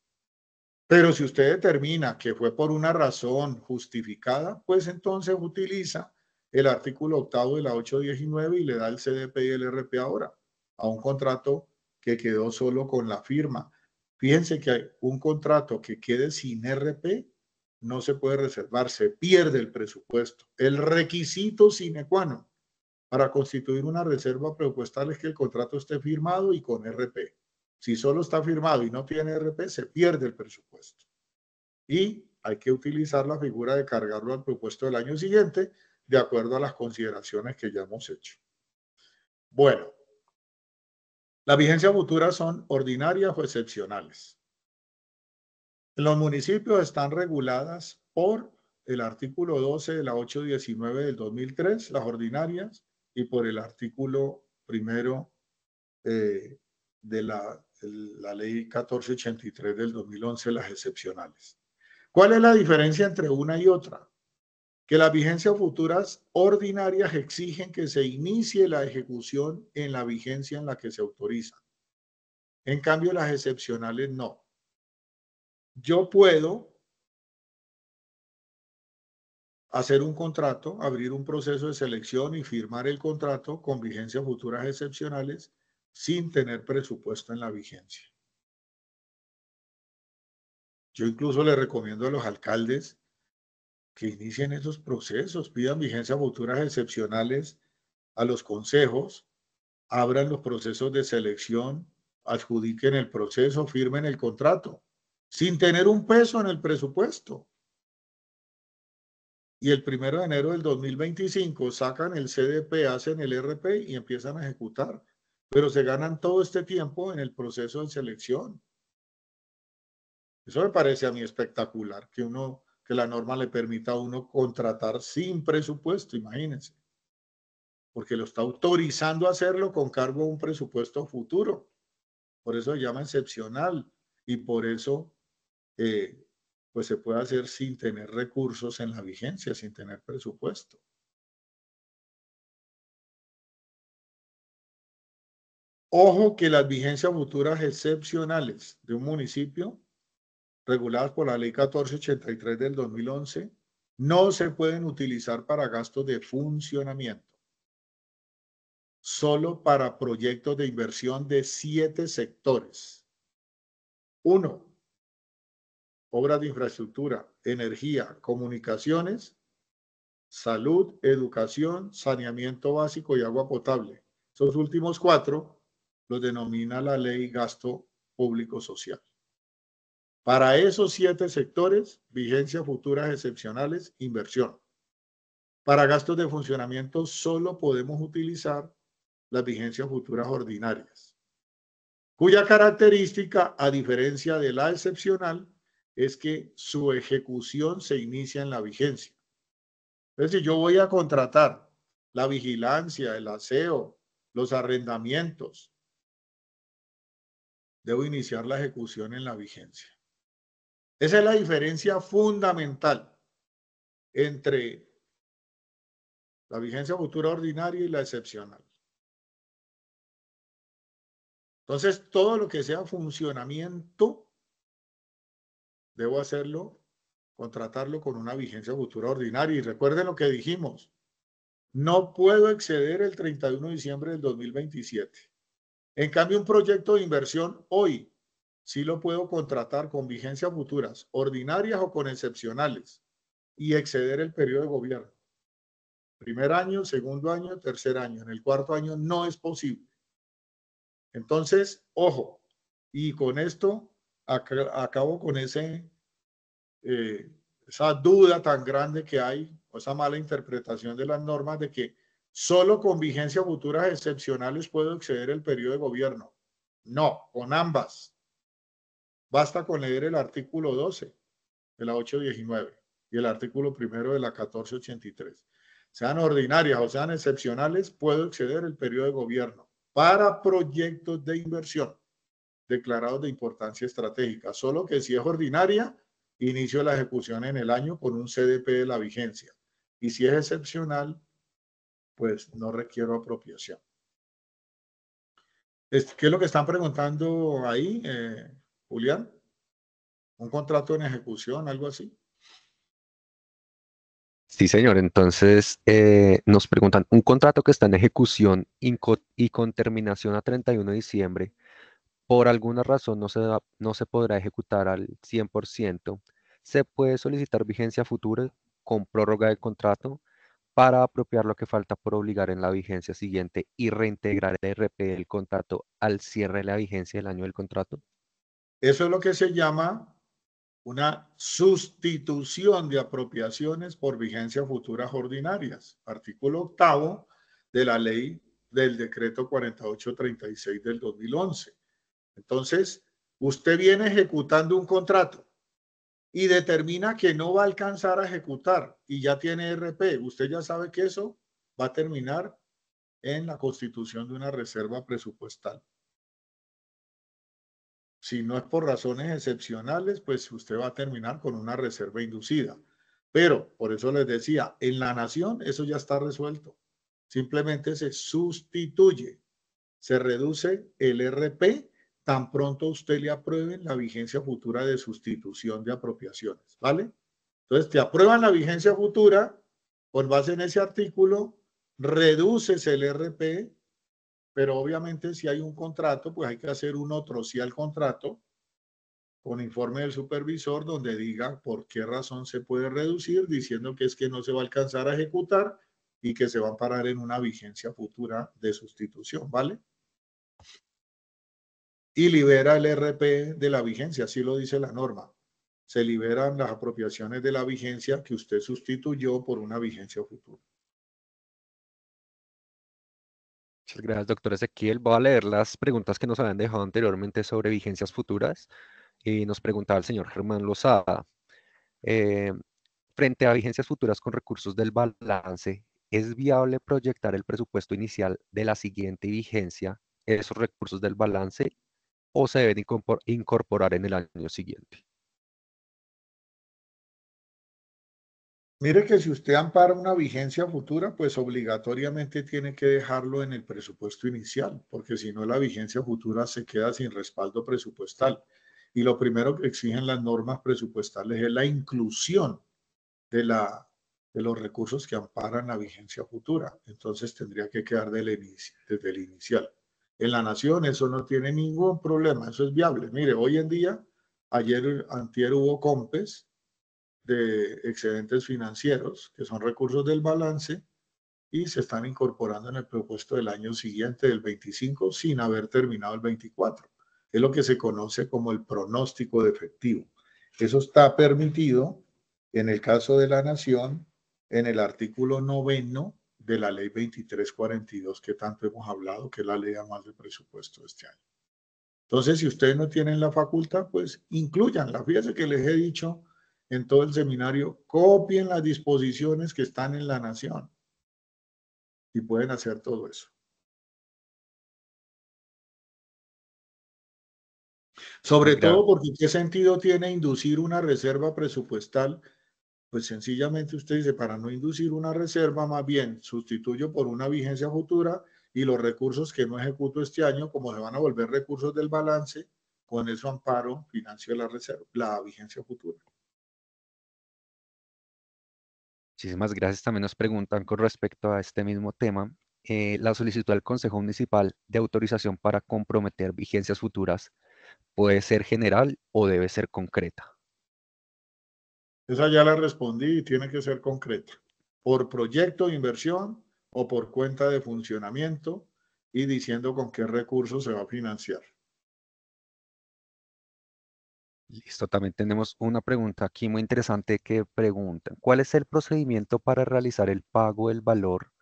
Pero si usted determina que fue por una razón justificada, pues entonces utiliza el artículo octavo de la 819 y le da el CDP y el RP ahora a un contrato que quedó solo con la firma. Piense que un contrato que quede sin RP no se puede reservar, se pierde el presupuesto. El requisito sine qua non para constituir una reserva presupuestal es que el contrato esté firmado y con RP. Si solo está firmado y no tiene RP, se pierde el presupuesto. Y hay que utilizar la figura de cargarlo al presupuesto del año siguiente, de acuerdo a las consideraciones que ya hemos hecho. Bueno, la vigencia futura son ordinarias o excepcionales los municipios están reguladas por el artículo 12 de la 819 del 2003, las ordinarias, y por el artículo primero eh, de la, la ley 1483 del 2011, las excepcionales. ¿Cuál es la diferencia entre una y otra? que las vigencias futuras ordinarias exigen que se inicie la ejecución en la vigencia en la que se autoriza. En cambio, las excepcionales no yo puedo hacer un contrato, abrir un proceso de selección y firmar el contrato con vigencia futuras excepcionales sin tener presupuesto en la vigencia. Yo incluso le recomiendo a los alcaldes que inicien esos procesos, pidan vigencia futuras excepcionales a los consejos, abran los procesos de selección, adjudiquen el proceso, firmen el contrato sin tener un peso en el presupuesto. Y el primero de enero del 2025 sacan el CDP, hacen el RP y empiezan a ejecutar. Pero se ganan todo este tiempo en el proceso de selección. Eso me parece a mí espectacular, que uno, que la norma le permita a uno contratar sin presupuesto, imagínense. Porque lo está autorizando a hacerlo con cargo a un presupuesto futuro. Por eso se llama excepcional y por eso eh, pues se puede hacer sin tener recursos en la vigencia, sin tener presupuesto. Ojo que las vigencias futuras excepcionales de un municipio, reguladas por la ley 1483 del 2011, no se pueden utilizar para gastos de funcionamiento, solo para proyectos de inversión de siete sectores. Uno, obras de infraestructura, energía, comunicaciones, salud, educación, saneamiento básico y agua potable. Esos últimos cuatro los denomina la ley gasto público social. Para esos siete sectores, vigencia futuras excepcionales, inversión. Para gastos de funcionamiento solo podemos utilizar las vigencias futuras ordinarias, cuya característica, a diferencia de la excepcional, es que su ejecución se inicia en la vigencia. Es decir, yo voy a contratar la vigilancia, el aseo, los arrendamientos. Debo iniciar la ejecución en la vigencia. Esa es la diferencia fundamental entre la vigencia futura ordinaria y la excepcional. Entonces, todo lo que sea funcionamiento debo hacerlo, contratarlo con una vigencia futura ordinaria. Y recuerden lo que dijimos, no puedo exceder el 31 de diciembre del 2027. En cambio, un proyecto de inversión hoy sí lo puedo contratar con vigencias futuras, ordinarias o con excepcionales, y exceder el periodo de gobierno. Primer año, segundo año, tercer año. En el cuarto año no es posible. Entonces, ojo, y con esto Acabo con ese, eh, esa duda tan grande que hay, o esa mala interpretación de las normas de que solo con vigencia futuras excepcionales puedo exceder el periodo de gobierno. No, con ambas. Basta con leer el artículo 12 de la 819 y el artículo primero de la 1483. Sean ordinarias o sean excepcionales, puedo exceder el periodo de gobierno para proyectos de inversión declarados de importancia estratégica, solo que si es ordinaria, inicio la ejecución en el año con un CDP de la vigencia. Y si es excepcional, pues no requiero apropiación. Este, ¿Qué es lo que están preguntando ahí, eh, Julián? ¿Un contrato en ejecución, algo así? Sí, señor. Entonces, eh, nos preguntan, un contrato que está en ejecución y con terminación a 31 de diciembre por alguna razón no se, no se podrá ejecutar al 100%, se puede solicitar vigencia futura con prórroga de contrato para apropiar lo que falta por obligar en la vigencia siguiente y reintegrar el RP del contrato al cierre de la vigencia del año del contrato. Eso es lo que se llama una sustitución de apropiaciones por vigencia futuras ordinarias, artículo octavo de la ley del decreto 4836 del 2011. Entonces, usted viene ejecutando un contrato y determina que no va a alcanzar a ejecutar y ya tiene RP. Usted ya sabe que eso va a terminar en la constitución de una reserva presupuestal. Si no es por razones excepcionales, pues usted va a terminar con una reserva inducida. Pero, por eso les decía, en la nación eso ya está resuelto. Simplemente se sustituye, se reduce el RP tan pronto usted le apruebe la vigencia futura de sustitución de apropiaciones, ¿vale? Entonces, te aprueban la vigencia futura, con base en ese artículo, reduces el RP, pero obviamente si hay un contrato, pues hay que hacer un otro sí al contrato, con informe del supervisor donde diga por qué razón se puede reducir, diciendo que es que no se va a alcanzar a ejecutar y que se va a parar en una vigencia futura de sustitución, ¿vale? y libera el RP de la vigencia, así lo dice la norma. Se liberan las apropiaciones de la vigencia que usted sustituyó por una vigencia futura. Muchas gracias, doctor Ezequiel. Voy a leer las preguntas que nos habían dejado anteriormente sobre vigencias futuras. Y nos preguntaba el señor Germán Lozada, eh, frente a vigencias futuras con recursos del balance, ¿es viable proyectar el presupuesto inicial de la siguiente vigencia, esos recursos del balance o se deben incorporar en el año siguiente. Mire que si usted ampara una vigencia futura, pues obligatoriamente tiene que dejarlo en el presupuesto inicial, porque si no la vigencia futura se queda sin respaldo presupuestal. Y lo primero que exigen las normas presupuestales es la inclusión de, los recursos que amparan la vigencia futura. Entonces tendría que quedar desde el inicial en la nación, eso no tiene ningún problema, eso es viable. Mire, hoy en día, ayer, antier hubo compes de excedentes financieros, que son recursos del balance, y se están incorporando en el propuesto del año siguiente, del 25, sin haber terminado el 24. Es lo que se conoce como el pronóstico de efectivo. Eso está permitido en el caso de la nación, en el artículo noveno de la ley 2342 que tanto hemos hablado, que es la ley más de presupuesto este año. Entonces, si ustedes no tienen la facultad, pues incluyanla. Fíjense que les he dicho en todo el seminario, copien las disposiciones que están en la nación y pueden hacer todo eso. Sobre todo porque qué sentido tiene inducir una reserva presupuestal pues sencillamente usted dice, para no inducir una reserva, más bien sustituyo por una vigencia futura y los recursos que no ejecuto este año, como se van a volver recursos del balance, con eso amparo, financio la, la vigencia futura. Muchísimas gracias. También nos preguntan con respecto a este mismo tema. Eh, la solicitud al Consejo Municipal de autorización para comprometer vigencias futuras puede ser general o debe ser concreta. Esa ya la respondí y tiene que ser concreta. Por proyecto de inversión o por cuenta de funcionamiento y diciendo con qué recursos se va a financiar. Listo, también tenemos una pregunta aquí muy interesante que preguntan, ¿cuál es el procedimiento para realizar el pago del valor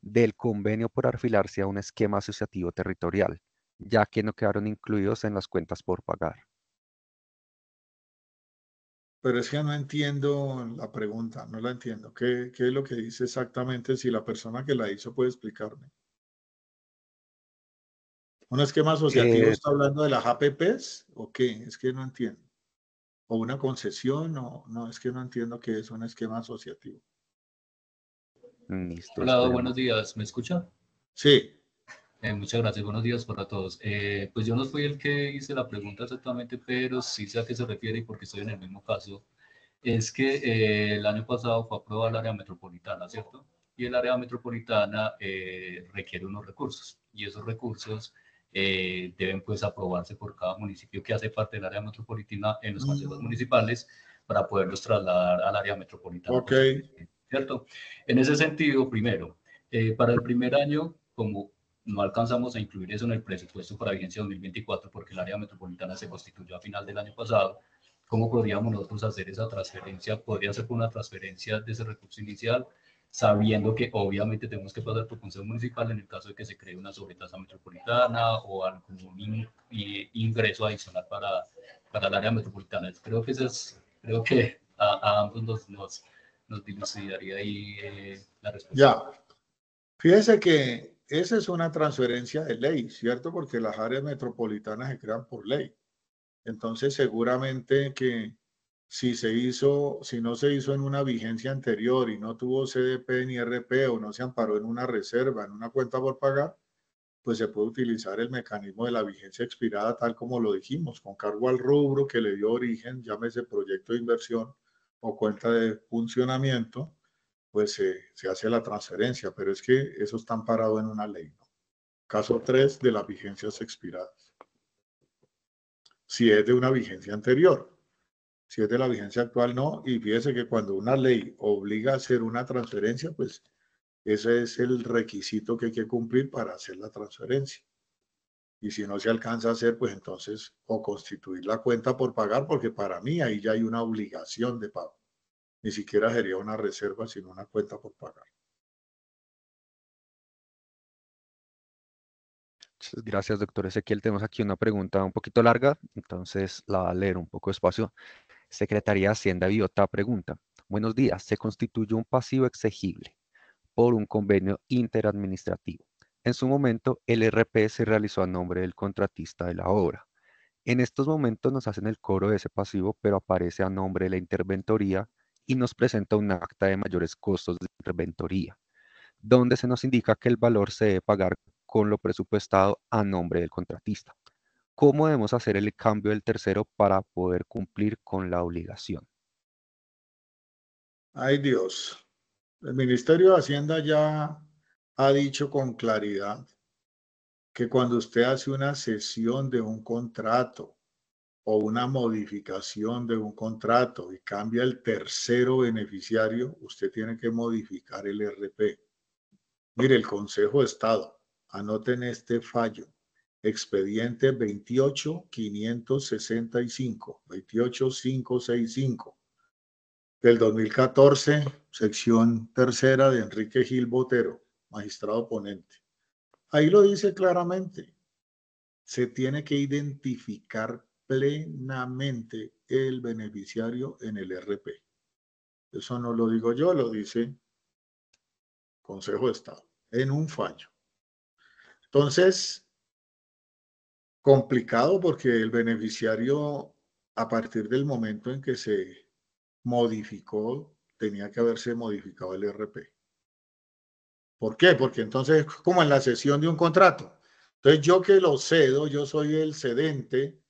del convenio por afilarse a un esquema asociativo territorial, ya que no quedaron incluidos en las cuentas por pagar? Pero es que no entiendo la pregunta, no la entiendo. ¿Qué, es lo que dice exactamente? Si la persona que la hizo puede explicarme. ¿Un esquema asociativo eh, está hablando de las APPs o qué? Es que no entiendo. ¿O una concesión? O, no, es que no entiendo qué es un esquema asociativo. Listo, Hola, buenos días. ¿Me escucha? Sí. Eh, muchas gracias, buenos días para todos. Eh, pues yo no fui el que hice la pregunta exactamente, pero sí sé a qué se refiere y porque estoy en el mismo caso. Es que eh, el año pasado fue aprobada el área metropolitana, ¿cierto? Y el área metropolitana requiere unos recursos y esos recursos deben pues aprobarse por cada municipio que hace parte del área metropolitana en los mm. consejos municipales para poderlos trasladar al área metropolitana. ¿Cierto? En ese sentido, primero, para el primer año, como no alcanzamos a incluir eso en el presupuesto para vigencia 2024 porque el área metropolitana se constituyó a final del año pasado. ¿Cómo podríamos nosotros hacer esa transferencia? ¿Podría ser por una transferencia de ese recurso inicial? sabiendo que obviamente tenemos que pasar por consejo municipal en el caso de que se cree una sobretasa metropolitana o algún ingreso adicional para, para el área metropolitana. Creo que, eso es, creo que a, ambos nos, nos, dilucidaría ahí eh, la respuesta. Ya, fíjese que esa es una transferencia de ley, ¿cierto? Porque las áreas metropolitanas se crean por ley. Entonces, seguramente que si se hizo, si no se hizo en una vigencia anterior y no tuvo CDP ni RP o no se amparó en una reserva, en una cuenta por pagar, pues se puede utilizar el mecanismo de la vigencia expirada tal como lo dijimos, con cargo al rubro que le dio origen, llámese proyecto de inversión o cuenta de funcionamiento, pues se, hace la transferencia, pero es que eso está amparado en una ley. ¿no? Caso 3 de las vigencias expiradas. Si es de una vigencia anterior, si es de la vigencia actual, no. Y fíjese que cuando una ley obliga a hacer una transferencia, pues ese es el requisito que hay que cumplir para hacer la transferencia. Y si no se alcanza a hacer, pues entonces o constituir la cuenta por pagar, porque para mí ahí ya hay una obligación de pago ni siquiera sería una reserva, sino una cuenta por pagar. Gracias, doctor Ezequiel. Tenemos aquí una pregunta un poquito larga, entonces la va a leer un poco despacio. Secretaría de Hacienda Biota pregunta, buenos días, se constituye un pasivo exigible por un convenio interadministrativo. En su momento, el RP se realizó a nombre del contratista de la obra. En estos momentos nos hacen el coro de ese pasivo, pero aparece a nombre de la interventoría y nos presenta un acta de mayores costos de interventoría, donde se nos indica que el valor se debe pagar con lo presupuestado a nombre del contratista. ¿Cómo debemos hacer el cambio del tercero para poder cumplir con la obligación? Ay Dios, el Ministerio de Hacienda ya ha dicho con claridad que cuando usted hace una cesión de un contrato o una modificación de un contrato y cambia el tercero beneficiario, usted tiene que modificar el RP. Mire, el Consejo de Estado, anoten este fallo, expediente 28565, 28565 del 2014, sección tercera de Enrique Gil Botero, magistrado ponente. Ahí lo dice claramente. Se tiene que identificar plenamente el beneficiario en el RP. Eso no lo digo yo, lo dice Consejo de Estado, en un fallo. Entonces, complicado porque el beneficiario, a partir del momento en que se modificó, tenía que haberse modificado el RP. ¿Por qué? Porque entonces como en la sesión de un contrato. Entonces yo que lo cedo, yo soy el cedente,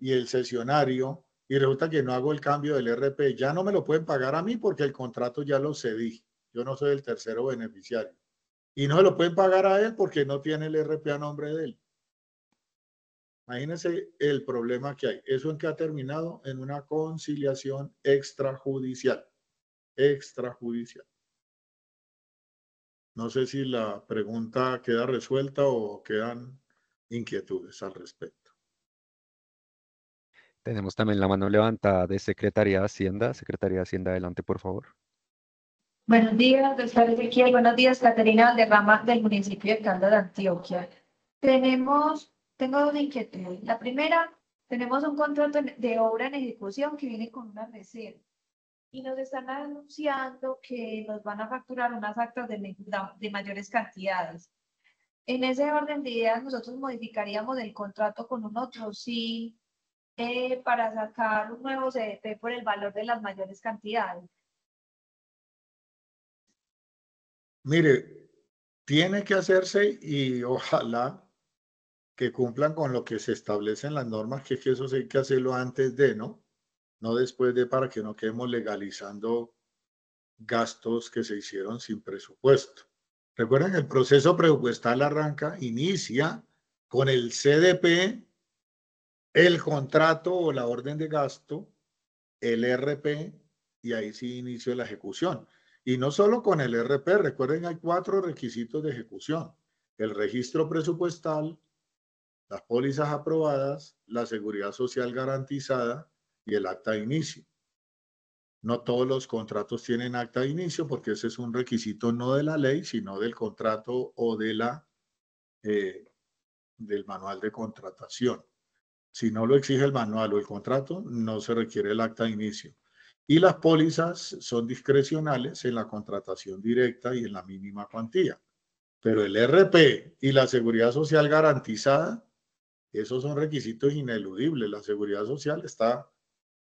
y el sesionario y resulta que no hago el cambio del RP, ya no me lo pueden pagar a mí porque el contrato ya lo cedí. Yo no soy el tercero beneficiario. Y no se lo pueden pagar a él porque no tiene el RP a nombre de él. Imagínense el problema que hay. Eso en que ha terminado en una conciliación extrajudicial. Extrajudicial. No sé si la pregunta queda resuelta o quedan inquietudes al respecto. Tenemos también la mano levantada de Secretaría de Hacienda. Secretaría de Hacienda, adelante, por favor. Buenos días, doctor Ezequiel. Buenos días, Caterina Valderrama, del municipio de Caldas de Antioquia. Tenemos, tengo dos inquietudes. La primera, tenemos un contrato de obra en ejecución que viene con una reserva y nos están anunciando que nos van a facturar unas actas de, de, mayores cantidades. En ese orden de ideas, nosotros modificaríamos el contrato con un otro sí eh, para sacar un nuevo CDP por el valor de las mayores cantidades? Mire, tiene que hacerse y ojalá que cumplan con lo que se establecen las normas, que, eso hay que hacerlo antes de, ¿no? No después de para que no quedemos legalizando gastos que se hicieron sin presupuesto. Recuerden, el proceso presupuestal arranca, inicia con el CDP el contrato o la orden de gasto, el RP, y ahí sí inicio la ejecución. Y no solo con el RP, recuerden, hay cuatro requisitos de ejecución. El registro presupuestal, las pólizas aprobadas, la seguridad social garantizada y el acta de inicio. No todos los contratos tienen acta de inicio porque ese es un requisito no de la ley, sino del contrato o de la, eh, del manual de contratación. Si no lo exige el manual o el contrato, no se requiere el acta de inicio. Y las pólizas son discrecionales en la contratación directa y en la mínima cuantía. Pero el RP y la seguridad social garantizada, esos son requisitos ineludibles. La seguridad social está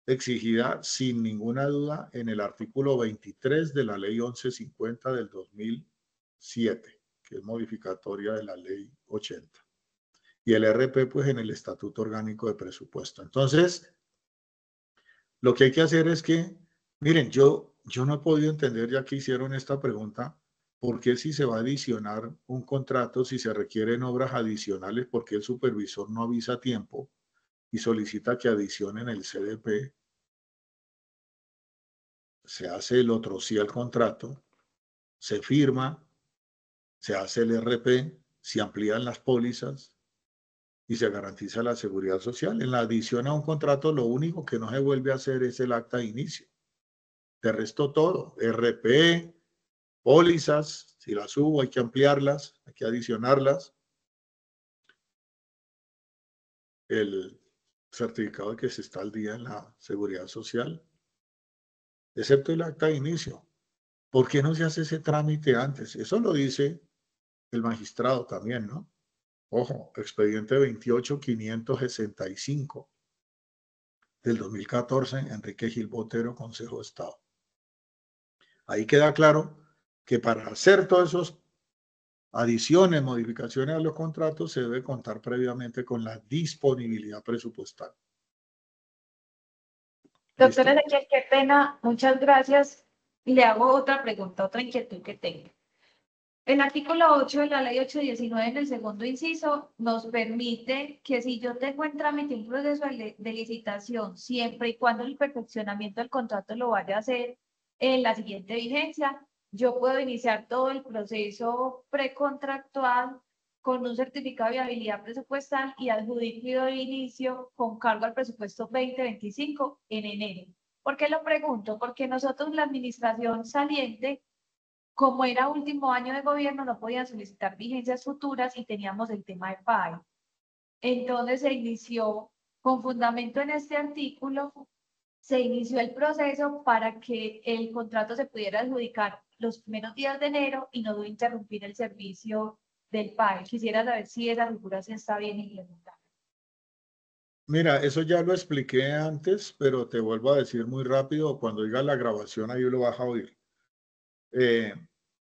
exigida sin ninguna duda en el artículo 23 de la ley 1150 del 2007, que es modificatoria de la ley 80 y el RP pues en el Estatuto Orgánico de Presupuesto. Entonces, lo que hay que hacer es que, miren, yo, yo no he podido entender ya que hicieron esta pregunta, ¿por qué si se va a adicionar un contrato, si se requieren obras adicionales, por qué el supervisor no avisa a tiempo y solicita que adicionen el CDP? Se hace el otro sí al contrato, se firma, se hace el RP, se amplían las pólizas, y se garantiza la seguridad social. En la adición a un contrato, lo único que no se vuelve a hacer es el acta de inicio. De resto, todo, RPE, pólizas, si las hubo, hay que ampliarlas, hay que adicionarlas. El certificado de que se está al día en la seguridad social, excepto el acta de inicio. ¿Por qué no se hace ese trámite antes? Eso lo dice el magistrado también, ¿no? Ojo, expediente 28565 del 2014, Enrique Gil Botero, Consejo de Estado. Ahí queda claro que para hacer todas esas adiciones, modificaciones a los contratos, se debe contar previamente con la disponibilidad presupuestal. Doctora Ezequiel, qué pena, muchas gracias. Le hago otra pregunta, otra inquietud que tengo. El artículo 8 de la ley 819 en el segundo inciso nos permite que si yo tengo en trámite un proceso de licitación, siempre y cuando el perfeccionamiento del contrato lo vaya a hacer en la siguiente vigencia, yo puedo iniciar todo el proceso precontractual con un certificado de viabilidad presupuestal y adjudicio de inicio con cargo al presupuesto 2025 en enero. ¿Por qué lo pregunto? Porque nosotros, la administración saliente, como era último año de gobierno, no podían solicitar vigencias futuras y teníamos el tema de PAE. Entonces se inició, con fundamento en este artículo, se inició el proceso para que el contrato se pudiera adjudicar los primeros días de enero y no interrumpir el servicio del PAE. Quisiera saber si esa regulación está bien implementada. Mira, eso ya lo expliqué antes, pero te vuelvo a decir muy rápido, cuando oigas la grabación ahí lo vas a oír. Eh,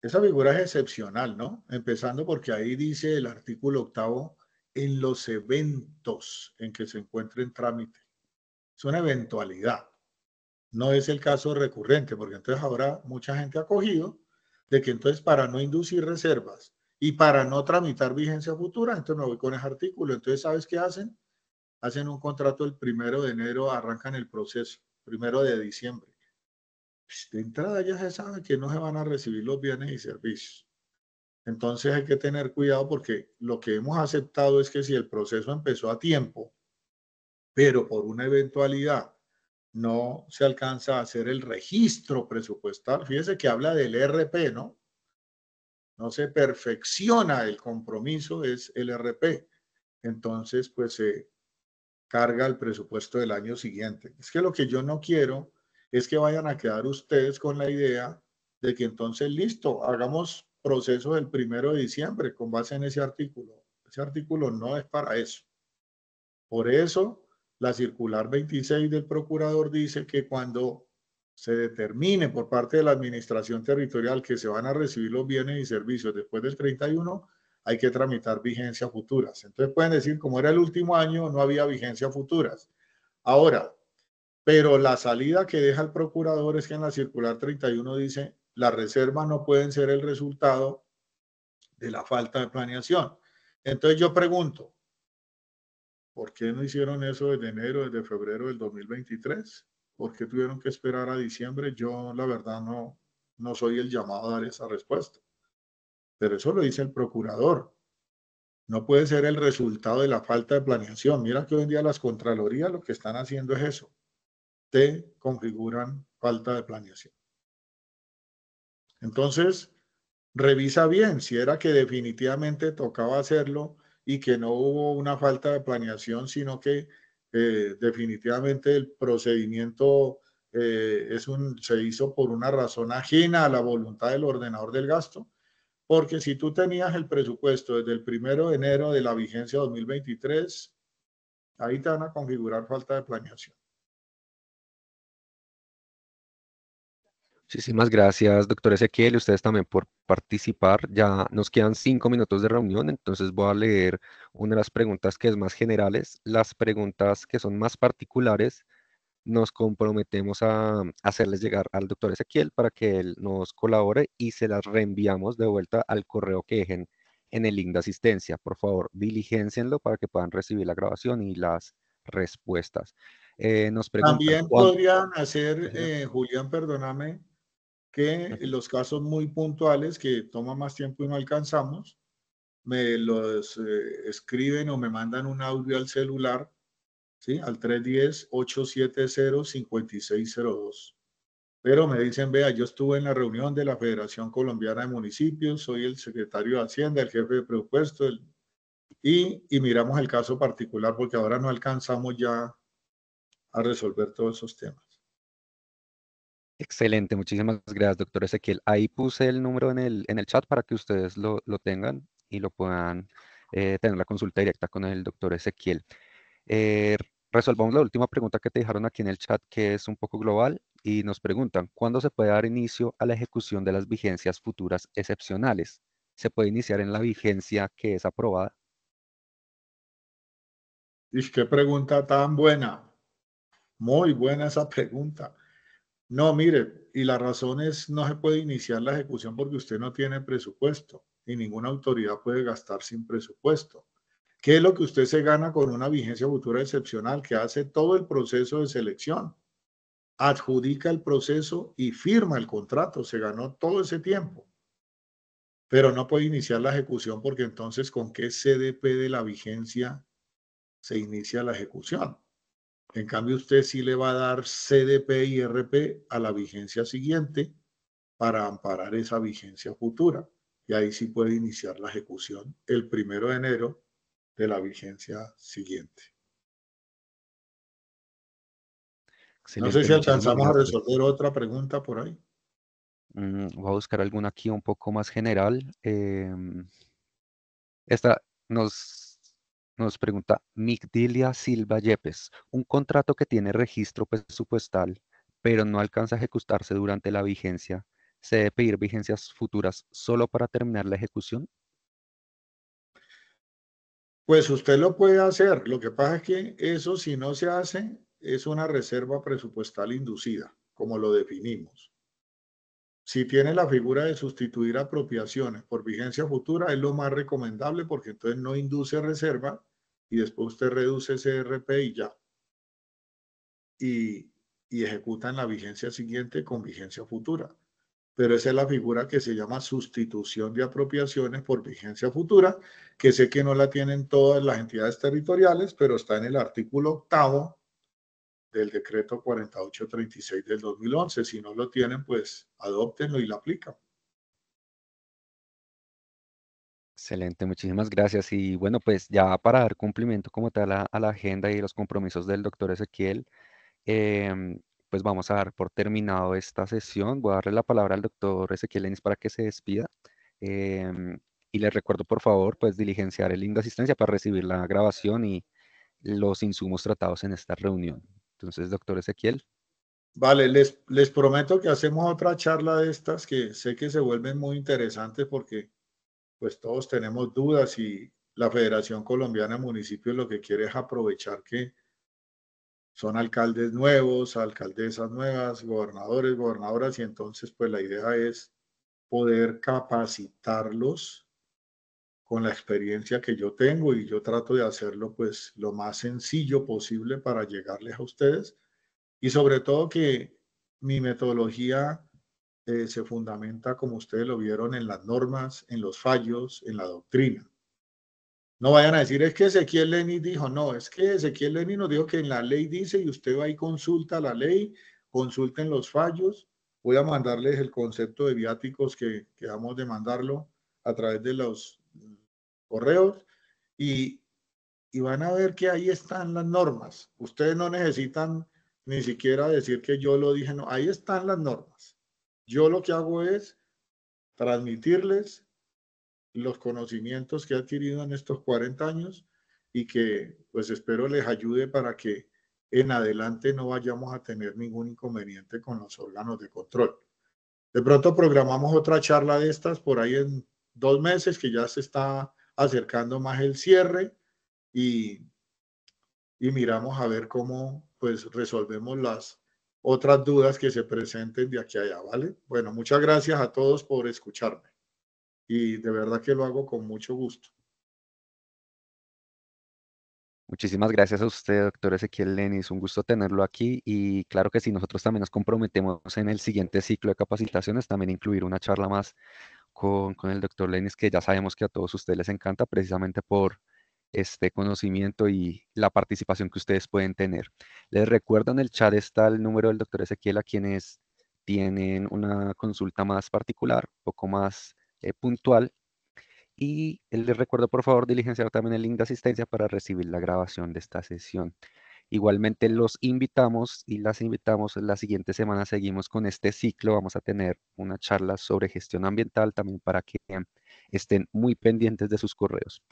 esa figura es excepcional, ¿no? Empezando porque ahí dice el artículo octavo, en los eventos en que se encuentre en trámite. Es una eventualidad. No es el caso recurrente, porque entonces ahora mucha gente ha cogido de que entonces para no inducir reservas y para no tramitar vigencia futura, entonces no voy con ese artículo. Entonces, ¿sabes qué hacen? Hacen un contrato el primero de enero, arrancan el proceso, primero de diciembre. Pues, de entrada ya se sabe que no se van a recibir los bienes y servicios. Entonces hay que tener cuidado porque lo que hemos aceptado es que si el proceso empezó a tiempo, pero por una eventualidad no se alcanza a hacer el registro presupuestal, fíjese que habla del RP, ¿no? No se perfecciona el compromiso, es el RP. Entonces, pues se carga el presupuesto del año siguiente. Es que lo que yo no quiero es que vayan a quedar ustedes con la idea de que entonces, listo, hagamos proceso del primero de diciembre con base en ese artículo. Ese artículo no es para eso. Por eso, la circular 26 del procurador dice que cuando se determine por parte de la administración territorial que se van a recibir los bienes y servicios después del 31, hay que tramitar vigencias futuras. Entonces pueden decir, como era el último año, no había vigencias futuras. Ahora, pero la salida que deja el procurador es que en la circular 31 dice, las reservas no pueden ser el resultado de la falta de planeación. Entonces yo pregunto, ¿por qué no hicieron eso desde enero, desde febrero del 2023? ¿Por qué tuvieron que esperar a diciembre? Yo la verdad no, no soy el llamado a dar esa respuesta. Pero eso lo dice el procurador. No puede ser el resultado de la falta de planeación. Mira que hoy en día las Contralorías lo que están haciendo es eso te configuran falta de planeación. Entonces, revisa bien si era que definitivamente tocaba hacerlo y que no hubo una falta de planeación, sino que eh, definitivamente el procedimiento eh, es un, se hizo por una razón ajena a la voluntad del ordenador del gasto, porque si tú tenías el presupuesto desde el primero de enero de la vigencia 2023, ahí te van a configurar falta de planeación. Muchísimas gracias, doctor Ezequiel, y ustedes también por participar. Ya nos quedan cinco minutos de reunión, entonces voy a leer una de las preguntas que es más generales. Las preguntas que son más particulares nos comprometemos a hacerles llegar al doctor Ezequiel para que él nos colabore y se las reenviamos de vuelta al correo que dejen en el link de asistencia. Por favor, diligencienlo para que puedan recibir la grabación y las respuestas. Eh, nos También podrían hacer, eh, Julián, perdóname, que los casos muy puntuales que toma más tiempo y no alcanzamos, me los eh, escriben o me mandan un audio al celular, ¿sí? Al 310-870-5602. Pero me dicen, vea, yo estuve en la reunión de la Federación Colombiana de Municipios, soy el secretario de Hacienda, el jefe de presupuesto, y miramos el caso particular porque ahora no alcanzamos ya a resolver todos esos temas. Excelente, muchísimas gracias, doctor Ezequiel. Ahí puse el número en el, en el chat para que ustedes lo, tengan y lo puedan eh, tener la consulta directa con el doctor Ezequiel. Eh, resolvamos la última pregunta que te dejaron aquí en el chat, que es un poco global, y nos preguntan, ¿cuándo se puede dar inicio a la ejecución de las vigencias futuras excepcionales? ¿Se puede iniciar en la vigencia que es aprobada? Y qué pregunta tan buena. Muy buena esa pregunta. No, mire, y la razón es no se puede iniciar la ejecución porque usted no tiene presupuesto y ninguna autoridad puede gastar sin presupuesto. ¿Qué es lo que usted se gana con una vigencia futura excepcional que hace todo el proceso de selección? Adjudica el proceso y firma el contrato. Se ganó todo ese tiempo. Pero no puede iniciar la ejecución porque entonces con qué CDP de la vigencia se inicia la ejecución. En cambio, usted sí le va a dar CDP y RP a la vigencia siguiente para amparar esa vigencia futura. Y ahí sí puede iniciar la ejecución el primero de enero de la vigencia siguiente. no sé si alcanzamos a resolver otra pregunta por ahí. Mm, voy a buscar alguna aquí un poco más general. Em, esta nos nos pregunta Migdilia Silva Yepes, un contrato que tiene registro presupuestal, pero no alcanza a ejecutarse durante la vigencia, ¿se debe pedir vigencias futuras solo para terminar la ejecución? Pues usted lo puede hacer, lo que pasa es que eso si no se hace es una reserva presupuestal inducida, como lo definimos. Si tiene la figura de sustituir apropiaciones por vigencia futura, es lo más recomendable porque entonces no induce reserva y después usted reduce ese RP y ya. Y, y ejecutan la vigencia siguiente con vigencia futura. Pero esa es la figura que se llama sustitución de apropiaciones por vigencia futura, que sé que no la tienen todas las entidades territoriales, pero está en el artículo octavo del decreto 4836 del 2011. Si no lo tienen, pues adóptenlo y lo aplican. Excelente, muchísimas gracias. Y bueno, pues ya para dar cumplimiento como tal a, la agenda y los compromisos del doctor Ezequiel, em, pues vamos a dar por terminado esta sesión. Voy a darle la palabra al doctor Ezequiel Lenis para que se despida. Em, y les recuerdo, por favor, pues diligenciar el link de asistencia para recibir la grabación y los insumos tratados en esta reunión. Entonces, doctor Ezequiel. Vale, les, les prometo que hacemos otra charla de estas que sé que se vuelven muy interesantes porque pues todos tenemos dudas y la Federación Colombiana de Municipios lo que quiere es aprovechar que son alcaldes nuevos, alcaldesas nuevas, gobernadores, gobernadoras, y entonces pues la idea es poder capacitarlos con la experiencia que yo tengo y yo trato de hacerlo pues lo más sencillo posible para llegarles a ustedes y sobre todo que mi metodología eh, se fundamenta, como ustedes lo vieron, en las normas, en los fallos, en la doctrina. No vayan a decir, es que Ezequiel Lenin dijo, no, es que Ezequiel Lenin nos dijo que en la ley dice y usted va y consulta la ley, consulten los fallos. Voy a mandarles el concepto de viáticos que, que de mandarlo a través de los correos y, y van a ver que ahí están las normas. Ustedes no necesitan ni siquiera decir que yo lo dije, no, ahí están las normas. Yo lo que hago es transmitirles los conocimientos que he adquirido en estos 40 años y que pues espero les ayude para que en adelante no vayamos a tener ningún inconveniente con los órganos de control. De pronto programamos otra charla de estas por ahí en dos meses que ya se está acercando más el cierre y, y miramos a ver cómo pues resolvemos las otras dudas que se presenten de aquí a allá, ¿vale? Bueno, muchas gracias a todos por escucharme y de verdad que lo hago con mucho gusto. Muchísimas gracias a usted, doctor Ezequiel Lenis. Un gusto tenerlo aquí. Y claro que si nosotros también nos comprometemos en el siguiente ciclo de capacitaciones, también incluir una charla más con, con el doctor Lenis, que ya sabemos que a todos ustedes les encanta precisamente por, este conocimiento y la participación que ustedes pueden tener. Les recuerdo en el chat está el número del doctor Ezequiel a quienes tienen una consulta más particular, un poco más eh, puntual. Y les recuerdo, por favor, diligenciar también el link de asistencia para recibir la grabación de esta sesión. Igualmente los invitamos y las invitamos la siguiente semana. Seguimos con este ciclo. Vamos a tener una charla sobre gestión ambiental también para que estén muy pendientes de sus correos.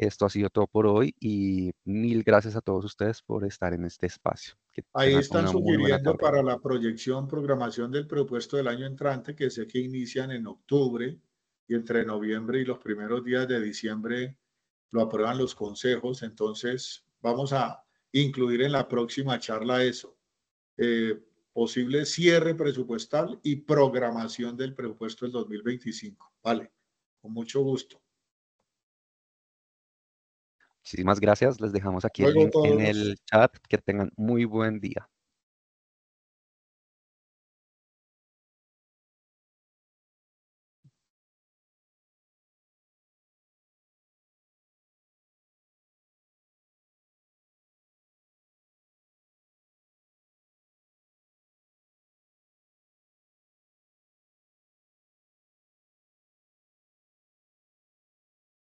Esto ha sido todo por hoy y mil gracias a todos ustedes por estar en este espacio. Ahí están sugiriendo para la proyección, programación del presupuesto del año entrante, que sé que inician en octubre y entre noviembre y los primeros días de diciembre lo aprueban los consejos. Entonces vamos a incluir en la próxima charla eso. Eh, posible cierre presupuestal y programación del presupuesto del 2025. Vale, con mucho gusto. Muchísimas gracias. Les dejamos aquí en, el chat. Que tengan muy buen día.